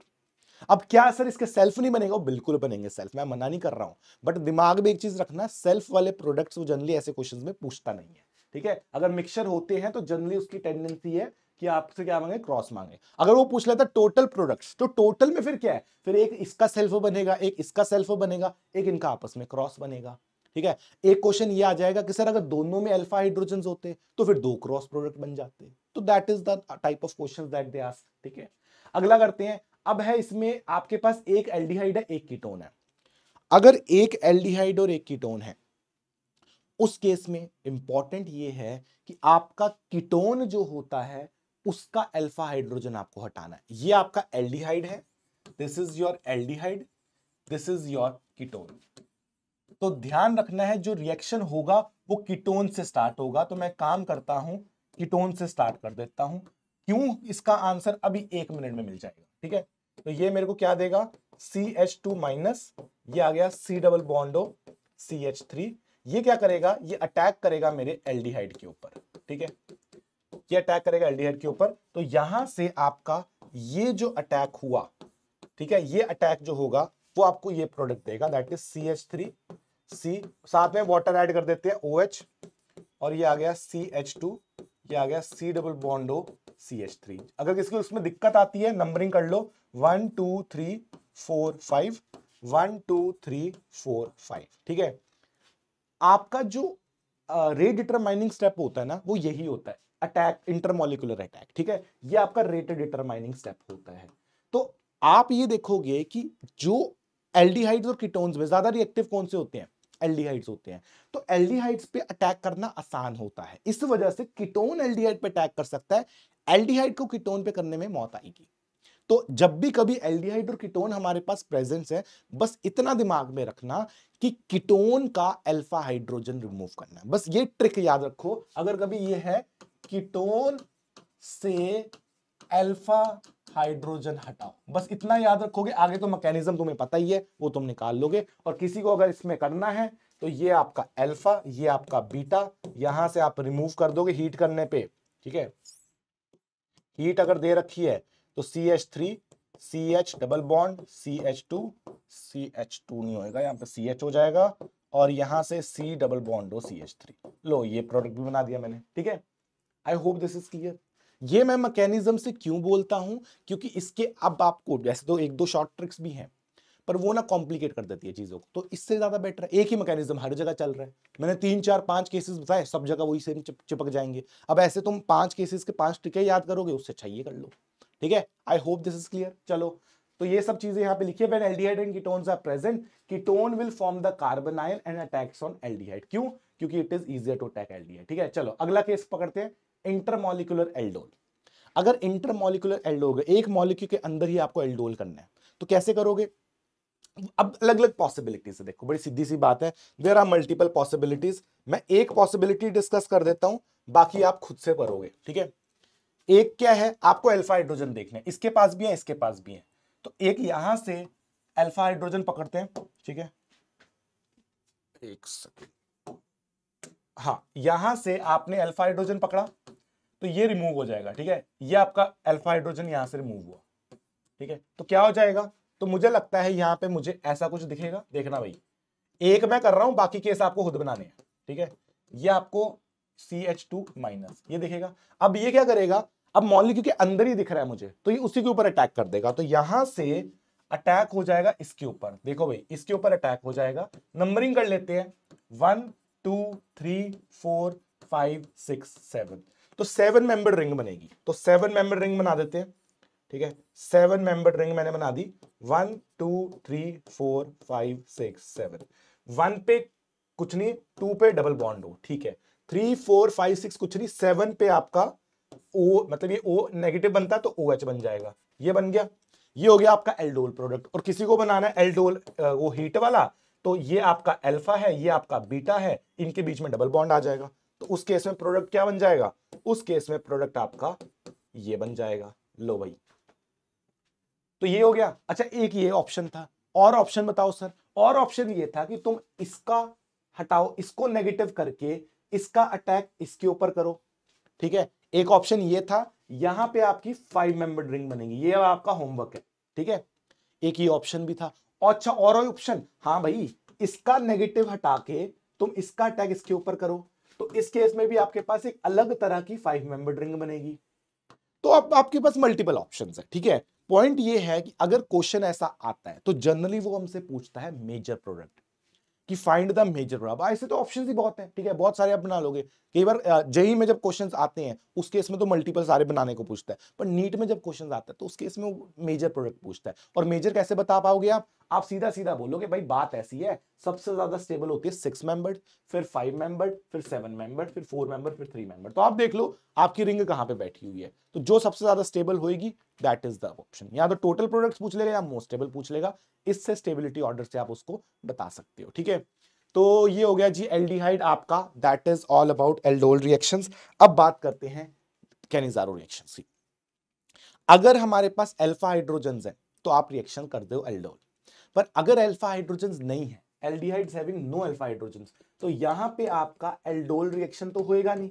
अब क्या सर इसके सेल्फ नहीं बनेगा बिल्कुल बनेंगे सेल्फ मैं मना नहीं कर रहा हूं बट दिमाग में एक चीज रखना सेल्फ वाले प्रोडक्ट वो जनरली ऐसे क्वेश्चन में पूछता नहीं है ठीक है अगर मिक्सर होते हैं तो जनरली उसकी टेंडेंसी है कि आपसे क्या मांगे क्रॉस मांगे अगर वो पूछ लेता टोटल प्रोडक्ट्स तो टोटल में फिर क्या है फिर एक इसका सेल्फ बनेगा एक इसका सेल्फ बनेगा एक इनका आपस में क्रॉस बनेगा ठीक है एक क्वेश्चन ये आ जाएगा कि सर अगर दोनों में अल्फा हाइड्रोजन होते तो फिर दो क्रॉस प्रोडक्ट बन जाते तो that is the type of question that they ask ठीक है अगला करते हैं अब है इसमें आपके पास एक एल्डिहाइड है एक कीटोन है अगर एक एल्डिहाइड और एक कीटोन है उस केस में इंपॉर्टेंट ये है कि आपका कीटोन जो होता है उसका अल्फा हाइड्रोजन आपको हटाना है ये आपका एल्डिहाइड है this is your aldehyde this is your ketone तो ध्यान रखना है जो रिएक्शन होगा वो कीटोन से स्टार्ट होगा तो मैं काम करता हूं कीटोन से स्टार्ट कर देता हूं क्यों इसका आंसर अभी एक मिनट में मिल जाएगा ठीक है तो ये मेरे को क्या देगा सी एच टू माइनस ये आ गया C double bond O C H three ये क्या करेगा ये अटैक करेगा मेरे एल्डिहाइड के ऊपर ठीक है ये अटैक करेगा एल्डिहाइड के ऊपर तो यहां से आपका ये जो अटैक हुआ ठीक है ये अटैक जो होगा वो आपको ये प्रोडक्ट देगा that is C H three C साथ में वाटर ऐड कर देते हैं ओ OH, और ये आ गया सी एच टू ये आ गया C double bond O C H three अगर किसी को उसमें दिक्कत आती है नंबरिंग कर लो one two three four five one two three four five ठीक है आपका जो रेट डिटरमाइनिंग स्टेप होता है ना वो यही होता है अटैक इंटरमोलिकुलर अटैक ठीक है ये आपका रेट डिटरमाइनिंग स्टेप होता है तो आप ये देखोगे कि जो एल्डिहाइड्स और कीटोन्स में ज्यादा रिएक्टिव कौन से होते हैं एल्डिहाइड्स होते हैं तो एल्डिहाइड्स पे अटैक करना आसान होता है इस वजह से कीटोन एल्डिहाइड पे अटैक कर सकता है एल्डिहाइड को कीटोन पे करने में मौत आएगी तो जब भी कभी एल्डिहाइड और कीटोन हमारे पास प्रेजेंस है बस इतना दिमाग में रखना कि कीटोन का अल्फा हाइड्रोजन रिमूव करना है बस ये ट्रिक याद रखो अगर कभी ये है कीटोन से अल्फा हाइड्रोजन हटाओ बस इतना याद रखोगे आगे तो मैकेनिज्म तुम्हें पता ही है वो तुम निकाल लोगे और किसी को अगर इसमें करना है तो ये आपका अल्फा ये आपका बीटा यहां से आप रिमूव कर दोगे हीट करने पे ठीक है हीट अगर दे रखी है तो C H three C H double bond C H two C H two नहीं होगा यहाँ पे सी एच हो जाएगा और यहां से सी डबल बॉन्ड हो सी एच थ्री लो ये प्रोडक्ट भी बना दिया मैंने ठीक है I hope this is clear ये मैं मैकेनिज्म से क्यों बोलता हूं क्योंकि इसके अब आपको वैसे तो एक दो शॉर्ट ट्रिक्स भी हैं पर वो ना कॉम्प्लिकेट कर देती है चीज़ों को तो इससे ज़्यादा बेटर है एक ही मैकेनिज्म हर जगह चल रहा है मैंने तीन चार पांच केसेस बताए सब जगह वही सेम चिपक जाएंगे अब ऐसे तुम पांच केसेस के पांच टिके याद करोगे उससे अच्छा ये कर लो ठीक है I hope this is clear चलो तो ये सब चीजें यहाँ पे लिखी है aldehyde and ketone are present ketone will form the carbanion and attacks on aldehyde क्यों क्योंकि it is easier to attack aldehyde ठीक है चलो अगला केस पकड़ते हैं इंटरमोलिकुलर एल्डोल अगर इंटरमोलिकुलर एल्डोल एक मॉलिक्यूल के अंदर ही आपको एल्डोल करना है तो कैसे करोगे अब अलग अलग पॉसिबिलिटीज देखो बड़ी सीधी सी बात है देर आर मल्टीपल पॉसिबिलिटीज मैं एक पॉसिबिलिटी डिस्कस कर देता हूं बाकी आप खुद से करोगे ठीक है एक क्या है आपको अल्फा हाइड्रोजन देखना है इसके पास भी है इसके पास भी है तो एक यहां से अल्फा हाइड्रोजन पकड़ते हैं ठीक है एक सेकेंड हाँ यहां से आपने अल्फा हाइड्रोजन पकड़ा तो ये रिमूव हो जाएगा ठीक है ये आपका अल्फा हाइड्रोजन यहां से रिमूव हुआ ठीक है तो क्या हो जाएगा तो मुझे लगता है यहाँ पे मुझे ऐसा कुछ दिखेगा देखना भाई एक मैं कर रहा हूं बाकी केस आपको खुद बनाने हैं ठीक है ये आपको सी एच टू माइनस ये दिखेगा अब ये क्या करेगा अब मॉलिक्यू के अंदर ही दिख रहा है मुझे तो ये उसी के ऊपर अटैक कर देगा तो यहां से अटैक हो जाएगा इसके ऊपर देखो भाई इसके ऊपर अटैक हो जाएगा नंबरिंग कर लेते हैं one two three four five six seven तो सेवन मेंबर रिंग बनेगी तो सेवन मेंबर रिंग बना देते हैं ठीक है सेवन मेंबर रिंग मैंने बना दी one two three four five six seven one पे कुछ नहीं टू पे डबल बॉन्ड हो ठीक है थ्री फोर फाइव सिक्स कुछ नहीं सेवन पे आपका ओ मतलब ये ओ नेगेटिव बनता है तो ओ एच बन जाएगा ये बन गया ये हो गया आपका एल्डोल प्रोडक्ट और किसी को बनाना है एल्डोल वो हीट वाला तो ये आपका अल्फा है ये आपका बीटा है इनके बीच में डबल बॉन्ड आ जाएगा तो उस केस में प्रोडक्ट क्या बन जाएगा उस केस में प्रोडक्ट आपका ये बन जाएगा लो भाई तो ये हो गया अच्छा एक ये ऑप्शन था और ऑप्शन बताओ सर और ऑप्शन ये था कि तुम इसका हटाओ इसको नेगेटिव करके इसका अटैक इसके ऊपर करो ठीक है एक ऑप्शन ये था यहां पे आपकी फाइव मेंबर रिंग बनेगी ये आपका होमवर्क है ठीक है एक ये ऑप्शन भी था और अच्छा और ऑप्शन हाँ भाई इसका नेगेटिव हटा के तुम इसका अटैक इसके ऊपर करो तो इस केस में भी आपके पास एक अलग तरह की फाइव मेंबर रिंग बनेगी तो अब आपके पास मल्टीपल ऑप्शन है ठीक है पॉइंट ये है कि अगर क्वेश्चन ऐसा आता है तो जनरली वो हमसे पूछता है मेजर प्रोडक्ट कि फाइंड द मेजर रब ऐसे तो ऑप्शन ही बहुत हैं ठीक है बहुत सारे आप बना लोगे कई बार जेई में जब क्वेश्चंस आते हैं उस केस में तो मल्टीपल सारे बनाने को पूछता है पर नीट में जब क्वेश्चंस आता है तो उस केस में मेजर प्रोडक्ट पूछता है और मेजर कैसे बता पाओगे आप आप सीधा सीधा बोलोगे भाई बात ऐसी है सबसे ज्यादा स्टेबल होती है सिक्स मेंबर फिर फाइव मेंबर फिर सेवन मेंबर फिर फोर मेंबर फिर थ्री मेंबर तो आप देख लो आपकी रिंग कहाँ पे बैठी हुई है तो जो सबसे ज्यादा स्टेबल होगी दैट इज द ऑप्शन या तो टोटल प्रोडक्ट पूछ लेगा या मोस्ट स्टेबल पूछ लेगा इससे स्टेबिलिटी ऑर्डर से आप उसको बता सकते हो ठीक है तो ये हो गया जी एल्डिहाइड आपका that is all about aldol reaction अब बात करते हैं कैनिजारो रिएक्शन की अगर हमारे पास एल्फा हाइड्रोजन है तो आप रिएक्शन कर दो एल्डोल पर अगर एल्फा हाइड्रोजन नहीं है aldehyde having no alpha hydrogen तो यहां पे आपका एल्डोल रिएक्शन तो होएगा नहीं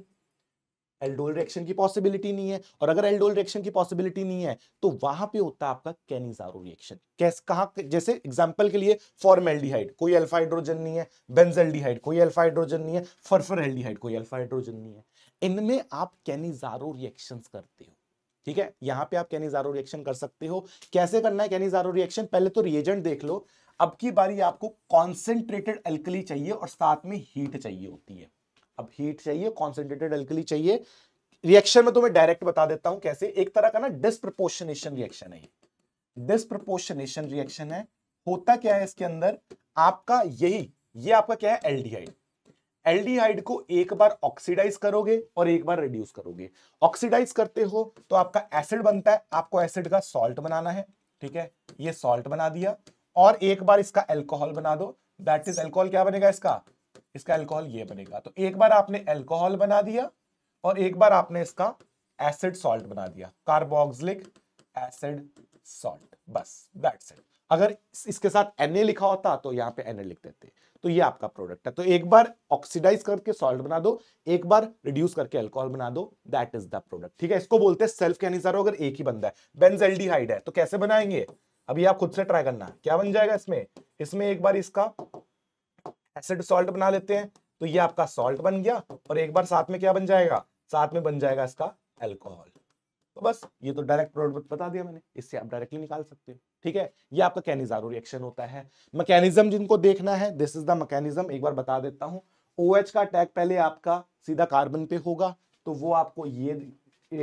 एल्डोल रिएक्शन की पॉसिबिलिटी नहीं है और अगर एल्डोल रिएक्शन की पॉसिबिलिटी नहीं है तो वहां पे होता है आपका कैनिजारो रिएक्शन कैस कहा जैसे एग्जांपल के लिए फॉर्मेल्डिहाइड कोई अल्फा हाइड्रोजन नहीं है बेंजल्डिहाइड कोई अल्फा हाइड्रोजन नहीं है फरफरएल्डिहाइड कोई अल्फा हाइड्रोजन नहीं है इनमें आप कैनिजारो रिएक्शन करते हो ठीक है यहाँ पे आप कैनिजारो रिएक्शन कर सकते हो कैसे करना है कैनिजारो रिएक्शन पहले तो रिएजेंट देख लो अब की बारी आपको कॉन्सेंट्रेटेड अल्कली चाहिए और साथ में हीट चाहिए होती है अब हीट चाहिए कॉन्सेंट्रेटेड अल्कली चाहिए रिएक्शन में तो मैं डायरेक्ट बता देता हूं कैसे एक तरह का ना डिस्प्रपोर्शनेशन रिएक्शन है डिस्प्रपोर्शनेशन रिएक्शन है होता क्या है इसके अंदर आपका यही ये आपका क्या है एल्डिहाइड एल्डिहाइड को एक बार ऑक्सीडाइज करोगे और एक बार रिड्यूस करोगे ऑक्सीडाइज करते हो तो आपका एसिड बनता है आपको एसिड का सॉल्ट बनाना है ठीक है ये सॉल्ट बना दिया और एक बार इसका एल्कोहल बना दो दैट इज एल्कोहल क्या बनेगा इसका इसका एल्कोहल ये बनेगा तो एक बार आपने एल्कोहल बना दिया और एक बार आपने इसका एसिड सॉल्ट बना दिया कार्बोक्सिलिक एसिड सॉल्ट बस दैट्स इट अगर इसके साथ एनए लिखा होता तो यहाँ पे एनए लिख देते तो ये आपका प्रोडक्ट है तो एक बार ऑक्सीडाइज करके सॉल्ट बना दो एक बार रिड्यूस करके अल्कोहल बना दो दैट इज द प्रोडक्ट ठीक है इसको बोलते हैं सेल्फ कैनिजारो अगर एक ही बंदा है बेंजल्डिहाइड है तो कैसे बनाएंगे अभी आप खुद से ट्राई करना क्या बन जाएगा इसमें इसमें एक बार इसका एसिड सॉल्ट बना लेते हैं तो ये आपका सॉल्ट बन गया और एक बार साथ में क्या बन जाएगा साथ में बन जाएगा इसका एल्कोहल तो बस ये तो डायरेक्ट प्रोडक्ट बता दिया मैंने इससे आप डायरेक्टली निकाल सकते हो ठीक है ये आपका कैनिजारो रिएक्शन होता है मैकेनिज्म जिनको देखना है दिस इज द मैकेनिज्म एक बार बता देता हूँ ओ OH का अटैक पहले आपका सीधा कार्बन पे होगा तो वो आपको ये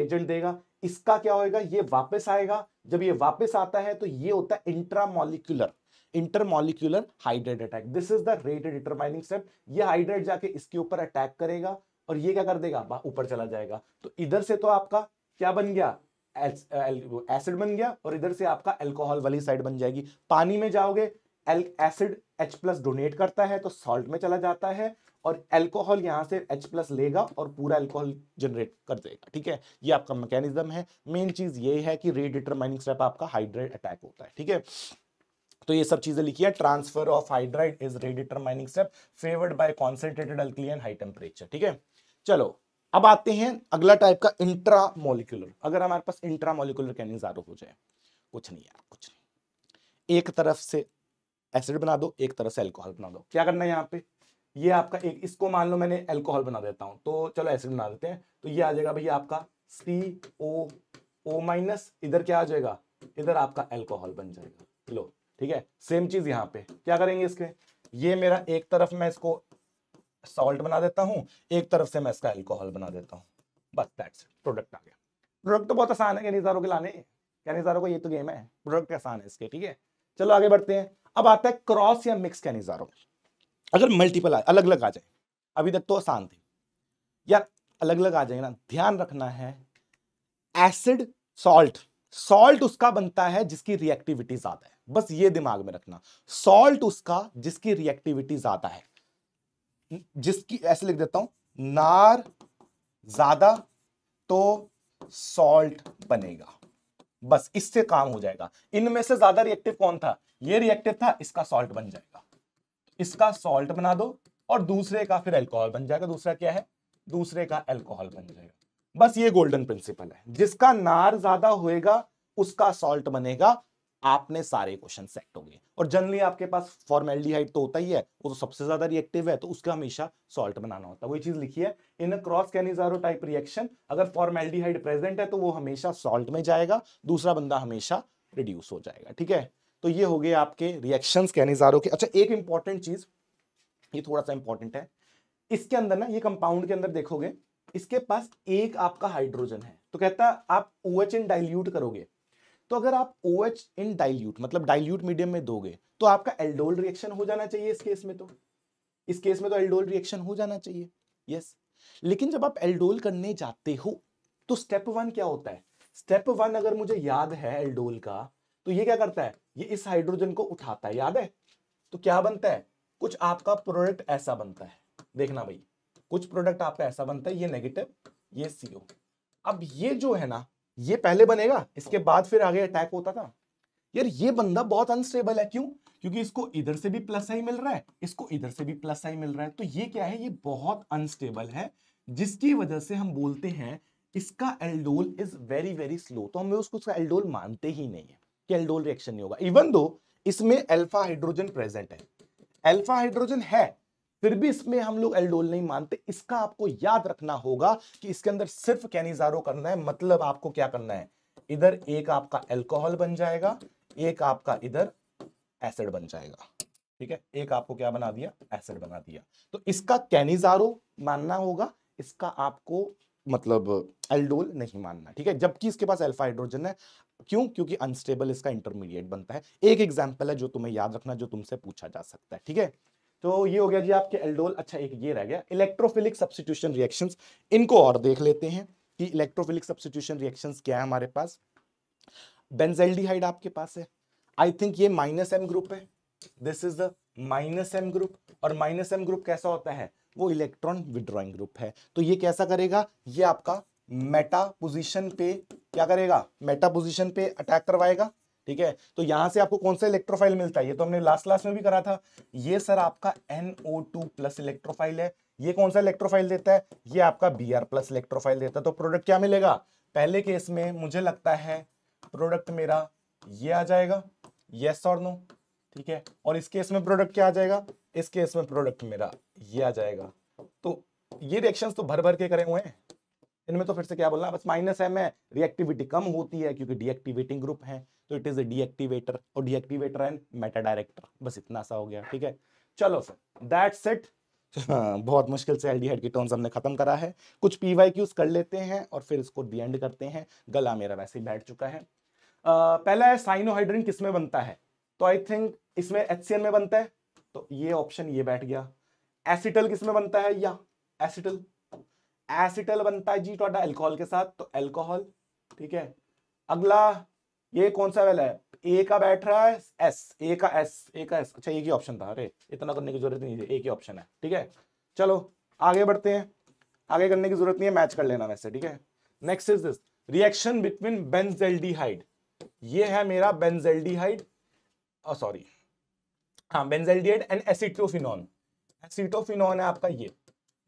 एजेंट देगा इसका क्या होगा ये वापस आएगा जब ये वापस आता है तो ये होता है intramolecular intermolecular hydrate attack this is the rate determining step ये हाइड्रेट जाके इसके ऊपर अटैक करेगा और ये क्या कर देगा ऊपर चला जाएगा तो इधर से तो आपका क्या बन गया एसिड बन गया और इधर से आपका एल्कोहल वाली साइड बन जाएगी पानी में जाओगे एसिड एच प्लस डोनेट करता है तो सॉल्ट में चला जाता है और एल्कोहल यहां से एच प्लस लेगा और पूरा एल्कोहल जनरेट कर देगा ठीक है ये आपका मैकेनिज्म है मेन चीज ये है कि रेडिटरमाइनिंग स्टेप आपका हाइड्रेट अटैक होता है ठीक है तो ये सब चीज़ें लिखी है transfer of hydride is rate determining step favoured by concentrated alkali and high temperature ठीक है चलो अब आते हैं अगला टाइप का इंट्रा मोलिकुलर अगर हमारे पास इंट्रा मोलिकुलर कैनिंग ज्यादा हो जाए कुछ नहीं यार कुछ नहीं एक तरफ से एसिड बना दो एक तरफ से एल्कोहल बना दो क्या करना है यहाँ पे ये आपका एक इसको मान लो मैंने एल्कोहल बना देता हूं तो चलो एसिड बना देते हैं तो ये आ जाएगा भैया आपका सी ओ ओ माइनस इधर क्या आ जाएगा इधर आपका एल्कोहल बन जाएगा लो ठीक है सेम चीज यहाँ पे क्या करेंगे इसके ये मेरा एक तरफ मैं इसको सॉल्ट बना देता हूं एक तरफ से मैं इसका एल्कोहल बना देता हूँ बस दैट्स प्रोडक्ट आ गया प्रोडक्ट तो बहुत आसान है कैनिजारों के लाने कहनेजारों को ये तो गेम है प्रोडक्ट आसान है इसके ठीक है चलो आगे बढ़ते हैं अब आता है क्रॉस या मिक्स कैनिजारों अगर मल्टीपल आए अलग अलग आ जाए अभी तक तो आसान थी यार अलग अलग आ जाए ना ध्यान रखना है एसिड सॉल्ट सॉल्ट उसका बनता है जिसकी रिएक्टिविटी ज्यादा है बस ये दिमाग में रखना सॉल्ट उसका जिसकी रिएक्टिविटी ज्यादा है हम्म, जिसकी ऐसे लिख देता हूं नार ज्यादा तो सॉल्ट बनेगा बस इससे काम हो जाएगा इनमें से ज्यादा रिएक्टिव कौन था ये रिएक्टिव था इसका सॉल्ट बन जाएगा इसका सॉल्ट बना दो और दूसरे का फिर एल्कोहल बन जाएगा दूसरा क्या है दूसरे का एल्कोहल बन जाएगा बस ये गोल्डन प्रिंसिपल है जिसका नार ज्यादा होएगा उसका सॉल्ट बनेगा आपने सारे क्वेश्चन सेट हो गए और जनरली आपके पास फॉर्मेलिटी तो होता ही है वो तो सबसे ज्यादा रिएक्टिव है तो उसका हमेशा सॉल्ट बनाना होता है वही चीज लिखी है in cross Cannizzaro type reaction अगर फॉर्मेलिटी प्रेजेंट है तो वो हमेशा सॉल्ट में जाएगा दूसरा बंदा हमेशा रिड्यूस हो जाएगा ठीक है तो ये हो गए आपके रिएक्शन कैनिजारो के अच्छा एक इंपॉर्टेंट चीज ये थोड़ा सा इंपॉर्टेंट है इसके अंदर ना ये कंपाउंड के अंदर देखोगे इसके पास एक आपका हाइड्रोजन है तो कहता है आप ओ OH इन डाइल्यूट करोगे तो अगर आप ओ OH इन डाइल्यूट मतलब डाइल्यूट मीडियम में दोगे तो आपका एल्डोल रिएक्शन हो जाना चाहिए इस केस में तो इस केस में तो एल्डोल रिएक्शन हो जाना चाहिए यस लेकिन जब आप एल्डोल करने जाते हो तो स्टेप वन क्या होता है स्टेप वन अगर मुझे याद है एल्डोल का तो ये क्या करता है ये इस हाइड्रोजन को उठाता है याद है तो क्या बनता है कुछ आपका प्रोडक्ट ऐसा बनता है देखना भाई कुछ प्रोडक्ट आपका ऐसा बनता है ये नेगेटिव ये सीओ अब ये जो है ना ये पहले बनेगा इसके बाद फिर आगे अटैक होता था यार ये बंदा बहुत अनस्टेबल है क्यों क्योंकि इसको इधर से भी प्लस आई मिल रहा है इसको इधर से भी प्लस आई मिल रहा है तो ये क्या है ये बहुत अनस्टेबल है जिसकी वजह से हम बोलते हैं इसका aldol is very very slow तो हमें उसको उसका एल्डोल मानते ही नहीं है कि एल्डोल रिएक्शन नहीं होगा इवन दो इसमें अल्फा हाइड्रोजन प्रेजेंट है अल्फा हाइड्रोजन है फिर भी इसमें हम लोग एल्डोल नहीं मानते इसका आपको याद रखना होगा कि इसके अंदर सिर्फ कैनिजारो करना है मतलब आपको क्या करना है इधर एक आपका एल्कोहल बन जाएगा एक आपका इधर एसिड बन जाएगा ठीक है एक आपको क्या बना दिया एसिड बना दिया तो इसका कैनिजारो मानना होगा इसका आपको मतलब एल्डोल नहीं मानना ठीक है जबकि इसके पास अल्फा हाइड्रोजन है क्यों क्योंकि अनस्टेबल इसका इंटरमीडिएट बनता है एक एग्जाम्पल है जो तुम्हें याद रखना जो तुमसे पूछा जा सकता है ठीक है तो ये हो गया जी आपके एल्डोल अच्छा एक ये रह गया इलेक्ट्रोफिलिक सब्सिट्यूशन रिएक्शन इनको और देख लेते हैं कि इलेक्ट्रोफिलिक सब्सिट्यूशन रिएक्शन क्या है हमारे पास बेंजेल्डिहाइड आपके पास है आई थिंक ये माइनस एम ग्रुप है this is the minus M group और माइनस एम ग्रुप कैसा होता है वो इलेक्ट्रॉन विड्रॉइंग ग्रुप है तो ये कैसा करेगा ये आपका मेटा पोजीशन पे क्या करेगा मेटा पोजीशन पे अटैक करवाएगा ठीक है तो यहां से आपको कौन सा इलेक्ट्रोफाइल मिलता है ये तो हमने लास्ट क्लास में भी करा था ये सर आपका एनओ टू प्लस इलेक्ट्रोफाइल है ये कौन सा इलेक्ट्रोफाइल देता है ये आपका बी आर प्लस इलेक्ट्रोफाइल देता है तो प्रोडक्ट क्या मिलेगा पहले केस में मुझे लगता है प्रोडक्ट मेरा ये आ जाएगा येस और नो ठीक है और इस केस में प्रोडक्ट क्या आ जाएगा इस केस में प्रोडक्ट मेरा ये आ जाएगा तो ये रिएक्शन तो भर भर के करे हुए हैं इनमें तो फिर से क्या बोला बस माइनस एम है रिएक्टिविटी कम होती है क्योंकि डीएक्टिवेटिंग ग्रुप है तो इट इज ए डीएक्टिवेटर और डीएक्टिवेटर एंड मेटा डायरेक्टर बस इतना सा हो गया ठीक है चलो सर दैट्स इट बहुत मुश्किल से एलडीहाइड की टर्म्स हमने खत्म करा है कुछ पीवाई क्यूज कर लेते हैं और फिर इसको डी एंड करते हैं गला मेरा वैसे ही बैठ चुका है आ, पहला है साइनोहाइड्रिन किसमें बनता है तो आई थिंक इसमें एच में बनता है तो ये ऑप्शन ये बैठ गया एसिटल किसमें बनता है या एसिटल एसिटल बनता है जी टोडा एल्कोहल के साथ तो एल्कोहल ठीक है अगला ये कौन सा वाला है ए का बैठ रहा है एस ए का एस ए का एस अच्छा एक ही ऑप्शन था अरे इतना करने की जरूरत नहीं है एक ही ऑप्शन है ठीक है चलो आगे बढ़ते हैं आगे करने की जरूरत नहीं है मैच कर लेना वैसे ठीक है next is this reaction between benzaldehyde ये है मेरा बेंजेल्डिहाइड सॉरी oh, हाँ बेंजेल्डिहाइड एंड एसिटोफिनॉन एसिटोफिनॉन है आपका ये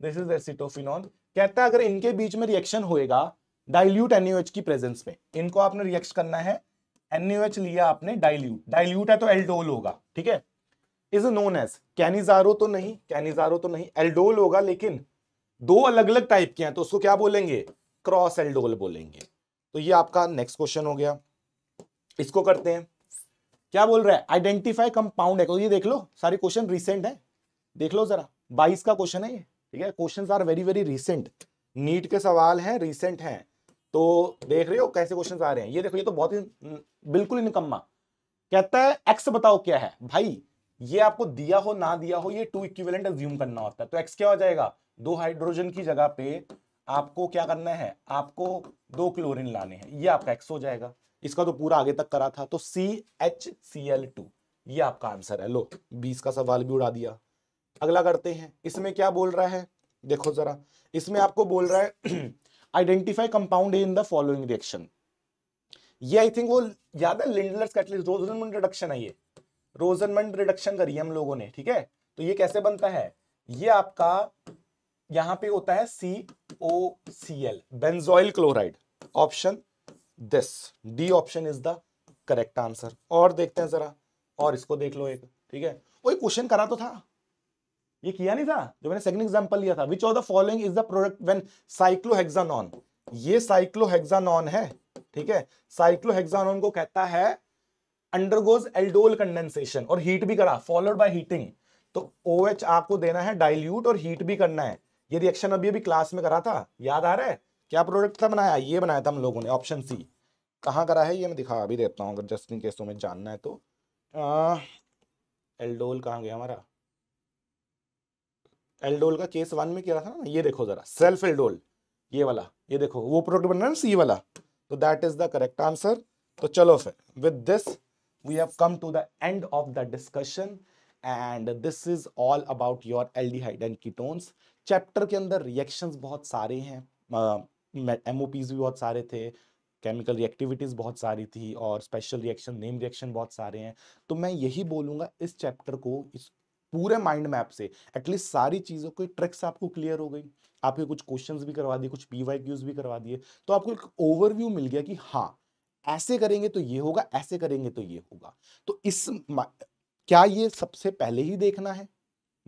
दिस इज एसिटोफिनॉन कहता है अगर इनके बीच में रिएक्शन होएगा डाइल्यूट एनयूएच की प्रेजेंस में इनको आपने रिएक्ट करना है एनयूएच लिया आपने डाइल्यूट डाइल्यूट है तो एल्डोल होगा ठीक है इज नोन एज कैनिजारो तो नहीं कैनिजारो तो नहीं एल्डोल होगा लेकिन दो अलग अलग टाइप के हैं तो उसको क्या बोलेंगे क्रॉस एल्डोल बोलेंगे तो ये आपका नेक्स्ट क्वेश्चन हो गया इसको करते हैं क्या बोल रहा है आइडेंटिफाई कंपाउंड है तो ये देख लो सारे क्वेश्चन रिसेंट है देख लो जरा बाईस का क्वेश्चन है ये ठीक है question are very very recent NEET के सवाल हैं रिसेंट हैं तो देख रहे हो कैसे क्वेश्चन आ रहे हैं ये देखो ये तो बहुत ही बिल्कुल ही निकम्मा कहता है एक्स बताओ क्या है भाई ये आपको दिया हो ना दिया हो ये टू इक्विवेलेंट एज्यूम करना होता है तो एक्स क्या हो जाएगा दो हाइड्रोजन की जगह पे आपको क्या करना है आपको दो क्लोरीन लाने हैं ये आपका एक्स हो जाएगा इसका तो पूरा आगे तक करा था तो C H C L two ये आपका आंसर है लो बीस का सवाल भी उड़ा दिया अगला करते हैं इसमें क्या बोल रहा है देखो जरा इसमें आपको बोल रहा है identify compound in the following reaction ये आई थिंक वो याद है लिंडलर्स कैटलिस्ट रोजनमंड रिडक्शन है ये रोजनमंड रिडक्शन करी हम लोगों ने ठीक है तो ये कैसे बनता है ये आपका यहां पे होता है C O C L benzoyl chloride option this D option is the correct answer और देखते हैं जरा और इसको देख लो एक ठीक है कोई क्वेश्चन करा तो था ये किया नहीं था जो मैंने सेकंड एग्जांपल लिया था which of the following is the product when cyclohexanone ये साइक्लोहेक्सानॉन है ठीक है साइक्लोहेक्सानॉन को कहता है अंडरगोज एल्डोल कंडेंसेशन और हीट भी करा फॉलोड बाय हीटिंग तो ओ OH आपको देना है डाइल्यूट और हीट भी करना है ये रिएक्शन अभी अभी क्लास में करा था याद आ रहा है क्या प्रोडक्ट था बनाया ये बनाया था हम लोगों ने ऑप्शन सी कहाँ करा है ये मैं दिखा भी देता हूँ अगर जस्ट इन केस तुम्हें जानना है तो आ, एल्डोल कहाँ गया हमारा एल्डोल का केस वन में क्या था ना ये देखो जरा सेल्फ एल्डोल ये वाला ये देखो वो प्रोडक्ट बन रहा है सी वाला तो that is the correct answer तो चलो फिर with this we have come to the end of the discussion and this is all about your aldehyde and ketones chapter के अंदर रिएक्शंस बहुत सारे हैं एम uh, भी बहुत सारे थे केमिकल रिएक्टिविटीज़ बहुत सारी थी और स्पेशल रिएक्शन नेम रिएक्शन बहुत सारे हैं तो मैं यही बोलूँगा इस चैप्टर को इस पूरे माइंड मैप से एटलीस्ट सारी चीज़ों की ट्रिक्स आपको क्लियर हो गई आपके कुछ क्वेश्चंस भी करवा दिए कुछ पी क्यूज भी करवा दिए तो आपको एक ओवरव्यू मिल गया कि हाँ ऐसे करेंगे तो ये होगा ऐसे करेंगे तो ये होगा तो इस क्या ये सबसे पहले ही देखना है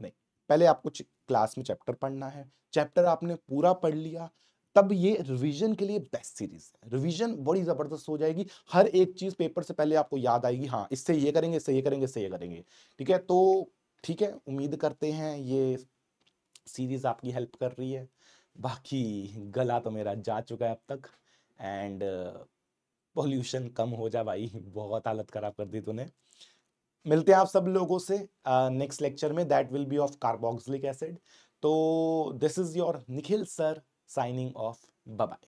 नहीं पहले आपको क्लास में चैप्टर पढ़ना है चैप्टर आपने पूरा पढ़ लिया तब ये रिवीजन के लिए बेस्ट सीरीज है रिवीजन बड़ी ज़बरदस्त हो जाएगी हर एक चीज़ पेपर से पहले आपको याद आएगी हाँ इससे ये करेंगे इससे ये करेंगे इससे ये करेंगे ठीक है तो ठीक है उम्मीद करते हैं ये सीरीज़ आपकी हेल्प कर रही है बाकी गला तो मेरा जा चुका है अब तक एंड पोल्यूशन कम हो जा भाई बहुत हालत ख़राब कर दी तूने मिलते हैं आप सब लोगों से नेक्स्ट uh, लेक्चर में that will be of carboxylic acid तो this is your Nikhil sir signing off bye